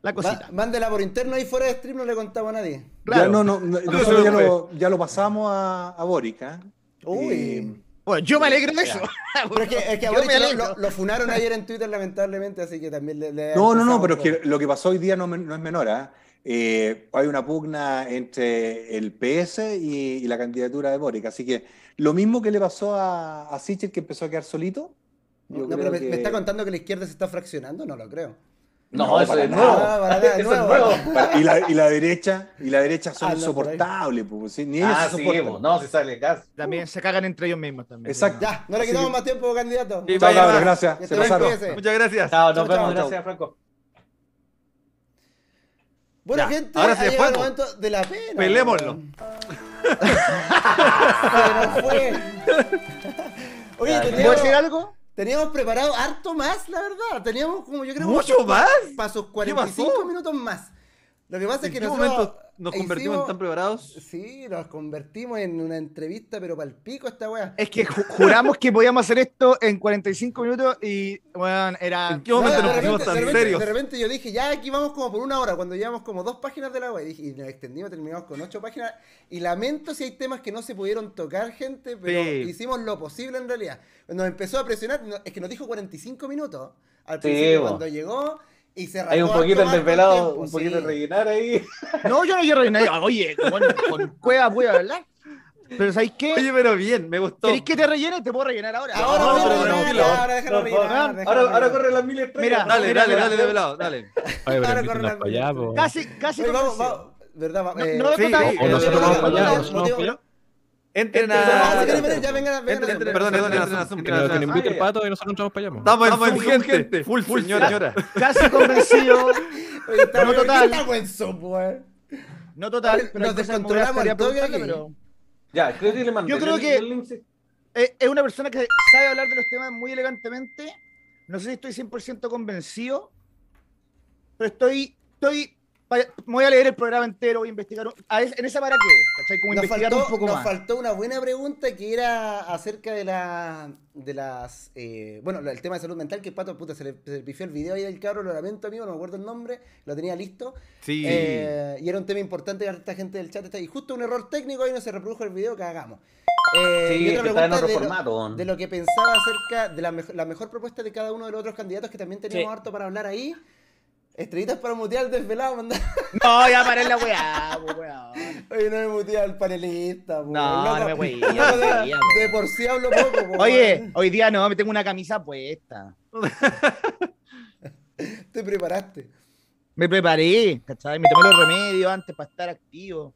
la cosita. mándela por interno ahí fuera de stream, no le contaba a nadie. Ya, no, no, ya lo, pasamos a, a ¿eh? Uy. Bueno, yo me alegro de eso. Pero es que, que lo, funaron ayer en Twitter, lamentablemente, así que también le. no, no, no, pero es que lo que pasó hoy día no, es menor. ¿ah? Eh, hay una pugna entre el PS y, la candidatura de Boric. Así que lo mismo que le pasó a, a que empezó a quedar solito. no, pero me, está contando que la izquierda se está fraccionando, no lo creo. No, eso, es nuevo. y, la, y la derecha, y la derecha son insoportables, pues, ni ah, ellos ah, no, se sale También se cagan entre ellos mismos también. Exacto. Ya, no le quitamos más tiempo, candidato. Muchas gracias. gracias. Muchas gracias. Chao, nos Gracias, Franco. Bueno, gente, ahora se fue de la pena. Pelémoslo. Pero fue. Oye, ¿te ¿Puedo decir algo? Teníamos preparado harto más, la verdad. Teníamos como yo creo... Mucho más. Para 45 minutos más. Lo que pasa es que qué momento nos convertimos en tan preparados? Sí, nos convertimos en una entrevista, pero para el pico esta weá. Es que juramos que podíamos hacer esto en 45 minutos y, weón, era... ¿En qué momento nos pusimos tan De repente yo dije, ya aquí vamos como por una hora, cuando llevamos como dos páginas de la weá. Y, nos extendimos, terminamos con ocho páginas. Y lamento si hay temas que no se pudieron tocar, gente, pero hicimos lo posible en realidad. Nos empezó a presionar, es que nos dijo 45 minutos al principio cuando llegó y se Hay un poquito el desvelado, un poquito sí. de rellenar ahí. No, yo no quiero rellenar. Oye, con, con cueva voy a hablar. Pero ¿sabéis qué? Oye, pero bien, me gustó. ¿Querés que te rellene? Te puedo rellenar ahora. Ahora, no, pero no, ahora déjalo rellenar. Ahora, ahora corre las mil estrellas. Mira, dale, dale, dale, dale, dale, Ahora corre las casi, casi. Oye, vamos, vamos, ¿Verdad? No, eh, no, sí, eh, eh, nosotros vamos para allá. Entren a. Ah, ya vengan, a Perdón, perdón, Que invite el pato y nosotros entramos para allá. Estamos en gente. Full, full, señora. Casi convencido. No total. Pues? No total, nos descontrolamos todavía, Ya, creo que le mandé. Yo creo que es una persona que sabe hablar de los temas muy elegantemente. No sé si estoy 100% convencido, pero estoy, estoy voy a leer el programa entero, voy a investigar. en esa para qué, ¿cachai? nos investigar faltó, un poco nos faltó una buena pregunta que era acerca de, la, de las. Eh, bueno, el tema de salud mental, que Pato, puta, se le, pifió el video ahí del cabro, lo lamento, amigo, no me acuerdo el nombre, lo tenía listo. Sí. Eh, y era un tema importante que esta gente del chat está ahí. Justo un error técnico, y no se reprodujo el video, que hagamos eh, sí, y otra pregunta de, Lo, que pensaba acerca de la, la, mejor propuesta de cada uno de los otros candidatos que también teníamos harto para hablar ahí. Estrellitas para mutear desvelado, manda. No, ya paré la weá, weá. Oye, no me mutea al panelista, weá. No, no me weá. de, por sí hablo poco, weá. Oye, hoy día no, me tengo una camisa puesta. Te preparaste. Me preparé, ¿cachai? Me tomé los remedios antes para estar activo.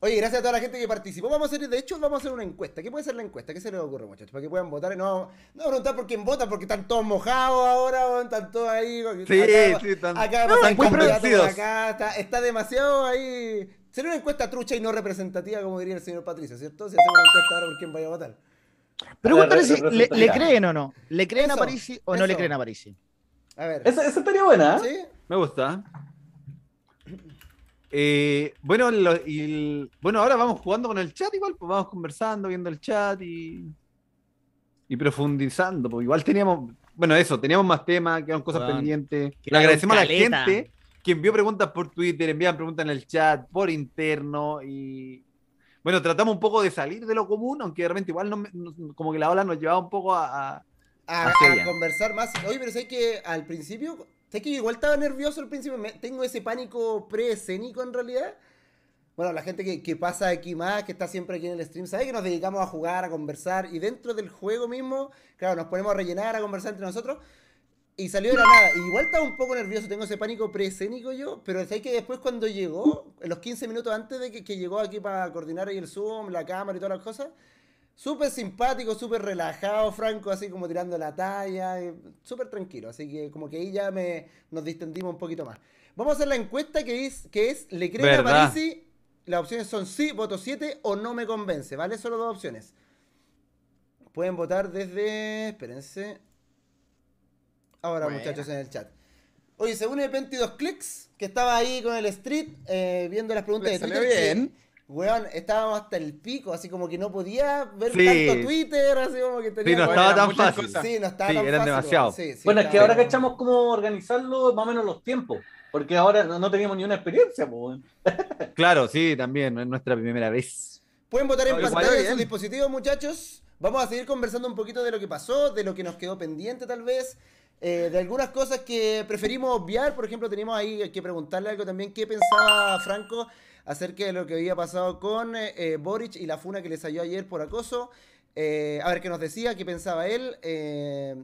Oye, gracias a toda la gente que participó. Vamos a hacer, de hecho, vamos a hacer una encuesta. ¿Qué puede ser la encuesta? ¿Qué se les ocurre, muchachos? Para que puedan votar. No, no preguntar por quién vota, porque están todos mojados ahora, están todos ahí. Sí, sí, están. Acá, acá está, demasiado ahí. Sería una encuesta trucha y no representativa, como diría el señor Patricio, ¿cierto? Si hacemos una encuesta ahora por quién vaya a votar. Pregúntale si le, creen o no. ¿Le creen a Parisi o no le creen a Parisi? A ver. Esa, estaría buena. ¿eh? ¿Sí? Me gusta. Eh, bueno, y bueno, ahora vamos jugando con el chat igual, pues vamos conversando, viendo el chat y, y profundizando. porque igual teníamos, bueno, eso, teníamos más temas, quedaron cosas pendientes. Le agradecemos a la gente que envió preguntas por Twitter, envían preguntas en el chat, por interno y... Bueno, tratamos un poco de salir de lo común, aunque realmente igual no, como que la ola nos llevaba un poco a, a a, a, conversar más. Oye, pero sé que al principio Sé que igual estaba nervioso al principio. tengo ese pánico preescénico en realidad. Bueno, la gente que, pasa aquí más, que está siempre aquí en el stream, sabe que nos dedicamos a jugar, a conversar. Y dentro del juego mismo, claro, nos ponemos a rellenar, a conversar entre nosotros. Y salió de la nada. Y igual estaba un poco nervioso, tengo ese pánico preescénico yo. Pero sé que después cuando llegó, en los 15 minutos antes de que, llegó aquí para coordinar el Zoom, la cámara y todas las cosas Súper simpático, súper relajado, Franco, así como tirando la talla, súper tranquilo. Así que como que ahí ya me, nos distendimos un poquito más. Vamos a hacer la encuesta que es, que es ¿le creen a Parisi? Las opciones son sí, voto 7 o no me convence, ¿vale? Solo dos opciones. Pueden votar desde... Espérense. Ahora, muchachos, en el chat. Oye, según el 22 clics, que estaba ahí con el street eh, viendo las preguntas Le de bien weón, estábamos hasta el pico, así como que no podía ver tanto Twitter, así como que tenía... Sí, no estaba tan fácil. Sí, no estaba eran fácil, demasiado. bueno, es que ahora que echamos cómo organizarlo, más o menos los tiempos, porque ahora no teníamos ni una experiencia, weón. claro, sí, también, es nuestra primera vez. Pueden votar en pantalla de sus dispositivos, muchachos. Vamos a seguir conversando un poquito de lo que pasó, de lo que nos quedó pendiente tal vez, eh, de algunas cosas que preferimos obviar, por ejemplo, tenemos ahí que preguntarle algo también, ¿qué pensaba Franco acerca de lo que había pasado con eh, Boric y la funa que le salió ayer por acoso? Eh, a ver qué nos decía, qué pensaba él,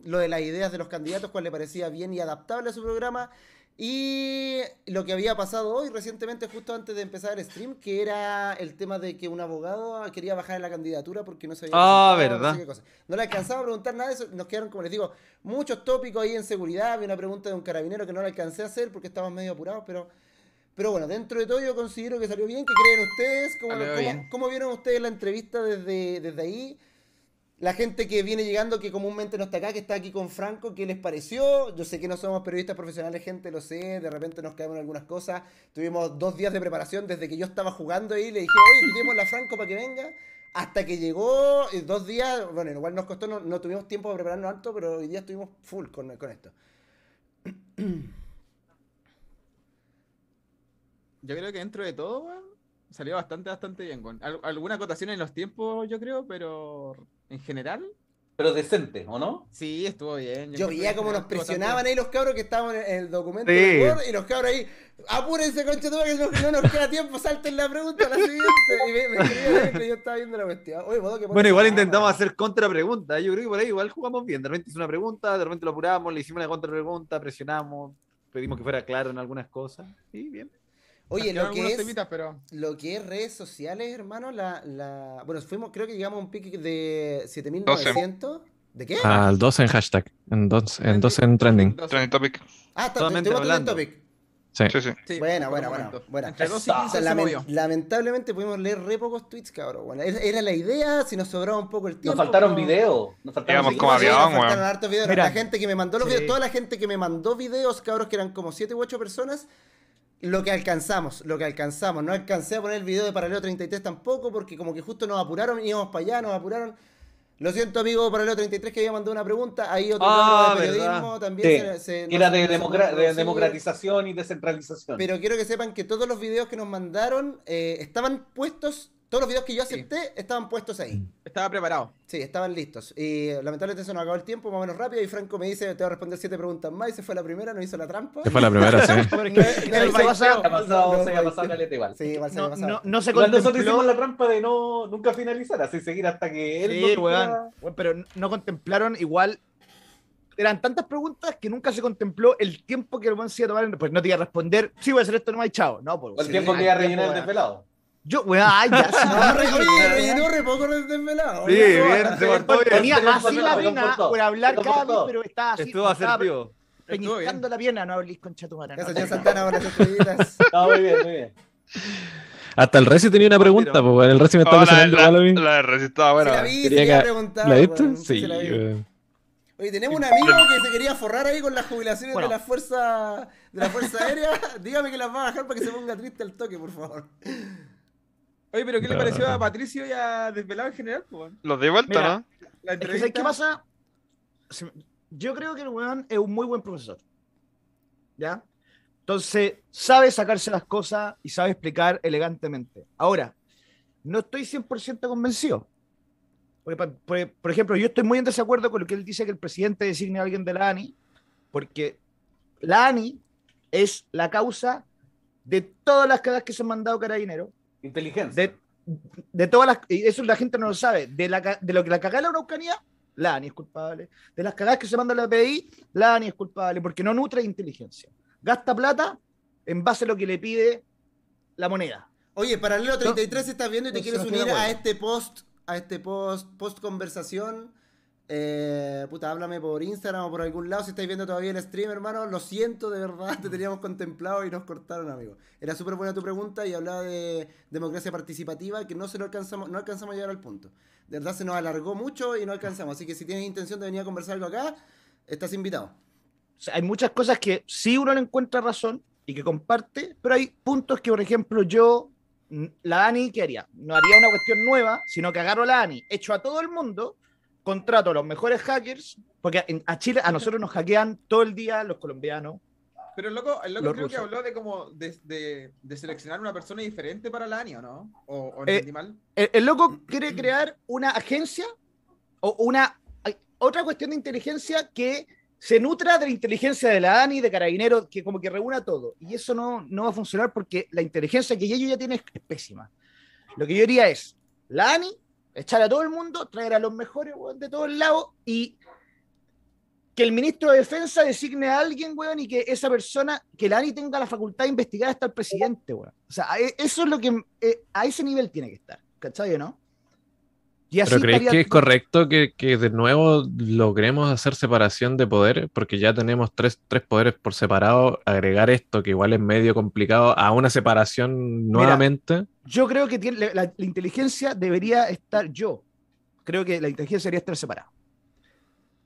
lo de las ideas de los candidatos, cuál le parecía bien y adaptable a su programa, y lo que había pasado hoy recientemente, justo antes de empezar el stream, que era el tema de que un abogado quería bajar la candidatura porque no sabía. Ah, verdad. No, no le alcanzaba a preguntar nada de eso. Nos quedaron, como les digo, muchos tópicos ahí en seguridad. Había una pregunta de un carabinero que no la alcancé a hacer porque estábamos medio apurados, pero. Pero bueno, dentro de todo yo considero que salió bien. ¿Qué creen ustedes? ¿Cómo, cómo, cómo vieron ustedes la entrevista desde, desde ahí? la gente que viene llegando, que comúnmente no está acá, que está aquí con Franco, ¿qué les pareció? Yo sé que no somos periodistas profesionales, gente, lo sé, de repente nos caemos en algunas cosas. Tuvimos dos días de preparación desde que yo estaba jugando ahí, le dije, oye, tuvimos la Franco para que venga. Hasta que llegó, eh, dos días, bueno, igual nos costó, no, tuvimos tiempo de prepararnos alto, pero hoy día estuvimos full con, con esto. Yo creo que dentro de todo, salió bastante, bastante bien. con alguna acotación en los tiempos, yo creo, pero en general. Pero decente, ¿o no? Sí, estuvo bien. Yo, veía como nos presionaban ahí los cabros que estaban en el documento de Word y los cabros ahí, apúrense, concha tú, que no, nos queda tiempo, salten la pregunta a la siguiente. Y me, que yo estaba viendo la cuestión. bueno, igual intentamos hacer hacer contrapreguntas. Yo creo que por ahí igual jugamos bien. De repente hice una pregunta, de repente lo apuramos, le hicimos la contrapregunta, presionamos, pedimos que fuera claro en algunas cosas. Y bien. Oye, lo que, es, lo que es redes sociales, hermano, la, la... bueno, fuimos, creo que llegamos a un pique de 7900. ¿De qué? Al ah, 12 en hashtag, en 12 en, trending. Trending topic. Ah, está trending topic. Sí. sí, sí. Bueno, bueno, este bueno. lamentablemente pudimos leer re pocos tweets, cabrón. Bueno, era la idea, si nos sobraba un poco el tiempo. Nos faltaron videos. Nos faltaron, videos. faltaron hartos videos. la gente que me mandó los videos, toda la gente que me mandó videos, cabros, que eran como 7 u 8 personas, lo que alcanzamos, lo que alcanzamos. No alcancé a poner el video de Paralelo 33 tampoco porque como que justo nos apuraron, íbamos para allá, nos apuraron. Lo siento, amigo Paralelo 33, que había mandado una pregunta. Ahí otro ah, de periodismo también. Se, Era de, democratización y descentralización. Pero quiero que sepan que todos los videos que nos mandaron eh, estaban puestos, todos los videos que yo acepté estaban puestos ahí. Mm estaba preparado. Sí, estaban listos. Y lamentablemente se nos acabó el tiempo, más o menos rápido. Y Franco me dice: Te voy a responder siete preguntas más. Y se fue la primera, no hizo la trampa. Se fue la primera, sí. No se Igual nosotros hicimos la trampa de no nunca finalizar, así seguir hasta que él. y no weón. Bueno, pero no contemplaron igual eran tantas preguntas que nunca se contempló el tiempo que el buen se iba a tomar. Pues no te iba a responder, sí, voy a hacer esto no hay chao. No, por, pues, el tiempo que iba a rellenar el pelado. Yo, weón, ay, ya sí. No, repoco no desvelado. Sí, bien, se cortó bien. Tenía así la pena por hablar cada vez, pero estaba así. Estuvo asertivo. la pierna, no hablís con Eso, Ya señor Santana con las estrellitas. Está muy bien, muy bien. Hasta el Reci tenía una pregunta, pues, el Reci me estaba oh, diciendo la, la, la Reci estaba bueno. la vi, ¿La viste? Sí, Oye, tenemos un amigo que se quería forrar ahí con las jubilaciones de la fuerza de la fuerza aérea. Dígame que las va a bajar para que se ponga triste el toque, por favor. Oye, pero ¿qué le pareció a Patricio y a Desvelado en general? Los de vuelta, ¿no? La entrevista... ¿Qué pasa? Yo creo que el weón es un muy buen profesor. ¿Ya? Entonces, sabe sacarse las cosas y sabe explicar elegantemente. Ahora, no estoy 100% convencido. Por, ejemplo, yo estoy muy en desacuerdo con lo que él dice que el presidente designe a alguien de la ANI, porque la ANI es la causa de todas las cosas que se han mandado carabineros, Inteligencia. De, todas eso la gente no lo sabe. De, lo que la cagada la Araucanía, la ni es culpable. De las cagadas que se a la PDI, la ni es culpable, porque no nutre inteligencia. Gasta plata en base a lo que le pide la moneda. Oye, Paralelo 33 estás viendo y te quieres unir a este post, a este post, post conversación eh, puta, háblame por Instagram o por algún lado. Si estáis viendo todavía el stream, hermano, lo siento, de verdad, te teníamos contemplado y nos cortaron, amigo. Era súper buena tu pregunta y hablaba de democracia participativa, que no se lo alcanzamos, no alcanzamos a llegar al punto. De verdad se nos alargó mucho y no alcanzamos. Así que si tienes intención de venir a conversar algo acá, estás invitado. hay muchas cosas que sí uno le encuentra razón y que comparte, pero hay puntos que, por ejemplo, yo, la Dani, ¿qué haría? No haría una cuestión nueva, sino que agarro la Dani, hecho a todo el mundo contrato a los mejores hackers, porque a Chile, a nosotros nos hackean todo el día los colombianos. Pero el loco, el loco creo que habló de como de, seleccionar una persona diferente para la o ¿no? O, eh, El, loco quiere crear una agencia o una otra cuestión de inteligencia que se nutra de la inteligencia de la ANI, de Carabineros, que como que reúna todo. Y eso no, no va a funcionar porque la inteligencia que ellos ya tienen es pésima. Lo que yo diría es, la ANI Echar a todo el mundo, traer a los mejores, weón, de todos lados y que el ministro de Defensa designe a alguien, weón, y que esa persona, que la ANI tenga la facultad de investigar hasta el presidente, weón. O sea, e, eso es lo que eh, a ese nivel tiene que estar, ¿cachai o no? Y ¿Pero crees que es correcto que, de nuevo logremos hacer separación de poderes? Porque ya tenemos tres, tres, poderes por separado, agregar esto, que igual es medio complicado, a una separación nuevamente. Yo creo que la, inteligencia debería estar, yo creo que la inteligencia debería estar separada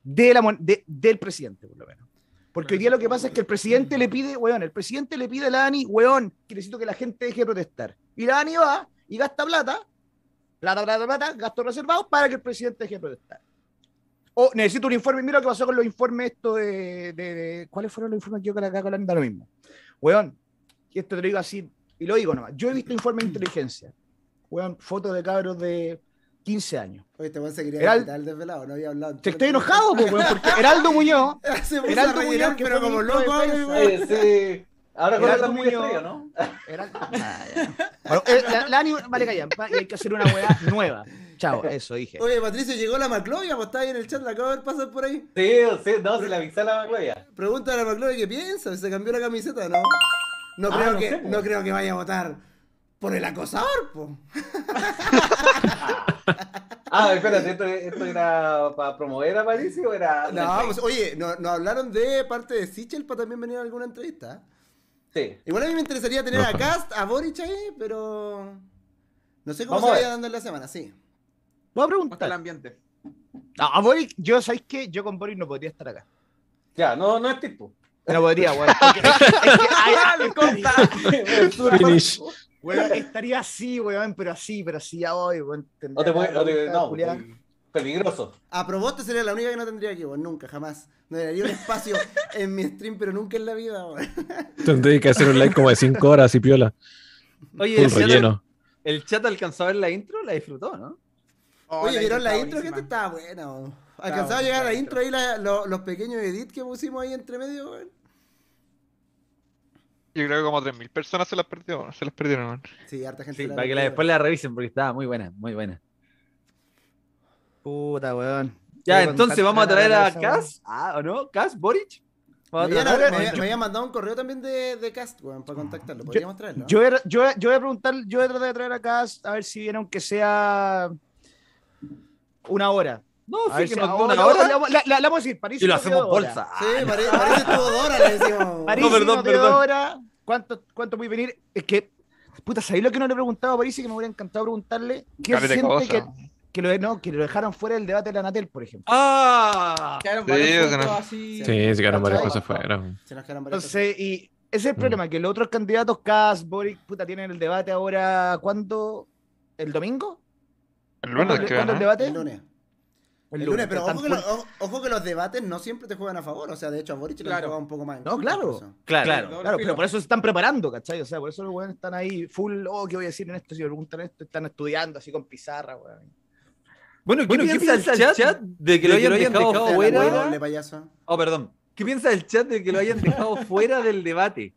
de del presidente, por lo menos. Porque hoy día lo que pasa es que el presidente le pide, weón, el presidente le pide a la ANI, weón, que necesito que la gente deje de protestar. Y la ANI va y gasta plata, plata, plata, plata, gastos reservados para que el presidente deje de protestar. O necesito un informe, mira lo que pasó con los informes esto de, ¿cuáles fueron los informes que yo acá con la lo mismo? Weón, y esto te lo digo así y lo digo nomás, yo he visto informes de inteligencia, weón, fotos de cabros de 15 años. Oye, te voy a seguir el desvelado, no había hablado. Te estoy enojado, po, porque Heraldo Muñoz. Heraldo Muñoz, que pero como loco. sí. Ahora con Heraldo Muñoz. ¿no? Heraldo... Ah, la, la, vale, callan, hay que hacer una weá nueva. Chao, eso dije. Oye, Patricio, llegó la Maclovia, pues está ahí en el chat, la acabo de ver pasar por ahí. Sí, sí, no, se la avisé a la Maclovia. Pregunta a la Maclovia qué piensa, se cambió la camiseta, ¿no? No, ah, creo, que, pues. creo que vaya a votar por el acosador, po. ah, espérate, ¿esto, ¿esto, era para promover a París o era.? No, pues, oye, nos no hablaron de parte de Sichel para también venir a alguna entrevista. ¿eh? Sí. Igual a mí me interesaría tener a a Boric ahí, pero. No sé cómo se vaya dando en la semana, sí. Voy a preguntar. ¿Cuál el ambiente? a Boric, yo, ¿sabéis que Yo con Boric no podría estar acá. Ya, no, no es tipo. No podría, weón. estaría así, weón, pero así, pero así ya voy, weón. No te no, te, eh, peligroso. Ah, sería la única que no tendría aquí, weón, nunca, jamás. No daría un espacio en mi stream, pero nunca en la vida, weón. Tendría que hacer un like como de 5 horas y piola. Oye, el chat, el chat alcanzó a ver la intro, la disfrutó, ¿no? Oye, oh, ¿vieron la intro? Que esta estaba buena, weón. Alcanzaba a llegar a la intro ahí los pequeños edits que pusimos ahí entre medio, weón. Yo creo que como 3.000 personas se las perdieron, se las perdieron. Sí, harta gente. Sí, para que la, después la revisen porque estaba muy buena, muy buena. Puta, weón. Ya, entonces vamos a traer a Cass, ah, ¿o no? Cass, Boric. Me habían mandado un correo también de, de Cast, weón, para contactarlo. Podríamos traerlo. Yo, yo, yo, voy a preguntar, yo voy a tratar de traer a Cast a ver si viene, aunque sea una hora. No, a sí que una hora. La, la, la, vamos a decir, París. Y lo hacemos bolsa. Sí, París, París estuvo dos horas, le decimos. París no, perdón, perdón. Hora. ¿Cuánto, cuánto voy a venir? Es que, puta, ¿sabéis lo que no le he preguntado a París y que me hubiera encantado preguntarle? ¿Qué siente que, que, lo, no, que lo dejaron fuera del debate de la Natel, por ejemplo? ¡Ah! Quedaron sí, varios no. Sí, se quedaron varias cosas fuera. Se Entonces, y ese es el mm. problema, que los otros candidatos, Cas, Boric, puta, tienen el debate ahora, ¿cuándo? ¿El domingo? El lunes, ¿Cuándo, ¿cuándo el debate? El lunes. El lunes, pero ojo que, los debates no siempre te juegan a favor. O sea, de hecho, a Boric le le juega un poco más. No, claro. Claro, claro, Pero por eso se están preparando, ¿cachai? O sea, por eso los weones están ahí full. Oh, ¿qué voy a decir en esto? Si me preguntan esto, están estudiando así con pizarra, weón. Bueno, ¿qué, piensa el chat, de que, lo, hayan dejado, fuera? Oh, perdón. ¿Qué piensa el chat de que lo hayan dejado fuera del debate?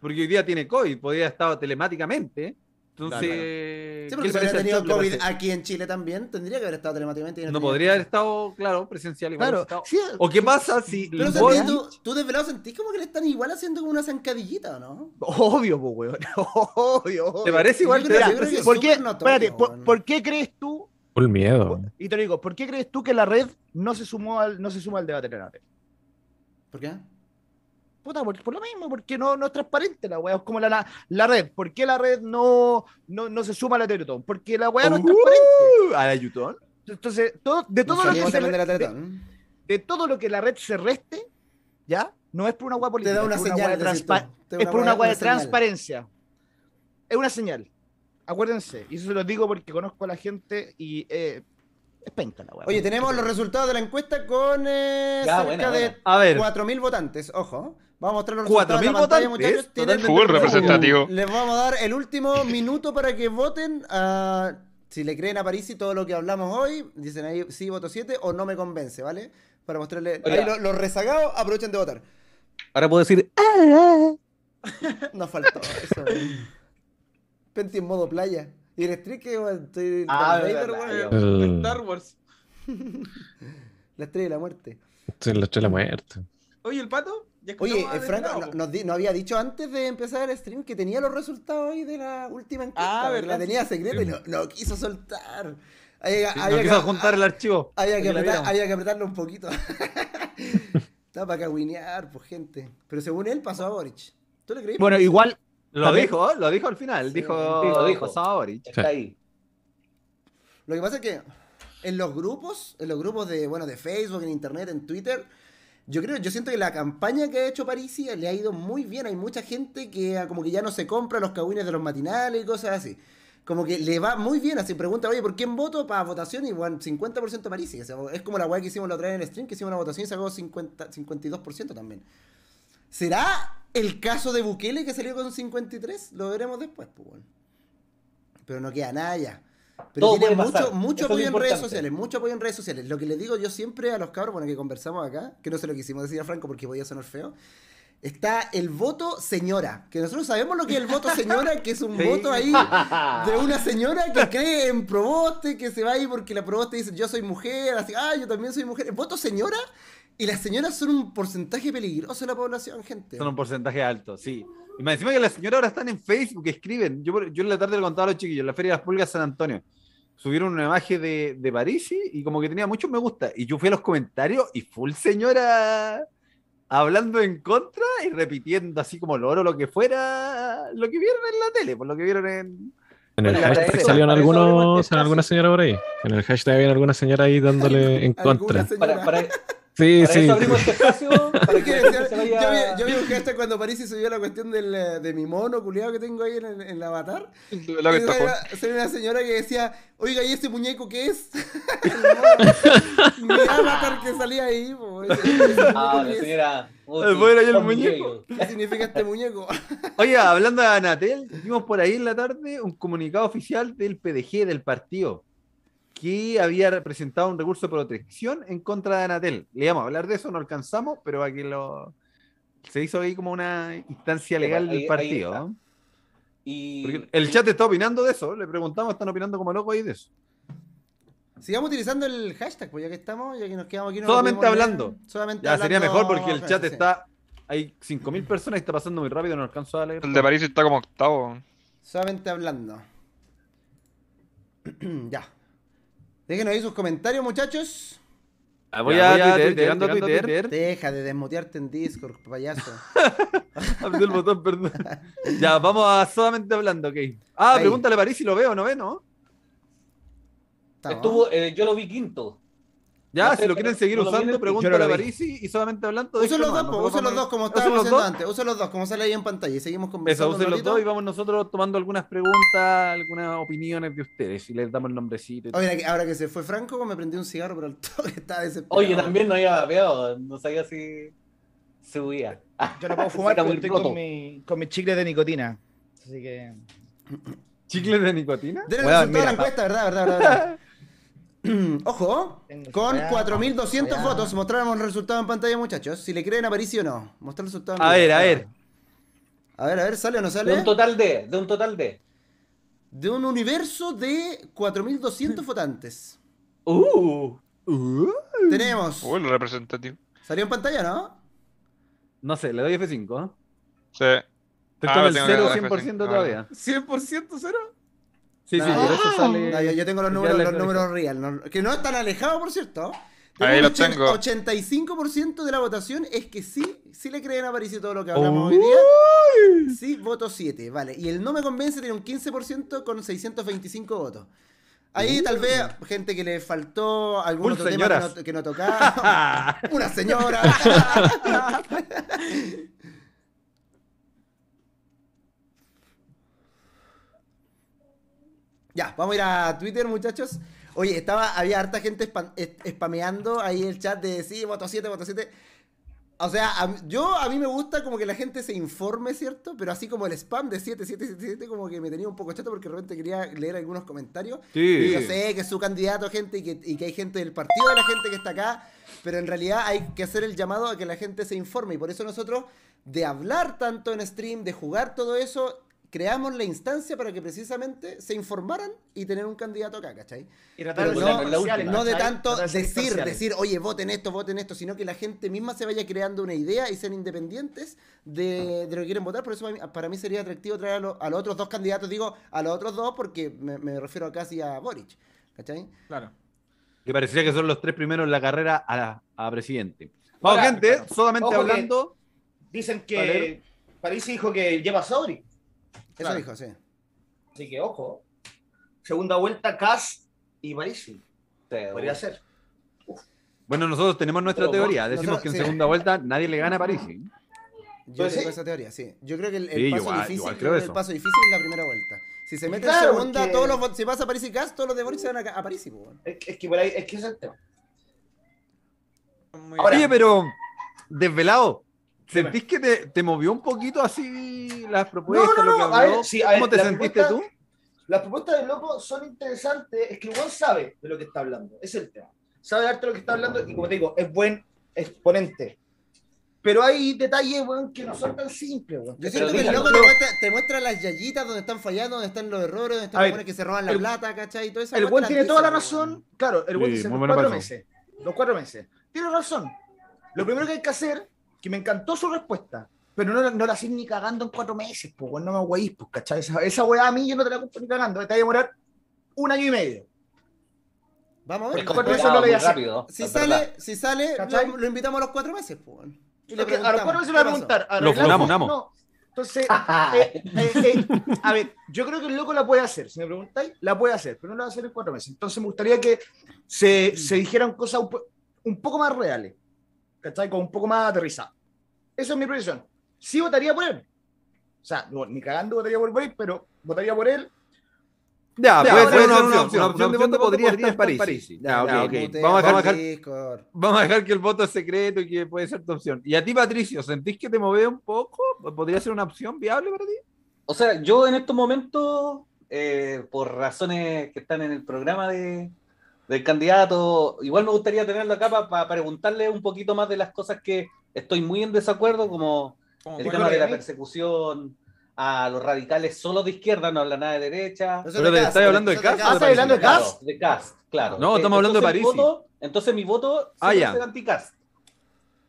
Porque hoy día tiene COVID, podría estar telemáticamente. ¿eh? Entonces, Sí, porque si tenido COVID aquí en Chile también, tendría que haber estado telemáticamente. no, no podría haber estado, claro, presencial igual. Claro. ¿O qué pasa si.? Pero tú, tú, desvelado sentís como que le están igual haciendo como una zancadillita, ¿no? Obvio, pues, weón. Obvio, ¿Te parece igual? que ¿por, qué, espérate, por, qué crees tú? Por el miedo. Y te lo digo, ¿por qué crees tú que la red no se sumó al, no se suma al debate ¿Por qué? por, lo mismo, porque no, no es transparente la weá, es como la, la, red. ¿Por qué la red no, no, se suma a la Teletón? Porque la weá no es ¡Uh! transparente. ¿A la Yutón? Entonces, todo, de, todo lo que de, todo lo que la red se reste, ¿ya? No es por una weá política. da una es por una weá de transparencia. Es una señal. Acuérdense. Y eso se lo digo porque conozco a la gente y eh, es penca la weá. Oye, tenemos los resultados de la encuesta con eh, cerca de 4.000 votantes. Ojo. Vamos a mostrar los resultados de la pantalla, muchachos. fútbol representativo. Les vamos a dar el último minuto para que voten. Ah, si le creen a París y todo lo que hablamos hoy, dicen ahí sí, voto 7 o no me convence, ¿vale? Para mostrarle. Ahí los, rezagados aprovechen de votar. Ahora puedo decir. Ah". No faltó eso. ¿eh? Penti en modo playa. Y el streak que Ah, Star Wars. la estrella de la muerte. la estrella de la muerte. Oye, el pato. Oye, Franco, no, había dicho antes de empezar el stream que tenía los resultados ahí de la última encuesta. Ah, ¿verdad? La tenía secreta y no, quiso soltar. no quiso juntar el archivo. Había que, apretarlo un poquito. Estaba para caguinear, pues, gente. Pero según él, pasó a Boric. ¿Tú le crees? Bueno, igual. Lo dijo, lo dijo al final. dijo, lo dijo. Pasó Boric. Está ahí. Lo que pasa es que en los grupos, en los grupos de, bueno, de Facebook, en Internet, en Twitter yo creo, yo siento que la campaña que ha hecho Parisi le ha ido muy bien. Hay mucha gente que ah, como que ya no se compra los cabines de los matinales y cosas así. Como que le va muy bien, así pregunta, oye, ¿por quién voto? Para votación y bueno, 50% Parisi. es como la weá que hicimos la otra vez en el stream, que hicimos una votación y sacó 50, 52% también. ¿Será el caso de Bukele que salió con 53? Lo veremos después, pues, Pero no queda nada ya. Pero tiene mucho, apoyo en redes sociales, mucho apoyo en redes sociales. Lo que le digo yo siempre a los cabros, bueno, que conversamos acá, que no sé lo hicimos decir a Franco porque podía sonar feo. Está el voto señora, que nosotros sabemos lo que es el voto señora, que es un voto ahí de una señora que cree en proboste, que se va ahí porque la proboste dice yo soy mujer, así, ah, yo también soy mujer. El voto señora y las señoras son un porcentaje peligroso de la población, gente. Son un porcentaje alto, sí. Y me encima que las señoras ahora están en Facebook, escriben. Yo, en la tarde le contaba a los chiquillos, en la Feria de las Pulgas San Antonio. Subieron una imagen de, de París y como que tenía muchos me gusta. Y yo fui a los comentarios y full señora hablando en contra y repitiendo así como loro lo que fuera, lo que vieron en la tele, por lo que vieron en, en el hashtag salieron algunos, este alguna señora por ahí. En el hashtag había alguna señora ahí dándole en contra. Sí, sí. abrimos este yo, vi, vi un gesto cuando París subió la cuestión del, de mi mono culiado que tengo ahí en, el, avatar. La una señora que decía, oiga, ¿y este muñeco qué es? mi avatar que salía ahí. señora. muñeco. ¿Qué significa este muñeco? Oiga, hablando de Anatel, vimos por ahí en la tarde un comunicado oficial del PDG, del partido que había presentado un recurso de protección en contra de Anatel. Le íbamos a hablar de eso, no alcanzamos, pero aquí lo. Se hizo ahí como una instancia legal pues, del partido. el chat está opinando de eso. Le preguntamos, están opinando como locos ahí de eso. Sigamos utilizando el hashtag, pues ya que estamos, ya que nos quedamos aquí. solamente hablando. solamente ya sería mejor porque el chat está. Hay 5.000 personas y está pasando muy rápido, no alcanzo a leer. El de París está como octavo. Solamente hablando. ya. Déjenos ahí sus comentarios, muchachos. Ah, voy, a, Twitter, a Deja de desmutearte en Discord, payaso. el botón, perdón. ya, vamos a solamente hablando, ok. Ah, pregúntale a París si lo veo, no ve, ¿no? Estuvo, eh, yo lo vi quinto. Ya, si lo quieren seguir usando, pregúntale a Parisi y solamente hablando de Usen los dos, pues, usen los dos como estaba diciendo antes, usen los dos como sale ahí en pantalla y seguimos conversando. Eso, usen los dos y vamos nosotros tomando algunas preguntas, algunas opiniones de ustedes y les damos el nombrecito. Y ahora que se fue Franco, me prendí un cigarro, pero el toque estaba desesperado. Oye, también no había peor no sabía si subía. Yo no puedo fumar porque estoy con mi, chicle de nicotina. Así que. ¿Chicles de nicotina? bueno, resultado la encuesta, ¿verdad? ¿verdad? ¿verdad? Ojo, con 4.200 fotos, Mostramos el resultado en pantalla, muchachos. Si le creen a París o no. Mostrar resultado. a ver, a ver. A ver, a ver, ¿sale o no sale? De un total de, de un total de. De un universo de 4.200 votantes. Uh. Uh. Tenemos. Bueno representativo. ¿Salió en pantalla, no? No sé, le doy F5. ¿eh? Sí. ah, con el 0 100% ah. todavía. ¿100% cero? Sí, sí, yo, tengo los números, los números real, que no están alejados, por cierto. Ahí los tengo. 85% de la votación es que sí, sí le creen a París todo lo que hablamos hoy día. Sí, voto 7, vale. Y el no me convence tiene un 15% con 625 votos. Ahí tal uh. vez gente que le faltó algún otro tema que no, que no tocaba. Una señora. vamos a ir a Twitter, muchachos. Oye, estaba, había harta gente spam, spameando ahí el chat de sí, voto 7, voto 7. O sea, yo a mí me gusta como que la gente se informe, ¿cierto? Pero así como el spam de 7777 como que me tenía un poco chato porque de repente quería leer algunos comentarios. Sí. Y yo sé que es su candidato, gente, y que, y que hay gente del partido de la gente que está acá, pero en realidad hay que hacer el llamado a que la gente se informe. Y por eso nosotros, de hablar tanto en stream, de jugar todo eso, creamos la instancia para que precisamente se informaran y tener un candidato acá, ¿cachai? Y tratar no, de tanto decir, decir, oye, voten esto, voten esto, sino que la gente misma se vaya creando una idea y sean independientes de, ah. lo que quieren votar. Por eso para mí, sería atractivo traer a, los otros dos candidatos, digo, a los otros dos porque me, refiero casi a Boric, ¿cachai? Claro. Que parecía que son los tres primeros en la carrera a, presidente. Vamos, gente, solamente hablando. dicen que París dijo que lleva a Sauri. Eso dijo, sí. Así que ojo. Segunda vuelta, Cass y París Podría ser. Bueno, nosotros tenemos nuestra teoría. Decimos que en segunda vuelta nadie le gana a Parisi. Yo tengo esa teoría, sí. Yo creo que el, paso difícil, el paso difícil es la primera vuelta. Si se mete en segunda, todos los si pasa a París y Kass todos los de Boris se van a, a París, pues, es, que por ahí, es que es el tema. Oye, pero desvelado, ¿Sentís que te, te, movió un poquito así las propuestas? No, no, Lo que ¿Cómo te sentiste tú? Las propuestas del loco son interesantes. Es que el sabe de lo que está hablando. Es el tema. Sabe darte lo que está hablando y, como te digo, es buen exponente. Pero hay detalles, weón, que no son tan simples, weón. Yo siento que el loco te muestra, las yayitas donde están fallando, donde están los errores, donde están los que se roban la plata, ¿cachai? Y todo eso. El buen tiene toda la razón. Claro, el buen tiene cuatro meses. Los cuatro meses. Tiene razón. Lo primero que hay que hacer que me encantó su respuesta, pero no, no la hacéis ni cagando en cuatro meses, pues, no me hueís, pues, ¿cachai? Esa, esa weá a mí yo no te la compro ni cagando, te va a demorar un año y medio. Vamos a ver. si, sale, si, sale, lo, invitamos a los cuatro meses, pues. a los cuatro meses me voy a preguntar. A lo no. Entonces, eh, eh, eh, a ver, yo creo que el loco la puede hacer, si me preguntáis, la puede hacer, pero no la va a hacer en cuatro meses. Entonces me gustaría que se, se dijeran cosas un poco más reales. ¿cachai? Con un poco más aterrizado. Esa es mi proyección. Sí votaría por él. O sea, ni cagando votaría por él, pero votaría por él. Ya, puede ser una, opción. Una opción de voto podría, estar en París. Ya, Vamos, a dejar, vamos, a dejar, que el voto es secreto y que puede ser tu opción. ¿Y a ti, Patricio, sentís que te mueve un poco? ¿Podría ser una opción viable para ti? O sea, yo en estos momentos, eh, por razones que están en el programa de, del candidato. Igual me gustaría tenerlo acá para, preguntarle un poquito más de las cosas que estoy muy en desacuerdo, como, el tema de la persecución a los radicales solo de izquierda, no habla nada de derecha. Pero, estás pues, hablando de Cast. hablando de Cast. claro. No, estamos hablando de París. entonces mi voto ah, va a ser anti-Cast.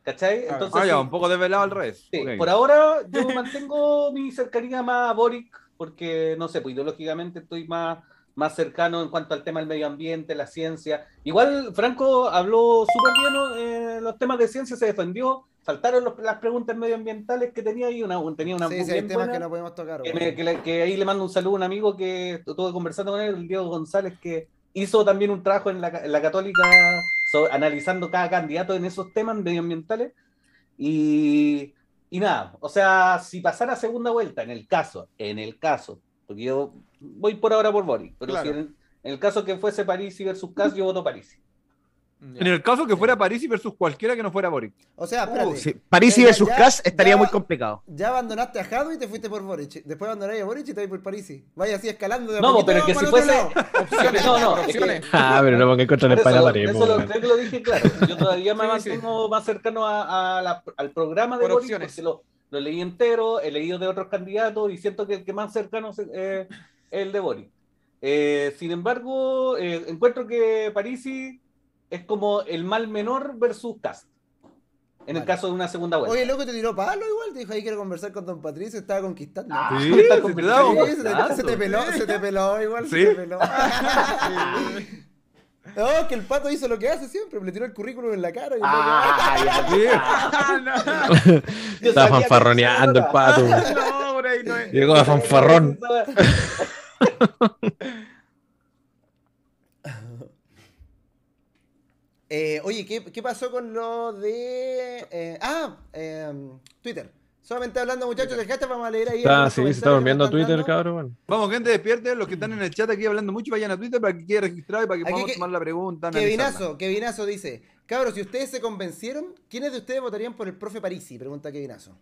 ¿Cachai? Ah, entonces, ah, ya, un poco desvelado al revés. Por ahora yo mantengo mi cercanía más a Boric, porque no sé, pues ideológicamente estoy más más cercano en cuanto al tema del medio ambiente, la ciencia. Igual Franco habló súper bien en eh, los temas de ciencia, se defendió, faltaron las preguntas medioambientales que tenía ahí, tenía una... Sí, sí, que no podemos tocar. Que, ahí le mando un saludo a un amigo que estuve conversando con él, Diego González, que hizo también un trabajo en la, católica analizando cada candidato en esos temas medioambientales. Y, y nada, o sea, si pasara segunda vuelta, en el caso, en el caso, porque yo voy por ahora por Boric, pero si en, el caso que fuese París versus Cas, yo voto París. En el caso que fuera París versus cualquiera que no fuera Boric. O sea, uh, espérate. París y versus Cas estaría muy complicado. Ya abandonaste a Jado y te fuiste por Boric. Después abandonaste a Boric y te fuiste por París. Vaya así escalando de No, pero que si fuese. no, no. Ah, pero no, porque contra España, espalda Eso lo, creo lo dije claro. Yo todavía me mantengo más cercano al programa de Boric. Opciones. lo, leí entero, he leído de otros candidatos y siento que el que más cercano eh, el de Bori. Eh, sin embargo, eh, encuentro que Parisi es como el mal menor versus Cast. En el caso de una segunda vuelta. Oye, loco, te tiró palo igual. Te dijo, ahí quiero conversar con Don Patricio. Estaba conquistando. Ah, sí, está ¿Se, te, peló, se te peló igual. Se te peló. no, que el pato hizo lo que hace siempre. Le tiró el currículum en la cara. Y ah, no. Estaba fanfarroneando el pato. Llegó a fanfarrón. Eh, oye, ¿qué, pasó con lo de. Eh, ah, em, Twitter. Solamente hablando, muchachos, del chat vamos a leer ahí. Ah, sí, se está durmiendo Twitter, cabrón. Vamos, gente, despierten. Los que están en el chat aquí hablando mucho, vayan a Twitter para que quede registrado y para que podamos tomar la pregunta. Kevinazo, Kevinazo dice: Cabros, si ustedes se convencieron, ¿quiénes de ustedes votarían por el profe Parisi? Pregunta Kevinazo.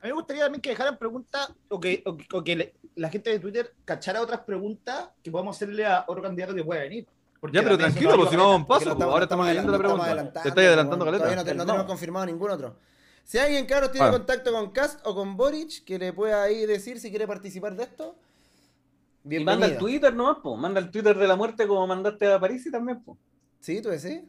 A mí me gustaría también que dejaran preguntas o que, o, que la gente de Twitter cachara otras preguntas que podamos hacerle a otro candidato que pueda venir. Ya, pero tranquilo, porque si no vamos un paso, pues, ahora estamos, leyendo la pregunta. Te estáis adelantando, Caleta. Todavía no, tenemos confirmado ningún otro. Si alguien, claro, tiene contacto con Cast o con Boric, que le pueda ahí decir si quiere participar de esto, bienvenido. Y manda el Twitter nomás, po. Manda el Twitter de la muerte como mandaste a París y también, po. Sí, tú decís.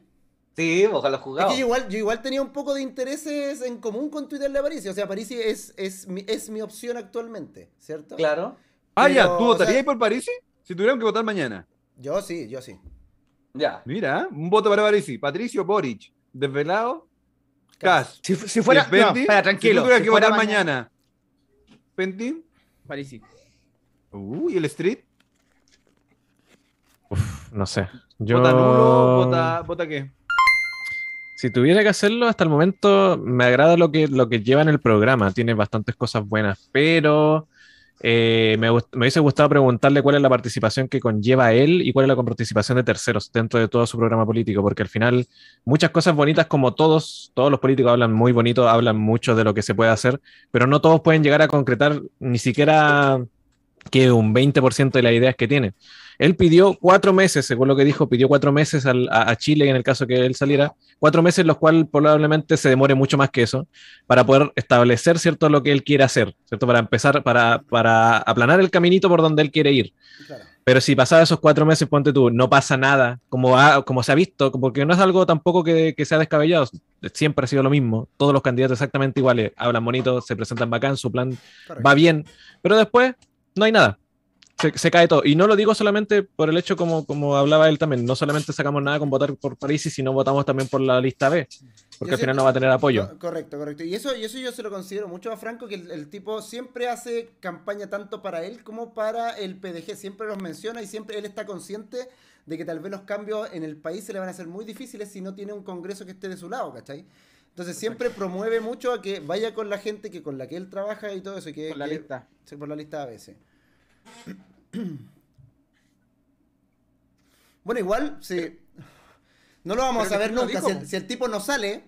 Sí, pues, ojalá jugaba. Es que yo igual, yo igual tenía un poco de intereses en común con Twitter de Parisi. O sea, Parisi es, es, mi, es mi opción actualmente, ¿cierto? Claro. Ah, ya, ¿tú votarías por Parisi? Si tuvieran que votar mañana. Yo sí, yo sí. Ya. Mira, un voto para Parisi. Patricio Boric, desvelado. Cas. Si, si, fuera. tranquilo. Si que votar mañana. Pentin. Parisi. Uy, y el Street? Uf, no sé. Yo... ¿Vota nulo? ¿Vota, vota qué? si tuviera que hacerlo, hasta el momento me agrada lo que, lo que lleva en el programa, tiene bastantes cosas buenas, pero eh, me, me, hubiese gustado preguntarle cuál es la participación que conlleva él y cuál es la participación de terceros dentro de todo su programa político, porque al final muchas cosas bonitas como todos, todos los políticos hablan muy bonito, hablan mucho de lo que se puede hacer, pero no todos pueden llegar a concretar ni siquiera que un 20% de las ideas que tienen. Él pidió cuatro meses, según lo que dijo, pidió cuatro meses a, Chile en el caso que él saliera, cuatro meses, los cuales probablemente se demore mucho más que eso, para poder establecer, ¿cierto?, lo que él quiere hacer, ¿cierto?, para empezar, para, para aplanar el caminito por donde él quiere ir. Pero si pasados esos cuatro meses, ponte tú, no pasa nada, como, ha, como se ha visto, porque no es algo tampoco que, que, sea descabellado, siempre ha sido lo mismo, todos los candidatos exactamente iguales, hablan bonito, se presentan bacán, su plan va bien, pero después no hay nada se, cae todo. Y no lo digo solamente por el hecho, como, como hablaba él también, no solamente sacamos nada con votar por París, no votamos también por la lista B, porque al final no va a tener apoyo. Correcto, correcto. Y eso, eso yo se lo considero mucho a franco, que el, tipo siempre hace campaña tanto para él como para el PDG, siempre los menciona y siempre él está consciente de que tal vez los cambios en el país se le van a hacer muy difíciles si no tiene un Congreso que esté de su lado, ¿cachai? Entonces siempre promueve mucho a que vaya con la gente que con la que él trabaja y todo eso. que, por la lista. Sí, por la lista a Bueno, igual, Si No lo vamos a saber nunca. Si el, tipo no sale,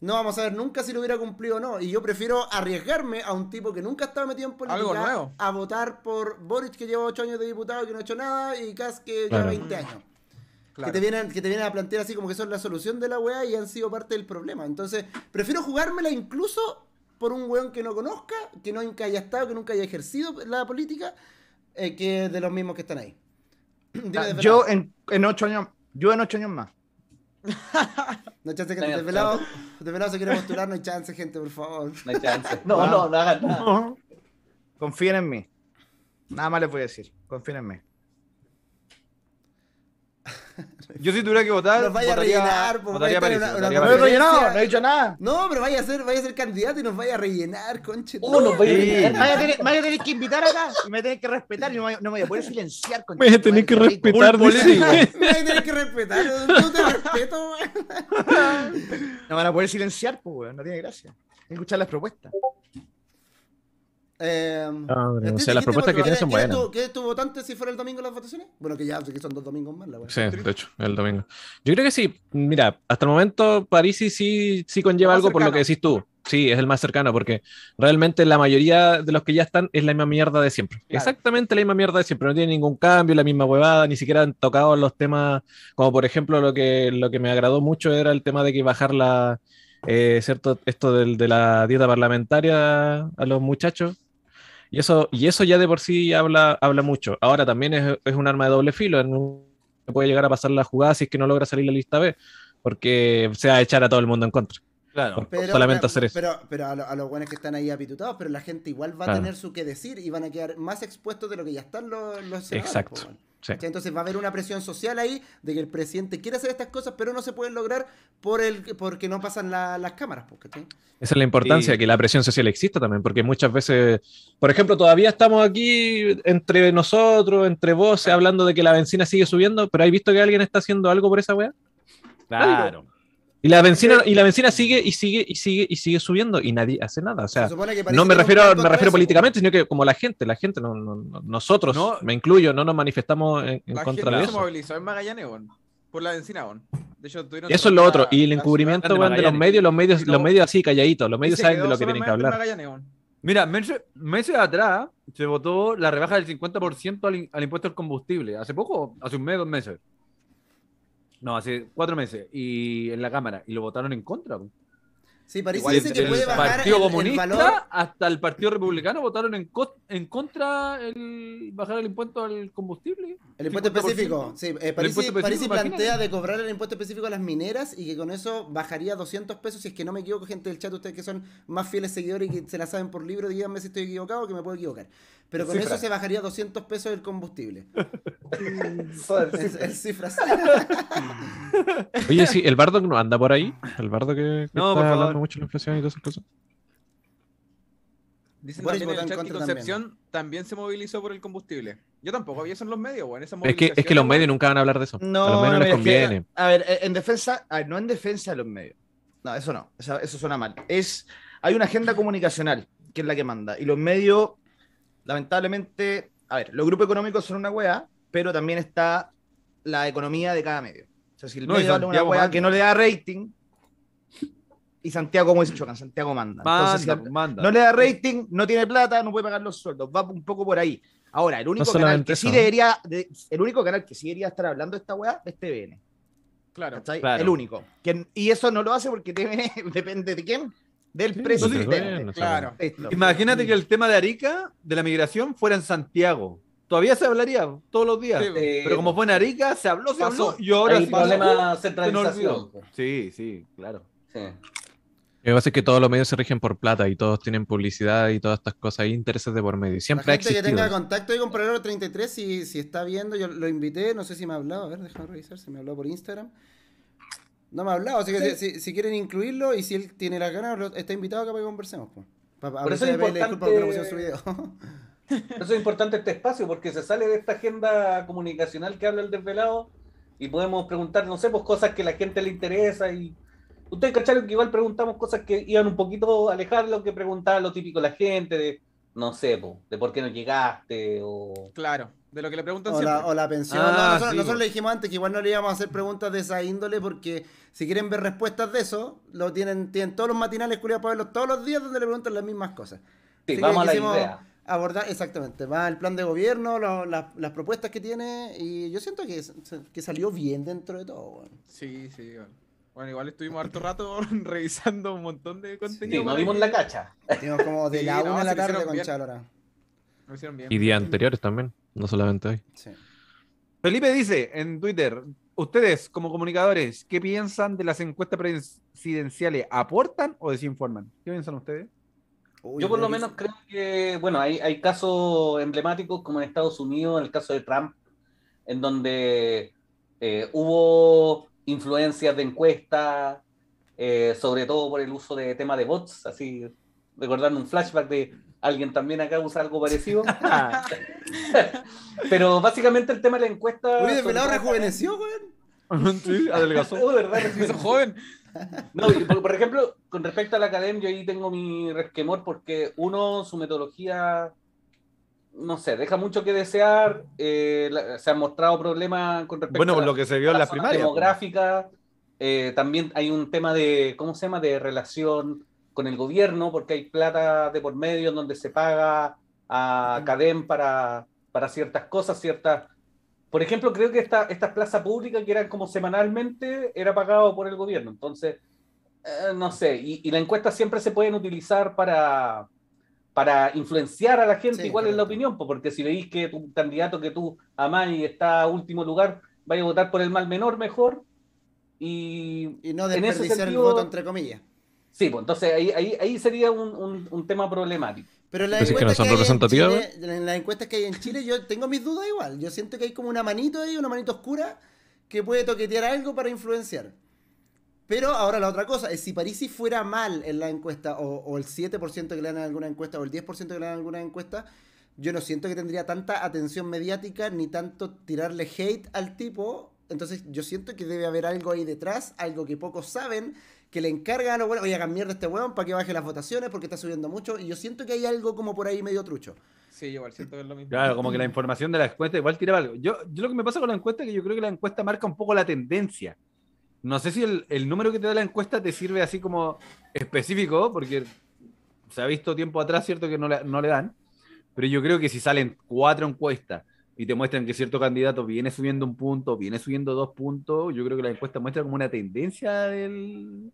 no vamos a ver nunca si lo hubiera cumplido o no. Y yo prefiero arriesgarme a un tipo que nunca ha estado metido en política a votar por Boric, que lleva 8 años de diputado, que no ha hecho nada, y Kass, que lleva 20 años. Que, te vienen, que te vienen a plantear así como que son la solución de la weá y han sido parte del problema. Entonces, prefiero jugármela incluso por un weón que no conozca, que nunca haya estado, que nunca haya ejercido la política, eh, que de los mismos que están ahí. Ah, yo en, en, ocho años, yo en ocho años más. no hay chance que no, desvelado, desvelado se quiere postular, no hay chance, gente, por favor. No hay chance. No, no, no, hagan nada. Confíen en mí. Nada más les voy a decir. Confíen en mí. Yo si tuviera que votar. Nos vaya a rellenar, París, pues, no he rellenado, no he dicho nada. No, pero vaya a ser, vaya a ser candidato y nos vaya a rellenar, conche. Oh, nos vaya a rellenar. Vaya a tener que invitar acá y me tenés que respetar. Y no me voy a poder silenciar, conche. Me voy a tener que respetar, No Me voy a tener que respetar. No te respeto, No van a poder silenciar, pues, no tiene gracia. escuchar las propuestas. Em, o sea, las propuestas que tienes son buenas. ¿Qué es tu votante si fuera el domingo las votaciones? Bueno, que ya son dos domingos más, Sí, de hecho, el domingo. Yo creo que sí, mira, hasta el momento París sí, sí, sí conlleva algo por lo que decís tú. Sí, es el más cercano, porque realmente la mayoría de los que ya están es la misma mierda de siempre. Exactamente la misma mierda de siempre. No tiene ningún cambio, la misma huevada, ni siquiera han tocado los temas, como por ejemplo lo que, lo que me agradó mucho era el tema de que bajar la, eh, ¿cierto? Esto de la dieta parlamentaria a los muchachos y eso, y eso ya de por sí habla, habla mucho. Ahora también es, un arma de doble filo. No puede llegar a pasar la jugada si es que no logra salir la lista B, porque se va a echar a todo el mundo en contra. Claro, pero, solamente hacer eso. Pero, pero a, los buenos que están ahí apitutados, pero la gente igual va a tener su que decir y van a quedar más expuestos de lo que ya están los, los Exacto. Entonces va a haber una presión social ahí de que el presidente quiere hacer estas cosas, pero no se pueden lograr por el, porque no pasan las cámaras. Pues, esa es la importancia, que la presión social exista también, porque muchas veces, por ejemplo, todavía estamos aquí entre nosotros, entre vos hablando de que la benzina sigue subiendo, pero ¿hay visto que alguien está haciendo algo por esa weá? Claro. Y la benzina, y la sigue y sigue y sigue y sigue subiendo y nadie hace nada. O sea, no me refiero, me refiero políticamente, sino que como la gente, la gente, no, nosotros, me incluyo, no nos manifestamos en, contra de eso. se movilizó en Magallanes, por la benzina, Eso es lo otro. Y el encubrimiento de, de, los medios, los medios, los medios así calladitos, los medios saben de lo que tienen que hablar. Mira, meses, atrás se votó la rebaja del 50% al, al impuesto al combustible. ¿Hace poco? ¿Hace un mes, dos meses? No, hace cuatro meses. Y en la Cámara. Y lo votaron en contra. Sí, parece que puede bajar el, Comunista el hasta el Partido Republicano votaron en, en contra el bajar el impuesto al combustible. El impuesto específico, sí. Eh, París, plantea de cobrar el impuesto específico a las mineras y que con eso bajaría 200 pesos. Si es que no me equivoco, gente del chat, ustedes que son más fieles seguidores y que se la saben por libro, díganme si estoy equivocado o que me puedo equivocar. Pero con eso se bajaría 200 pesos el combustible. es, cifras. Oye, sí, el bardo no anda por ahí. El bardo que, está hablando mucho de la inflación y todas esas cosas. Dicen que también en el chat Concepción también. se movilizó por el combustible. Yo tampoco había eso en los medios, esa es, que, es que los medios nunca van a hablar de eso. No, a lo menos no, no les conviene. a ver, e, en defensa, no en defensa de los medios. No, eso no, eso, eso suena mal. Es, hay una agenda comunicacional que es la que manda y los medios lamentablemente, a ver, los grupos económicos son una weá, pero también está la economía de cada medio. O sea, si el medio vale una wea que no le da rating, y Santiago, como dice Chocan, Santiago manda. no le da rating, no tiene plata, no puede pagar los sueldos, va un poco por ahí. Ahora, el único canal que sí debería, el único canal que sí estar hablando de esta wea es TVN. Claro, claro. El único. y eso no lo hace porque TVN depende de quién del precio. presidente. Pues imagínate que el tema de Arica, de la migración, fuera en Santiago. Todavía se hablaría todos los días. Pues. pero como fue en Arica, se habló, se habló. Y ahora el sí problema se centralización. Sí, sí, claro. Sí. Lo que pasa es que todos los medios se rigen por plata y todos tienen publicidad y todas estas cosas hay intereses de por medio. Siempre La gente ha que tenga contacto con 33, si, si está viendo, yo lo invité, no sé si me ha hablado, a ver, déjame revisar si me habló por Instagram. No me ha hablado, así que si, quieren incluirlo y si él tiene la ganas, está invitado acá para que conversemos. Pues. Por eso es importante... eso es importante este espacio, porque se sale de esta agenda comunicacional que habla el desvelado y podemos preguntar, no sé, pues cosas que a la gente le interesa y... Ustedes cacharon que igual preguntamos cosas que iban un poquito alejadas de lo que preguntaba lo típico la gente, de no sé, de por qué no llegaste o... Claro, de lo que le preguntan o siempre. La, o la pensión. no, ah, nosotros, le dijimos antes que igual no le íbamos a hacer preguntas de esa índole porque si quieren ver respuestas de eso, lo tienen, tienen todos los matinales culiados para todos los días donde le preguntan las mismas cosas. Sí, vamos a la idea. Abordar, exactamente, va el plan de gobierno, las propuestas que tiene y yo siento que, que salió bien dentro de todo. Sí, sí, bueno. Bueno, igual estuvimos harto rato revisando un montón de contenido. Sí, nos dimos la cacha. Estuvimos como de la una la tarde con Y días anteriores también, no solamente hoy. Felipe dice en Twitter, ustedes como comunicadores, ¿qué piensan de las encuestas presidenciales? ¿Aportan o desinforman? ¿Qué piensan ustedes? Yo por lo menos creo que, bueno, hay, casos emblemáticos como en Estados Unidos, en el caso de Trump, en donde eh, hubo influencias de encuesta, eh, sobre todo por el uso de tema de bots, así recordando un flashback de alguien también acá usa algo parecido. Pero básicamente el tema de la encuesta. Uy, de pelado rejuveneció, ¿eh? güey. sí, adelgazó. No, oh, verdad, se hizo joven. No, por, ejemplo, con respecto a la academia, yo ahí tengo mi resquemor porque uno, su metodología no sé, deja mucho que desear. Eh, se han mostrado problemas con respecto bueno, a lo que se vio en la, pues. demográfica. Eh, también hay un tema de, ¿cómo se llama?, de relación con el gobierno, porque hay plata de por medio en donde se paga a Cadem para, para ciertas cosas, ciertas... Por ejemplo, creo que estas esta plazas públicas que eran como semanalmente, era pagado por el gobierno. Entonces, eh, no sé, y, y encuesta siempre se pueden utilizar para, para influenciar a la gente cuál es la opinión, porque si veis que tu candidato que tú amás y está a último lugar, va a votar por el mal menor mejor y, no en el voto entre comillas. Sí, pues entonces ahí, ahí, sería un, tema problemático. Pero En, en las encuestas que hay en Chile yo tengo mis dudas igual. Yo siento que hay como una manito ahí, una manito oscura que puede toquetear algo para influenciar. Pero ahora la otra cosa es si Parisi fuera mal en la encuesta, o, el 7% que le dan en alguna encuesta, o el 10% que le dan en alguna encuesta, yo no siento que tendría tanta atención mediática ni tanto tirarle hate al tipo. Entonces yo siento que debe haber algo ahí detrás, algo que pocos saben, que le encargan a bueno, buenos, oye, hagan mierda este weón para que baje las votaciones porque está subiendo mucho. Y yo siento que hay algo como por ahí medio trucho. Sí, igual siento que es lo mismo. Claro, como que la información de la encuesta igual tira algo. Yo, yo lo que me pasa con la encuesta es que yo creo que la encuesta marca un poco la tendencia. No sé si el, número que te da la encuesta te sirve así como específico, porque se ha visto tiempo atrás, ¿cierto? Que no le, dan. Pero yo creo que si salen cuatro encuestas y te muestran que cierto candidato viene subiendo un punto, viene subiendo dos puntos, yo creo que la encuesta muestra como una tendencia del,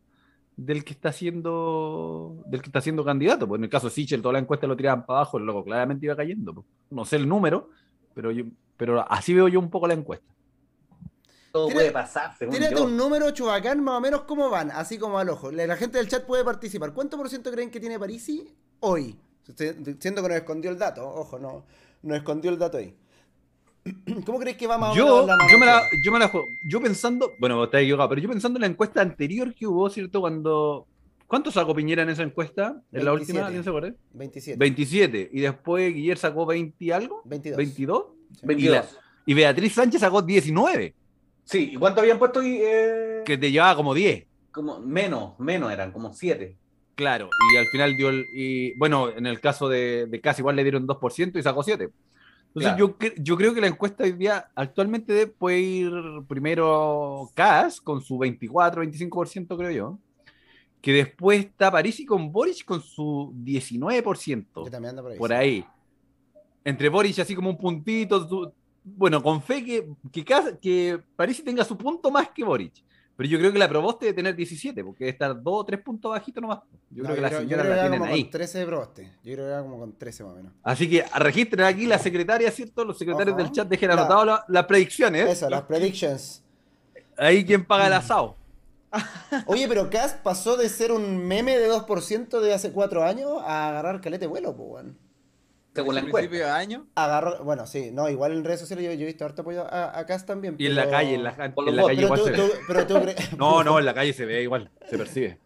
del que está siendo del que está siendo candidato. Pues en el caso de Sichel, toda la encuesta lo tiraban para abajo, el loco claramente iba cayendo. Pues. No sé el número, pero así veo yo un poco la encuesta puede pasar. un número, Chubacán, más o menos cómo van, así como al ojo. La, gente del chat puede participar. ¿Cuánto por ciento creen que tiene Parisi hoy? siento que nos escondió el dato, ojo, no, nos escondió el dato ahí. ¿Cómo crees que va más yo, yo me la, yo Yo pensando, bueno, está equivocado, pero yo pensando en la encuesta anterior que hubo, ¿cierto? Cuando. ¿Cuánto sacó Piñera en esa encuesta? ¿En la última? ¿Alguien se acuerda? 27. 27. Y después Guillermo sacó 20 y algo. 22. ¿22? y Beatriz Sánchez sacó 19. Sí, ¿y cuánto habían puesto? Eh? Que te llevaba como 10. Como, menos, menos eran, como 7. Claro, y al final dio el, bueno, en el caso de, de igual le dieron 2% y sacó 7. Entonces yo, creo que la encuesta hoy día actualmente puede ir primero Cas con su 24, 25% creo yo, que después está París y con Boris con su 19%. Que también anda por ahí. Por ahí. Entre Boric así como un puntito, bueno, con fe que, que, que París tenga su punto más que Boric. Pero yo creo que la Proboste debe tener 17, porque debe estar 2 o 3 puntos bajito nomás. Yo creo que la señora la tienen ahí. Con 13 de Yo creo que era como con 13 más o menos. Así que registren aquí la secretaria, ¿cierto? Los secretarios del chat dejen anotado las predicciones. Eso, las predictions. Ahí quien paga el asado. Oye, pero Cass pasó de ser un meme de 2% de hace 4 años a agarrar calete vuelo, pues, bueno según De año? Agarro, bueno, sí, no, igual en redes sociales yo, he visto ahorita apoyo a, a también. Y en la calle, en la, calle igual no, no, en la calle se ve igual, se percibe.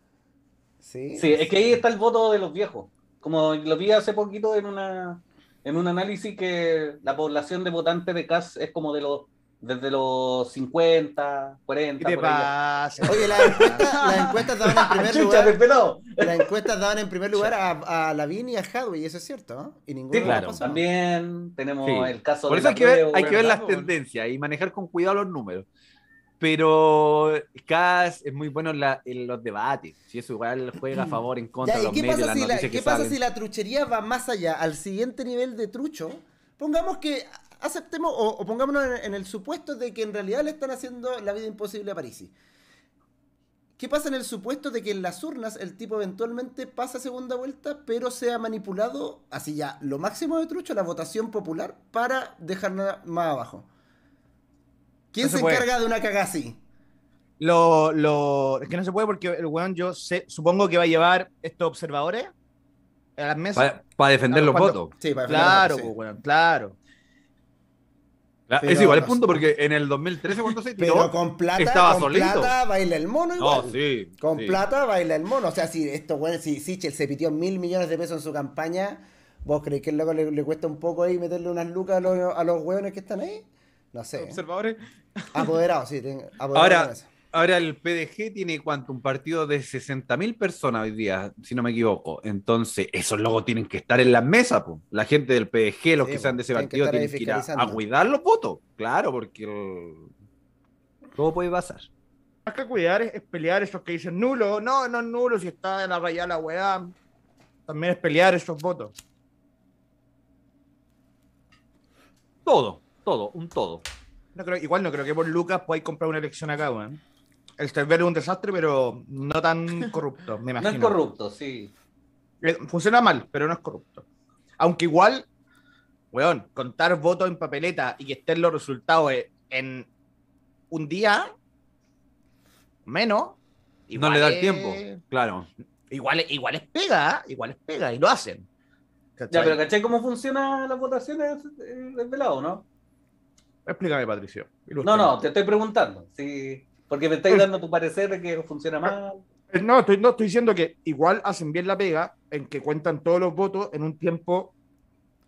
Sí, sí, es que ahí está el voto de los viejos. Como lo vi hace poquito en una en un análisis que la población de votantes de CAS es como de los desde los 50, 40. ¿Qué te pasa? Oye, las encuestas, daban en primer lugar. Las encuestas daban en primer lugar a, a Lavín y a Hathaway, eso es cierto, ¿no? ¿eh? Y ninguno sí, También tenemos el caso Por eso hay que ver, las tendencias y manejar con cuidado los números. Pero cada es muy bueno en, los debates. Si eso igual juega a favor, en contra, de los medios, ¿qué pasa si la truchería va más allá, al siguiente nivel de trucho? Pongamos que aceptemos o, pongámonos en, el supuesto de que en realidad le están haciendo la vida imposible a Parisi. ¿Qué pasa en el supuesto de que en las urnas el tipo eventualmente pasa segunda vuelta, pero sea manipulado, así ya, lo máximo de trucho, la votación popular, para dejar nada más abajo? ¿Quién se, encarga de una caga así? Lo, lo, es que no se puede porque el weón yo sé, supongo que va a llevar estos observadores a las mesas. Para, defender los votos. Sí, para defender claro, los claro. Pues, es igual el punto porque en el 2013 cuando se tiró, pero con plata, con plata baila el mono igual. con plata baila el mono. O sea, si esto si Sichel se pitió mil millones de pesos en su campaña, ¿vos creéis que el loco le, le, cuesta un poco ahí meterle unas lucas a los, a hueones que están ahí? No sé. Observadores. Apoderados, sí. Apoderados Ahora, Ahora el PDG tiene cuanto un partido de 60.000 personas hoy día, si no me equivoco. Entonces, esos luego tienen que estar en la mesa, po. la gente del PDG, los que sean de ese partido, tienen que ir a, cuidar los votos. Claro, porque el... todo puede pasar. Más que cuidar es, pelear esos que dicen nulo. No, no es nulo, si está en la raya la weá. También es pelear esos votos. Todo, todo, un todo. No creo, igual no creo que por Lucas podáis comprar una elección acá, weón el server es un desastre, pero no tan corrupto, me imagino. No es corrupto, sí. Eh, funciona mal, pero no es corrupto. Aunque igual, weón, contar votos en papeleta y que estén los resultados eh, en un día menos. Igual no le da el tiempo, claro. Igual, es pega, igual es pega, y lo hacen. Ya, pero ¿cachai cómo funcionan las votaciones eh, desde lado, no? Explícame, Patricio. No, no, te estoy preguntando. Si porque me estáis dando tu parecer de que funciona mal. No, estoy, no, estoy diciendo que igual hacen bien la pega en que cuentan todos los votos en un tiempo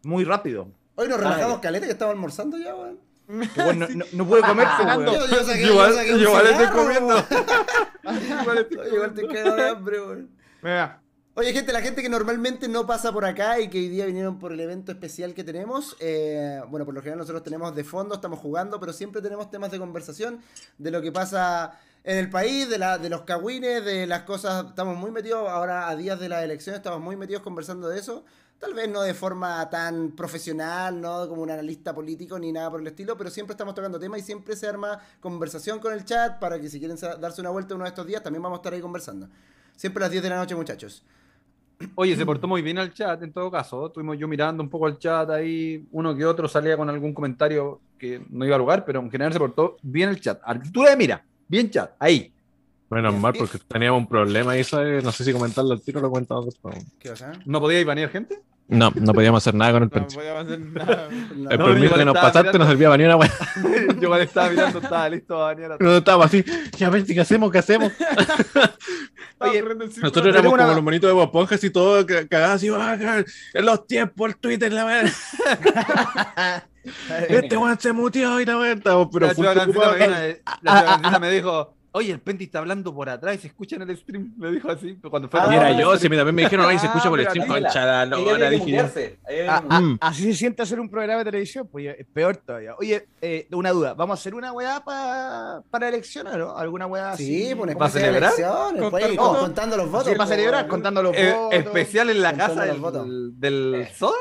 muy rápido. Hoy nos ah, relajamos, eh. caleta, que estaba almorzando ya, weón. no, no, pude comer, pues, Yo, igual, yo igual estoy comiendo. igual te quedando de hambre, weón. Mira, Oye, gente, la gente que normalmente no pasa por acá y que hoy día vinieron por el evento especial que tenemos, eh, bueno, por lo general nosotros tenemos de fondo, estamos jugando, pero siempre tenemos temas de conversación de lo que pasa en el país, de, la, de los cagüines, de las cosas. Estamos muy metidos ahora a días de las elecciones, estamos muy metidos conversando de eso. Tal vez no de forma tan profesional, no como un analista político ni nada por el estilo, pero siempre estamos tocando temas y siempre se arma conversación con el chat para que si quieren darse una vuelta uno de estos días también vamos a estar ahí conversando. Siempre a las 10 de la noche, muchachos. Oye, se portó muy bien al chat, en todo caso. Estuvimos yo mirando un poco al chat ahí, uno que otro salía con algún comentario que no iba a lugar, pero en general se portó bien el chat. Altura de mira, bien chat, ahí. Bueno, mal, porque teníamos un problema ahí, ¿sabes? No sé si comentarlo al tiro o lo he después. ¿Qué pasa? ¿No podía ir banear gente? No, no podíamos hacer nada con el permiso. No podíamos hacer nada. el permiso que nos pasaste nos servía para a una Yo cuando estaba mirando, estaba listo para bañar. No, estábamos así. Ya ves, ¿qué hacemos? ¿Qué hacemos? Oye, nosotros éramos como los monitos de Bob y todo cagados, así, ah, en los tiempos, el Twitter, la verdad. este weón se mutió y la verdad. Pero la verdad me dijo Oye, el Penti está hablando por atrás y se escucha en el stream. Me dijo así. Cuando fue ah, era yo, sí, también me dijeron, ahí se escucha por el ah, stream, concha no, no, dije. Así se siente hacer un programa de televisión, pues es eh, peor todavía. Oye, eh, una duda, ¿vamos a hacer una weá pa, para elecciones, no? ¿Alguna weá Sí, así? Pues, ¿Para pues, celebrar? contando los votos. Sí, para celebrar, contando los eh, votos. Especial en la casa del, del, del eh. Soda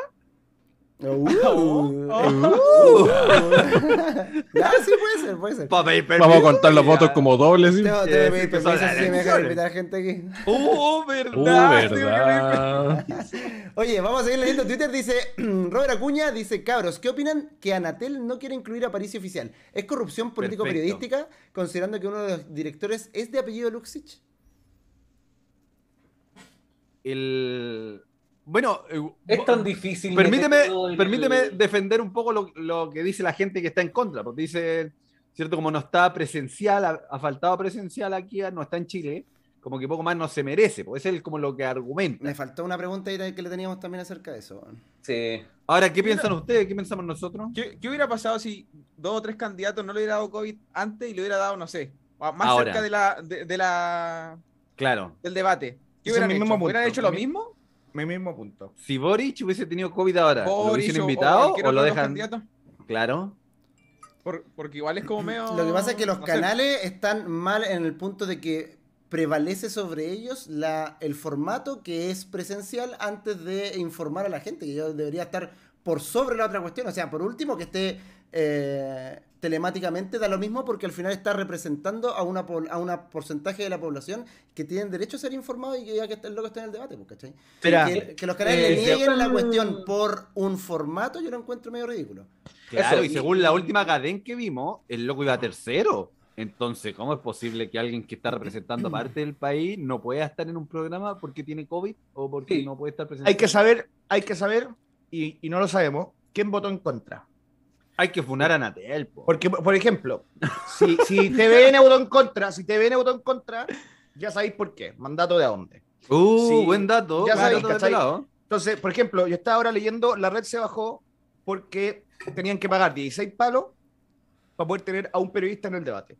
ser, Vamos a contar los votos como dobles. te pues, me gente aquí. Uh, verdad. Uh, Oye, vamos a seguir leyendo. Twitter dice, Robert Acuña dice, cabros, ¿qué opinan que Anatel no quiere incluir a oficial? ¿Es corrupción político-periodística considerando que uno de los directores es de apellido Luxich? El... Bueno, eh, es tan difícil. Permíteme, permíteme defender un poco lo, que dice la gente que está en contra, porque dice, ¿cierto? Como no está presencial, ha, faltado presencial aquí, ah, no está en Chile, como que poco más no se merece, porque es como lo que argumenta. me faltó una pregunta que le teníamos también acerca de eso. Sí. Ahora, ¿qué piensan ustedes? ¿Qué pensamos nosotros? ¿Qué, hubiera pasado si dos o tres candidatos no le hubiera dado COVID antes y le hubiera dado, no sé, más cerca de la, de, la... Claro. Del debate. ¿Qué hubieran hecho? ¿Hubieran hecho lo mismo? me mismo punto. Si Boric hubiese tenido COVID ahora, ¿lo hubiesen invitado o, lo dejan? Claro. porque igual es como medio. Lo que pasa es que los canales están mal en el punto de que prevalece sobre ellos la, el formato que es presencial antes de informar a la gente, que yo debería estar por sobre la otra cuestión. O sea, por último, que esté eh, telemáticamente da lo mismo porque al final está representando a una a una porcentaje de la población que tienen derecho a ser informado y que ya que el loco está en el debate, pues, ¿cachai? que, los canales eh, le nieguen la cuestión por un formato, yo lo encuentro medio ridículo. Claro, y, según la última cadena que vimos, el loco iba tercero. Entonces, ¿cómo es posible que alguien que está representando parte del país no pueda estar en un programa porque tiene COVID o porque no puede estar presente? Hay que saber, hay que saber y, no lo sabemos, ¿quién votó en contra? Hay que funar a Natel. Porque, por ejemplo, si, si TVN votó en contra, si TVN votó en contra, ya sabéis por qué. Mandato de a dónde. Uh, buen dato. Ya sabéis, dato Entonces, por ejemplo, yo estaba ahora leyendo, la red se bajó porque tenían que pagar 16 palos para poder tener a un periodista en el debate.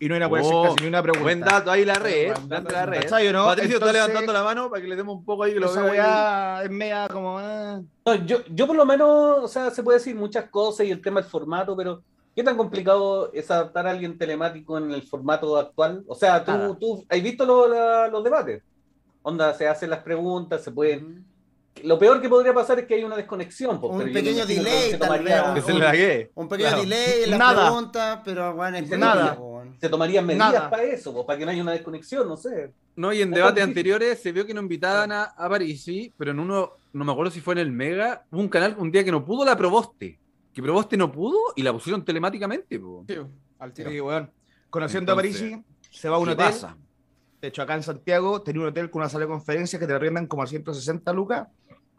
Y no era por oh, una pregunta. Buen dato, ahí la red. la, red. Patricio está levantando la mano para que le demos un poco ahí que lo vea. Es media como. Ah. yo, yo, por lo menos, o sea, se puede decir muchas cosas y el tema del formato, pero ¿qué tan complicado es adaptar a alguien telemático en el formato actual? O sea, tú, tú ¿has visto los debates? Onda, se hacen las preguntas, se pueden. lo peor que podría pasar es que hay una desconexión. Un pequeño delay, Un, un, pequeño delay en la pregunta, pero bueno, es nada. nada se tomarían medidas para eso, para que no haya una desconexión, no sé. No, y en debates anteriores se vio que no invitaban a, París, sí, pero en uno, no me acuerdo si fue en el Mega, hubo un canal un día que no pudo la Proboste, que Proboste no pudo y la pusieron telemáticamente. Sí, al tiro. Sí, Conociendo a París, se va a un hotel. De hecho, acá en Santiago tenía un hotel con una sala de conferencias que te arrendan como a 160 lucas,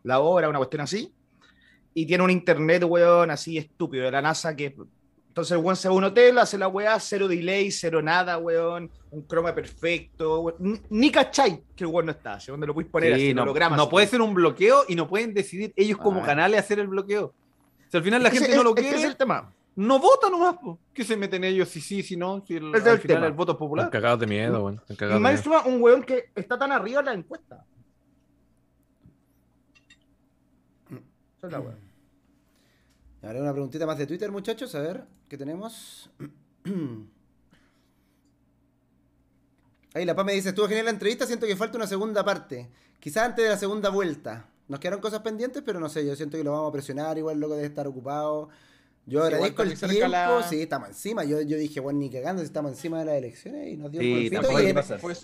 la hora, una cuestión así. Y tiene un internet, weón, así estúpido, de la NASA, que entonces el weón se va a un hotel, hace la weá, cero delay, cero nada, weón, un croma perfecto. Weón. Ni cachai que el weón no está, donde lo puedes poner sí, así, no, No puede ser un bloqueo y no pueden decidir ellos como ah. canales hacer el bloqueo. Si al final la gente no lo quiere. Ese es el tema. No vota nomás, ¿qué se meten ellos? Si sí, si no, si el, al final el voto es popular. Cagados de miedo, weón. Y más un weón que está tan arriba en la encuesta. es la weón. A una preguntita más de Twitter, muchachos. A ver, ¿qué tenemos? Ahí la PA me dice, estuvo genial la entrevista, siento que falta una segunda parte. Quizás antes de la segunda vuelta. Nos quedaron cosas pendientes, pero no sé, yo siento que lo vamos a presionar, igual loco debe estar ocupado. Yo agradezco el tiempo, sí, estamos encima. Yo, dije, bueno, ni cagando, si estamos encima de las elecciones y nos dio un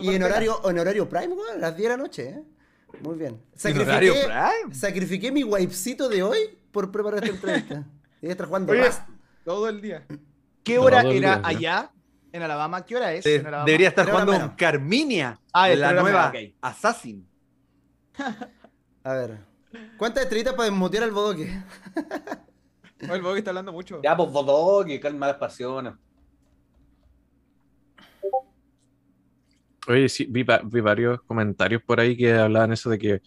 Y, en, horario, en horario prime, las 10 de la noche, ¿eh? Muy bien. Sacrifiqué, ¿En sacrifiqué mi wipecito de hoy por preparar esta entrevista. Debería estar jugando Todo el día. ¿Qué hora era allá? En Alabama, ¿qué hora es? en Alabama? Debería estar jugando con Carminia, ah, la nueva Assassin. A ver. ¿Cuántas estrellitas pueden mutear al bodoque? el Bodoque está hablando mucho. Ya, pues Bodoque, calma las pasiones. Oye, sí, vi, vi, varios comentarios por ahí que hablaban eso de que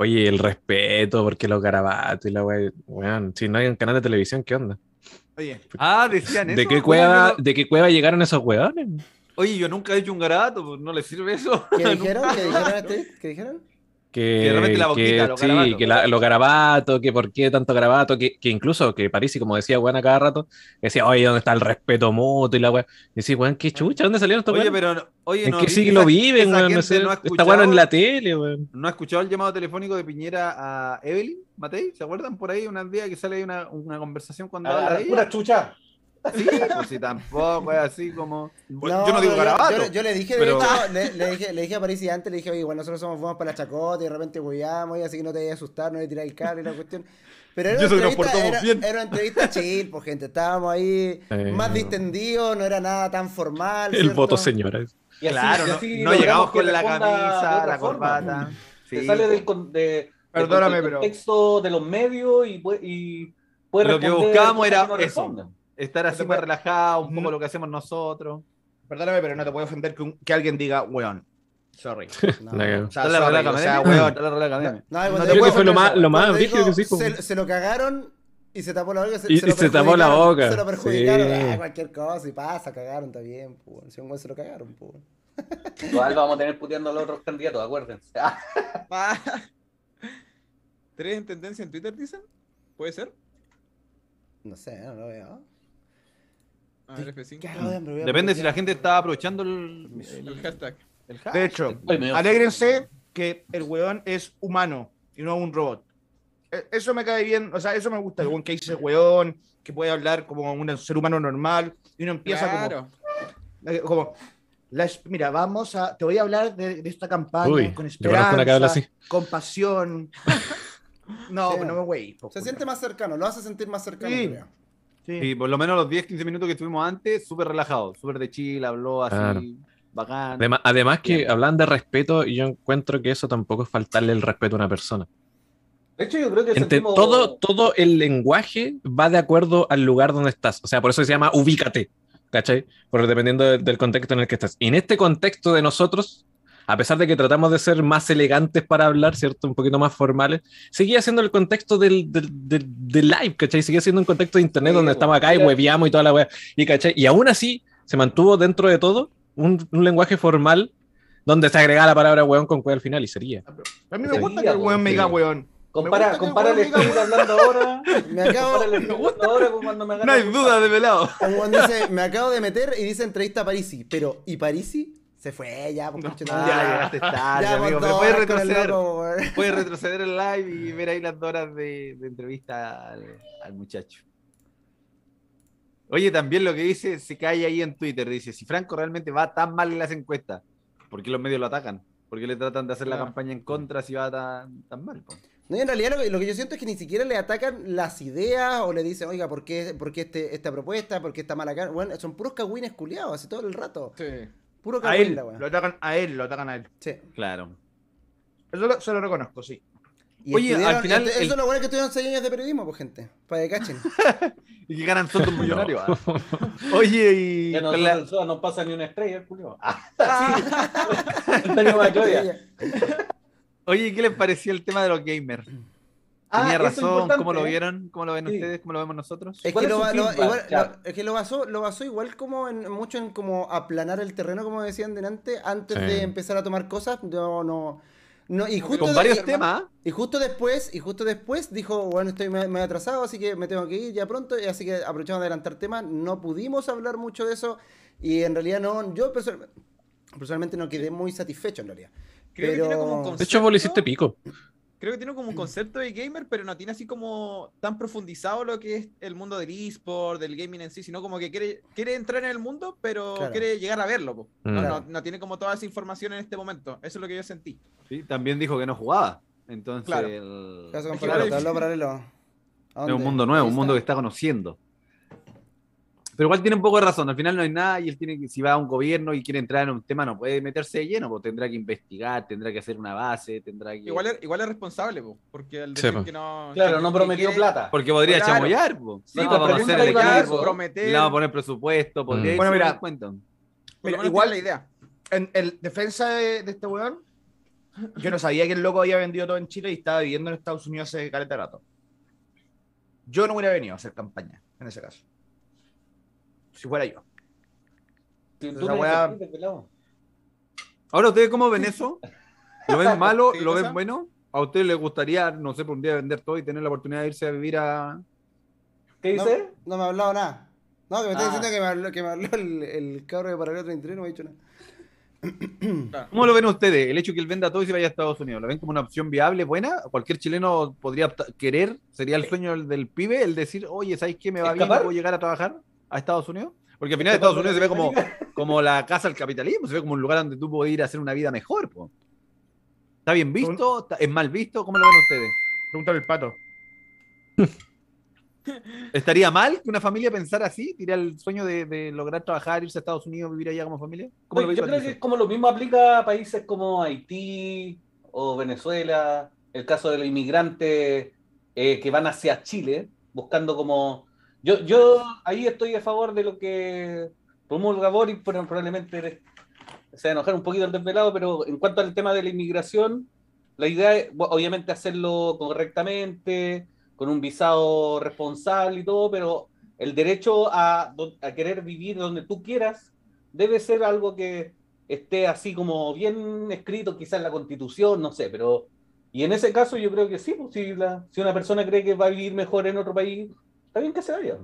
Oye, el respeto, porque los garabatos y la weón, si no hay un canal de televisión, ¿qué onda? Oye, ah, decían eso. ¿De qué cueva, ¿De qué cueva llegaron esos weones? Oye, yo nunca he hecho un garabato, pues, no les sirve eso. ¿Qué dijeron? ¿Qué dijeron? ¿Qué dijeron? Que, que, realmente la boquita, que, los, sí, que los garabatos. que por qué tanto garabato, que, incluso que París, como decía Juan a cada rato, decía, oye, ¿dónde está el respeto mutuo? Y la y Decía, weón, qué chucha, ¿dónde salieron estos Oye, pero, oye, ¿en qué siglo viven, weón? No está bueno en la tele, weón. ¿No ha escuchado el llamado telefónico de Piñera a Evelyn, Matei? ¿Se acuerdan por ahí? unas días que sale una, una conversación cuando ah, Una chucha. Sí, pues si tampoco es así como. Pues, yo no digo garabato. Yo, le dije, le, dije, le dije a París y antes, le dije, oye, bueno, nosotros somos buenos para la chacota y de repente huyamos y así que no te vayas a asustar, no le tiráis el cable y la cuestión. Pero era, una entrevista, era, entrevista chill, pues gente, estábamos ahí eh. más distendidos, no era nada tan formal. El voto, señores. Y claro, no, llegamos con la camisa, la corbata. Pues. Sí. sale del, pues. de, contexto de los medios y, Lo que buscábamos era eso. Estar así más relajado, un poco lo que hacemos nosotros. Perdóname, pero no te puedo ofender que, alguien diga, weón, Sorry. No, o sea, fue lo más, que se, Se, lo cagaron y se tapó la boca. Se, y, se, tapó la boca. Se lo perjudicaron. Ah, cualquier cosa y pasa, cagaron también. puro. Pues, si un weón se lo cagaron. puro pues, Igual vamos a tener puteando a los otros candidatos, acuérdense. Ah. ¿Tres en tendencia en Twitter, dicen? ¿Puede ser? No sé, no lo veo. Ah, Depende si la gente está aprovechando el, hashtag. De hecho, alégrense que el weón es humano y no un robot. E, eso me cae bien, o sea, eso me gusta, que dice weón, que puede hablar como un ser humano normal, y uno empieza como, mira, vamos a, te voy a hablar de, esta campaña con esperanza, con pasión. no, no me güey. Pues, Se siente más cercano, lo hace sentir más cercano. Y por lo menos los 10, 15 minutos que estuvimos antes, súper relajado, súper de chill, habló así, bacán. Además, además que hablan de respeto, y yo encuentro que eso tampoco es faltarle el respeto a una persona. De hecho, yo creo que todo, todo el lenguaje va de acuerdo al lugar donde estás. O sea, por eso se llama ubícate. ¿Cachai? Porque dependiendo del contexto en el que estás. Y en este contexto de nosotros, a pesar de que tratamos de ser más elegantes para hablar, ¿cierto? Un poquito más formales, seguía siendo el contexto del, del, del, live, ¿cachai? Seguía siendo un contexto de internet donde estamos acá y hueviamos y toda la wea, y Y aún así se mantuvo dentro de todo un, lenguaje formal donde se agrega la palabra weón con cuál al final y sería. Ah, a mí me gusta que el weón me diga weón. Compara, compara el estilo ahora. Me acabo de ahora cuando me No hay duda de Cuando dice, me acabo de meter y dice entrevista a Parisi. Pero, ¿y Parisi? Se fue ya, porque no, ya, ya, Pero puedes retroceder, retroceder el live y ver ahí las horas de, entrevista al, muchacho. Oye, también lo que dice, se cae ahí en Twitter, dice, si Franco realmente va tan mal en las encuestas, ¿por qué los medios lo atacan? ¿Por qué le tratan de hacer la campaña en contra si va tan, tan mal? No, en realidad lo que, yo siento es que ni siquiera le atacan las ideas o le dicen, oiga, ¿por qué, este, esta propuesta? ¿Por qué está mala acá? Bueno, son puros cagüines culiados, así todo el rato. Sí. Puro a él, weón. Lo atacan a él, lo atacan a él. Sí. Claro. Eso lo, reconozco, sí. Oye, al final. Eso es lo bueno que estuvieron 6 años de periodismo, pues, gente. Para que cachen. y que ganan un millonario ah. Oye, y. Ya no, no pasa ni una estrella, Julio. Oye, ¿qué les pareció el tema de los gamers? Tenía ah, razón, ¿cómo lo ¿eh? vieron? ¿Cómo lo ven ustedes? ¿Cómo lo vemos nosotros? Es que lo, basó, lo basó igual como en mucho en como aplanar el terreno, como decían delante, antes de empezar a tomar cosas. no. y justo con varios temas. ¿ah? Y justo después, y justo después dijo, bueno, estoy me, atrasado, así que me tengo que ir ya pronto. Así que aprovechamos de adelantar temas. No pudimos hablar mucho de eso. Y en realidad no, yo personalmente no quedé muy satisfecho en realidad. de hecho, vos le hiciste pico creo que tiene como un mm. concepto de gamer, pero no tiene así como tan profundizado lo que es el mundo del eSport, del gaming en sí, sino como que quiere, quiere entrar en el mundo, pero quiere llegar a verlo. Mm. No, tiene como toda esa información en este momento. Eso es lo que yo sentí. Sí, también dijo que no jugaba. Entonces, claro. Es un mundo nuevo, un mundo que está conociendo. Pero igual tiene un poco de razón, al final no hay nada y él tiene que, si va a un gobierno y quiere entrar en un tema, no puede meterse de lleno, pues tendrá que investigar, tendrá que hacer una base, tendrá que... Igual, es, igual es responsable, pues, porque decir pues. que no... Claro, no prometió plata. Porque podría chamoyar chamollar, pues. no, a poner presupuesto, Bueno, mira, cuento. pero igual la idea. En, defensa de, este weón, yo no sabía que el loco había vendido todo en Chile y estaba viviendo en Estados Unidos hace caleta rato. Yo no hubiera venido a hacer campaña, en ese caso si fuera yo. Ahora, ¿ustedes cómo ven eso? ¿Lo ven malo? ¿Lo ven bueno? ¿A ustedes les gustaría, no sé, por un día vender todo y tener la oportunidad de irse a vivir a. ¿Qué dice? No, me ha hablado nada. No, que me está ah. diciendo que me habló, que me habló el, el, cabro de Paralelo 33 no me ha dicho nada. Ah. ¿Cómo lo ven ustedes? El hecho que él venda todo y se vaya a Estados Unidos, ¿lo ven como una opción viable, buena? ¿Cualquier chileno podría querer? ¿Sería el sueño del, pibe el decir, oye, ¿sabes qué? Me va ¿Escapar? bien, puedo llegar a trabajar a Estados Unidos? Porque al final Estados Unidos se ve como, como la casa del capitalismo, se ve como un lugar donde tú puedes ir a hacer una vida mejor. ¿Está bien visto? ¿Es mal visto? ¿Cómo lo ven ustedes? Pregúntale el pato. ¿Estaría mal que una familia pensara así? ¿Tirar el sueño de, lograr trabajar, irse a Estados Unidos, vivir allá como familia? yo creo que es como lo mismo aplica a países como Haití o Venezuela, el caso de los inmigrantes eh, que van hacia Chile buscando como yo, yo ahí estoy a favor de lo que promulga Boris, pero probablemente se va a enojar un poquito el desvelado, pero en cuanto al tema de la inmigración, la idea es obviamente hacerlo correctamente, con un visado responsable y todo, pero el derecho a, a querer vivir donde tú quieras debe ser algo que esté así como bien escrito, quizás en la constitución, no sé, pero... Y en ese caso yo creo que sí, pues, si, si una persona cree que va a vivir mejor en otro país, bien que se vayan.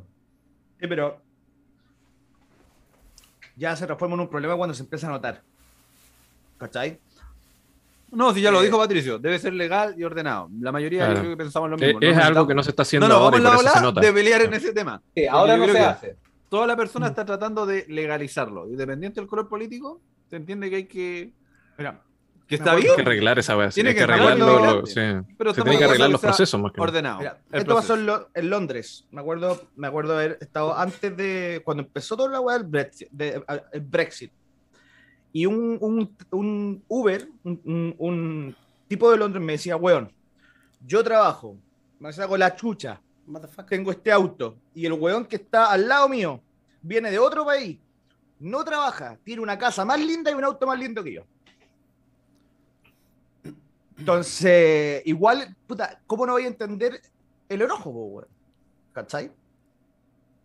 Sí, pero ya se transforma en un problema cuando se empieza a notar. ¿Cachai? No, si ya lo eh, dijo Patricio, debe ser legal y ordenado. La mayoría creo que pensamos lo mismo. Es, algo que no se está haciendo no, vamos a hablar de pelear en ese tema. Sí, ahora no se hace. Toda la persona mm. está tratando de legalizarlo. Independiente del color político, se entiende que hay que... Espera. Que está bien. Tiene que arreglar esa Tiene que, arreglar los procesos más que ordenado. esto pasó en, Londres. Me acuerdo, me acuerdo haber estado antes de cuando empezó toda la weá del Brexit, el Brexit. Y un, Uber, un, un, tipo de Londres me decía, weón, yo trabajo, me saco la chucha, tengo este auto y el weón que está al lado mío viene de otro país, no trabaja, tiene una casa más linda y un auto más lindo que yo entonces, igual, puta, ¿cómo no voy a entender el enojo, weón? ¿Cachai?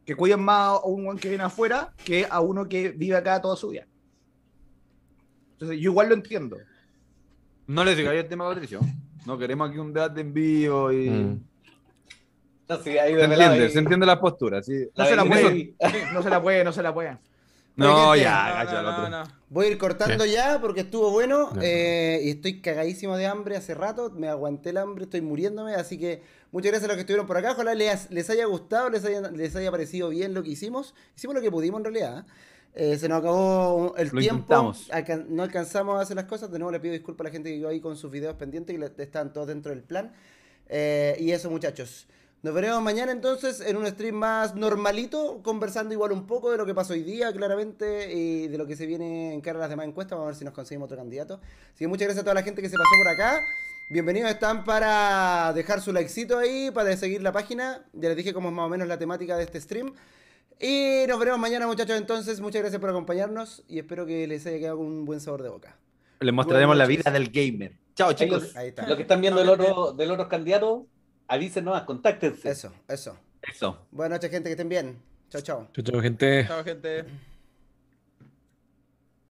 Que cuiden más a un weón que viene afuera que a uno que vive acá toda su vida. Entonces, yo igual lo entiendo. No le digáis el tema Patricio. No queremos aquí un debate en vivo y. Mm. ¿Se, entiende? se entiende, La no, se la puede, no se la puede, no se la puede. No, ya, Voy a ir cortando ya porque estuvo bueno eh, y estoy cagadísimo de hambre hace rato. Me aguanté el hambre, estoy muriéndome. Así que muchas gracias a los que estuvieron por acá. Ojalá les, haya gustado, les haya, les haya parecido bien lo que hicimos. Hicimos lo que pudimos en realidad. ¿eh? Eh, se nos acabó el tiempo. no alcanzamos a hacer las cosas. De nuevo le pido disculpas a la gente que iba ahí con sus videos pendientes que están todos dentro del plan. y eso, muchachos. Nos veremos mañana entonces en un stream más normalito, conversando igual un poco de lo que pasó hoy día, claramente, y de lo que se viene en cara a las demás encuestas. Vamos a ver si nos conseguimos otro candidato. Así que muchas gracias a toda la gente que se pasó por acá. Bienvenidos están para dejar su likecito ahí, para seguir la página. Ya les dije como es más o menos la temática de este stream. Y nos veremos mañana, muchachos. Entonces, muchas gracias por acompañarnos y espero que les haya quedado un buen sabor de boca. Les mostraremos la vida del gamer. Chao, chicos. Ahí Lo que están viendo del otro, del candidato, avísenos, contáctense. Eso, eso. Eso. Buenas noches, gente, que estén bien. Chao, chao. Chau, chau, gente. Chao, gente.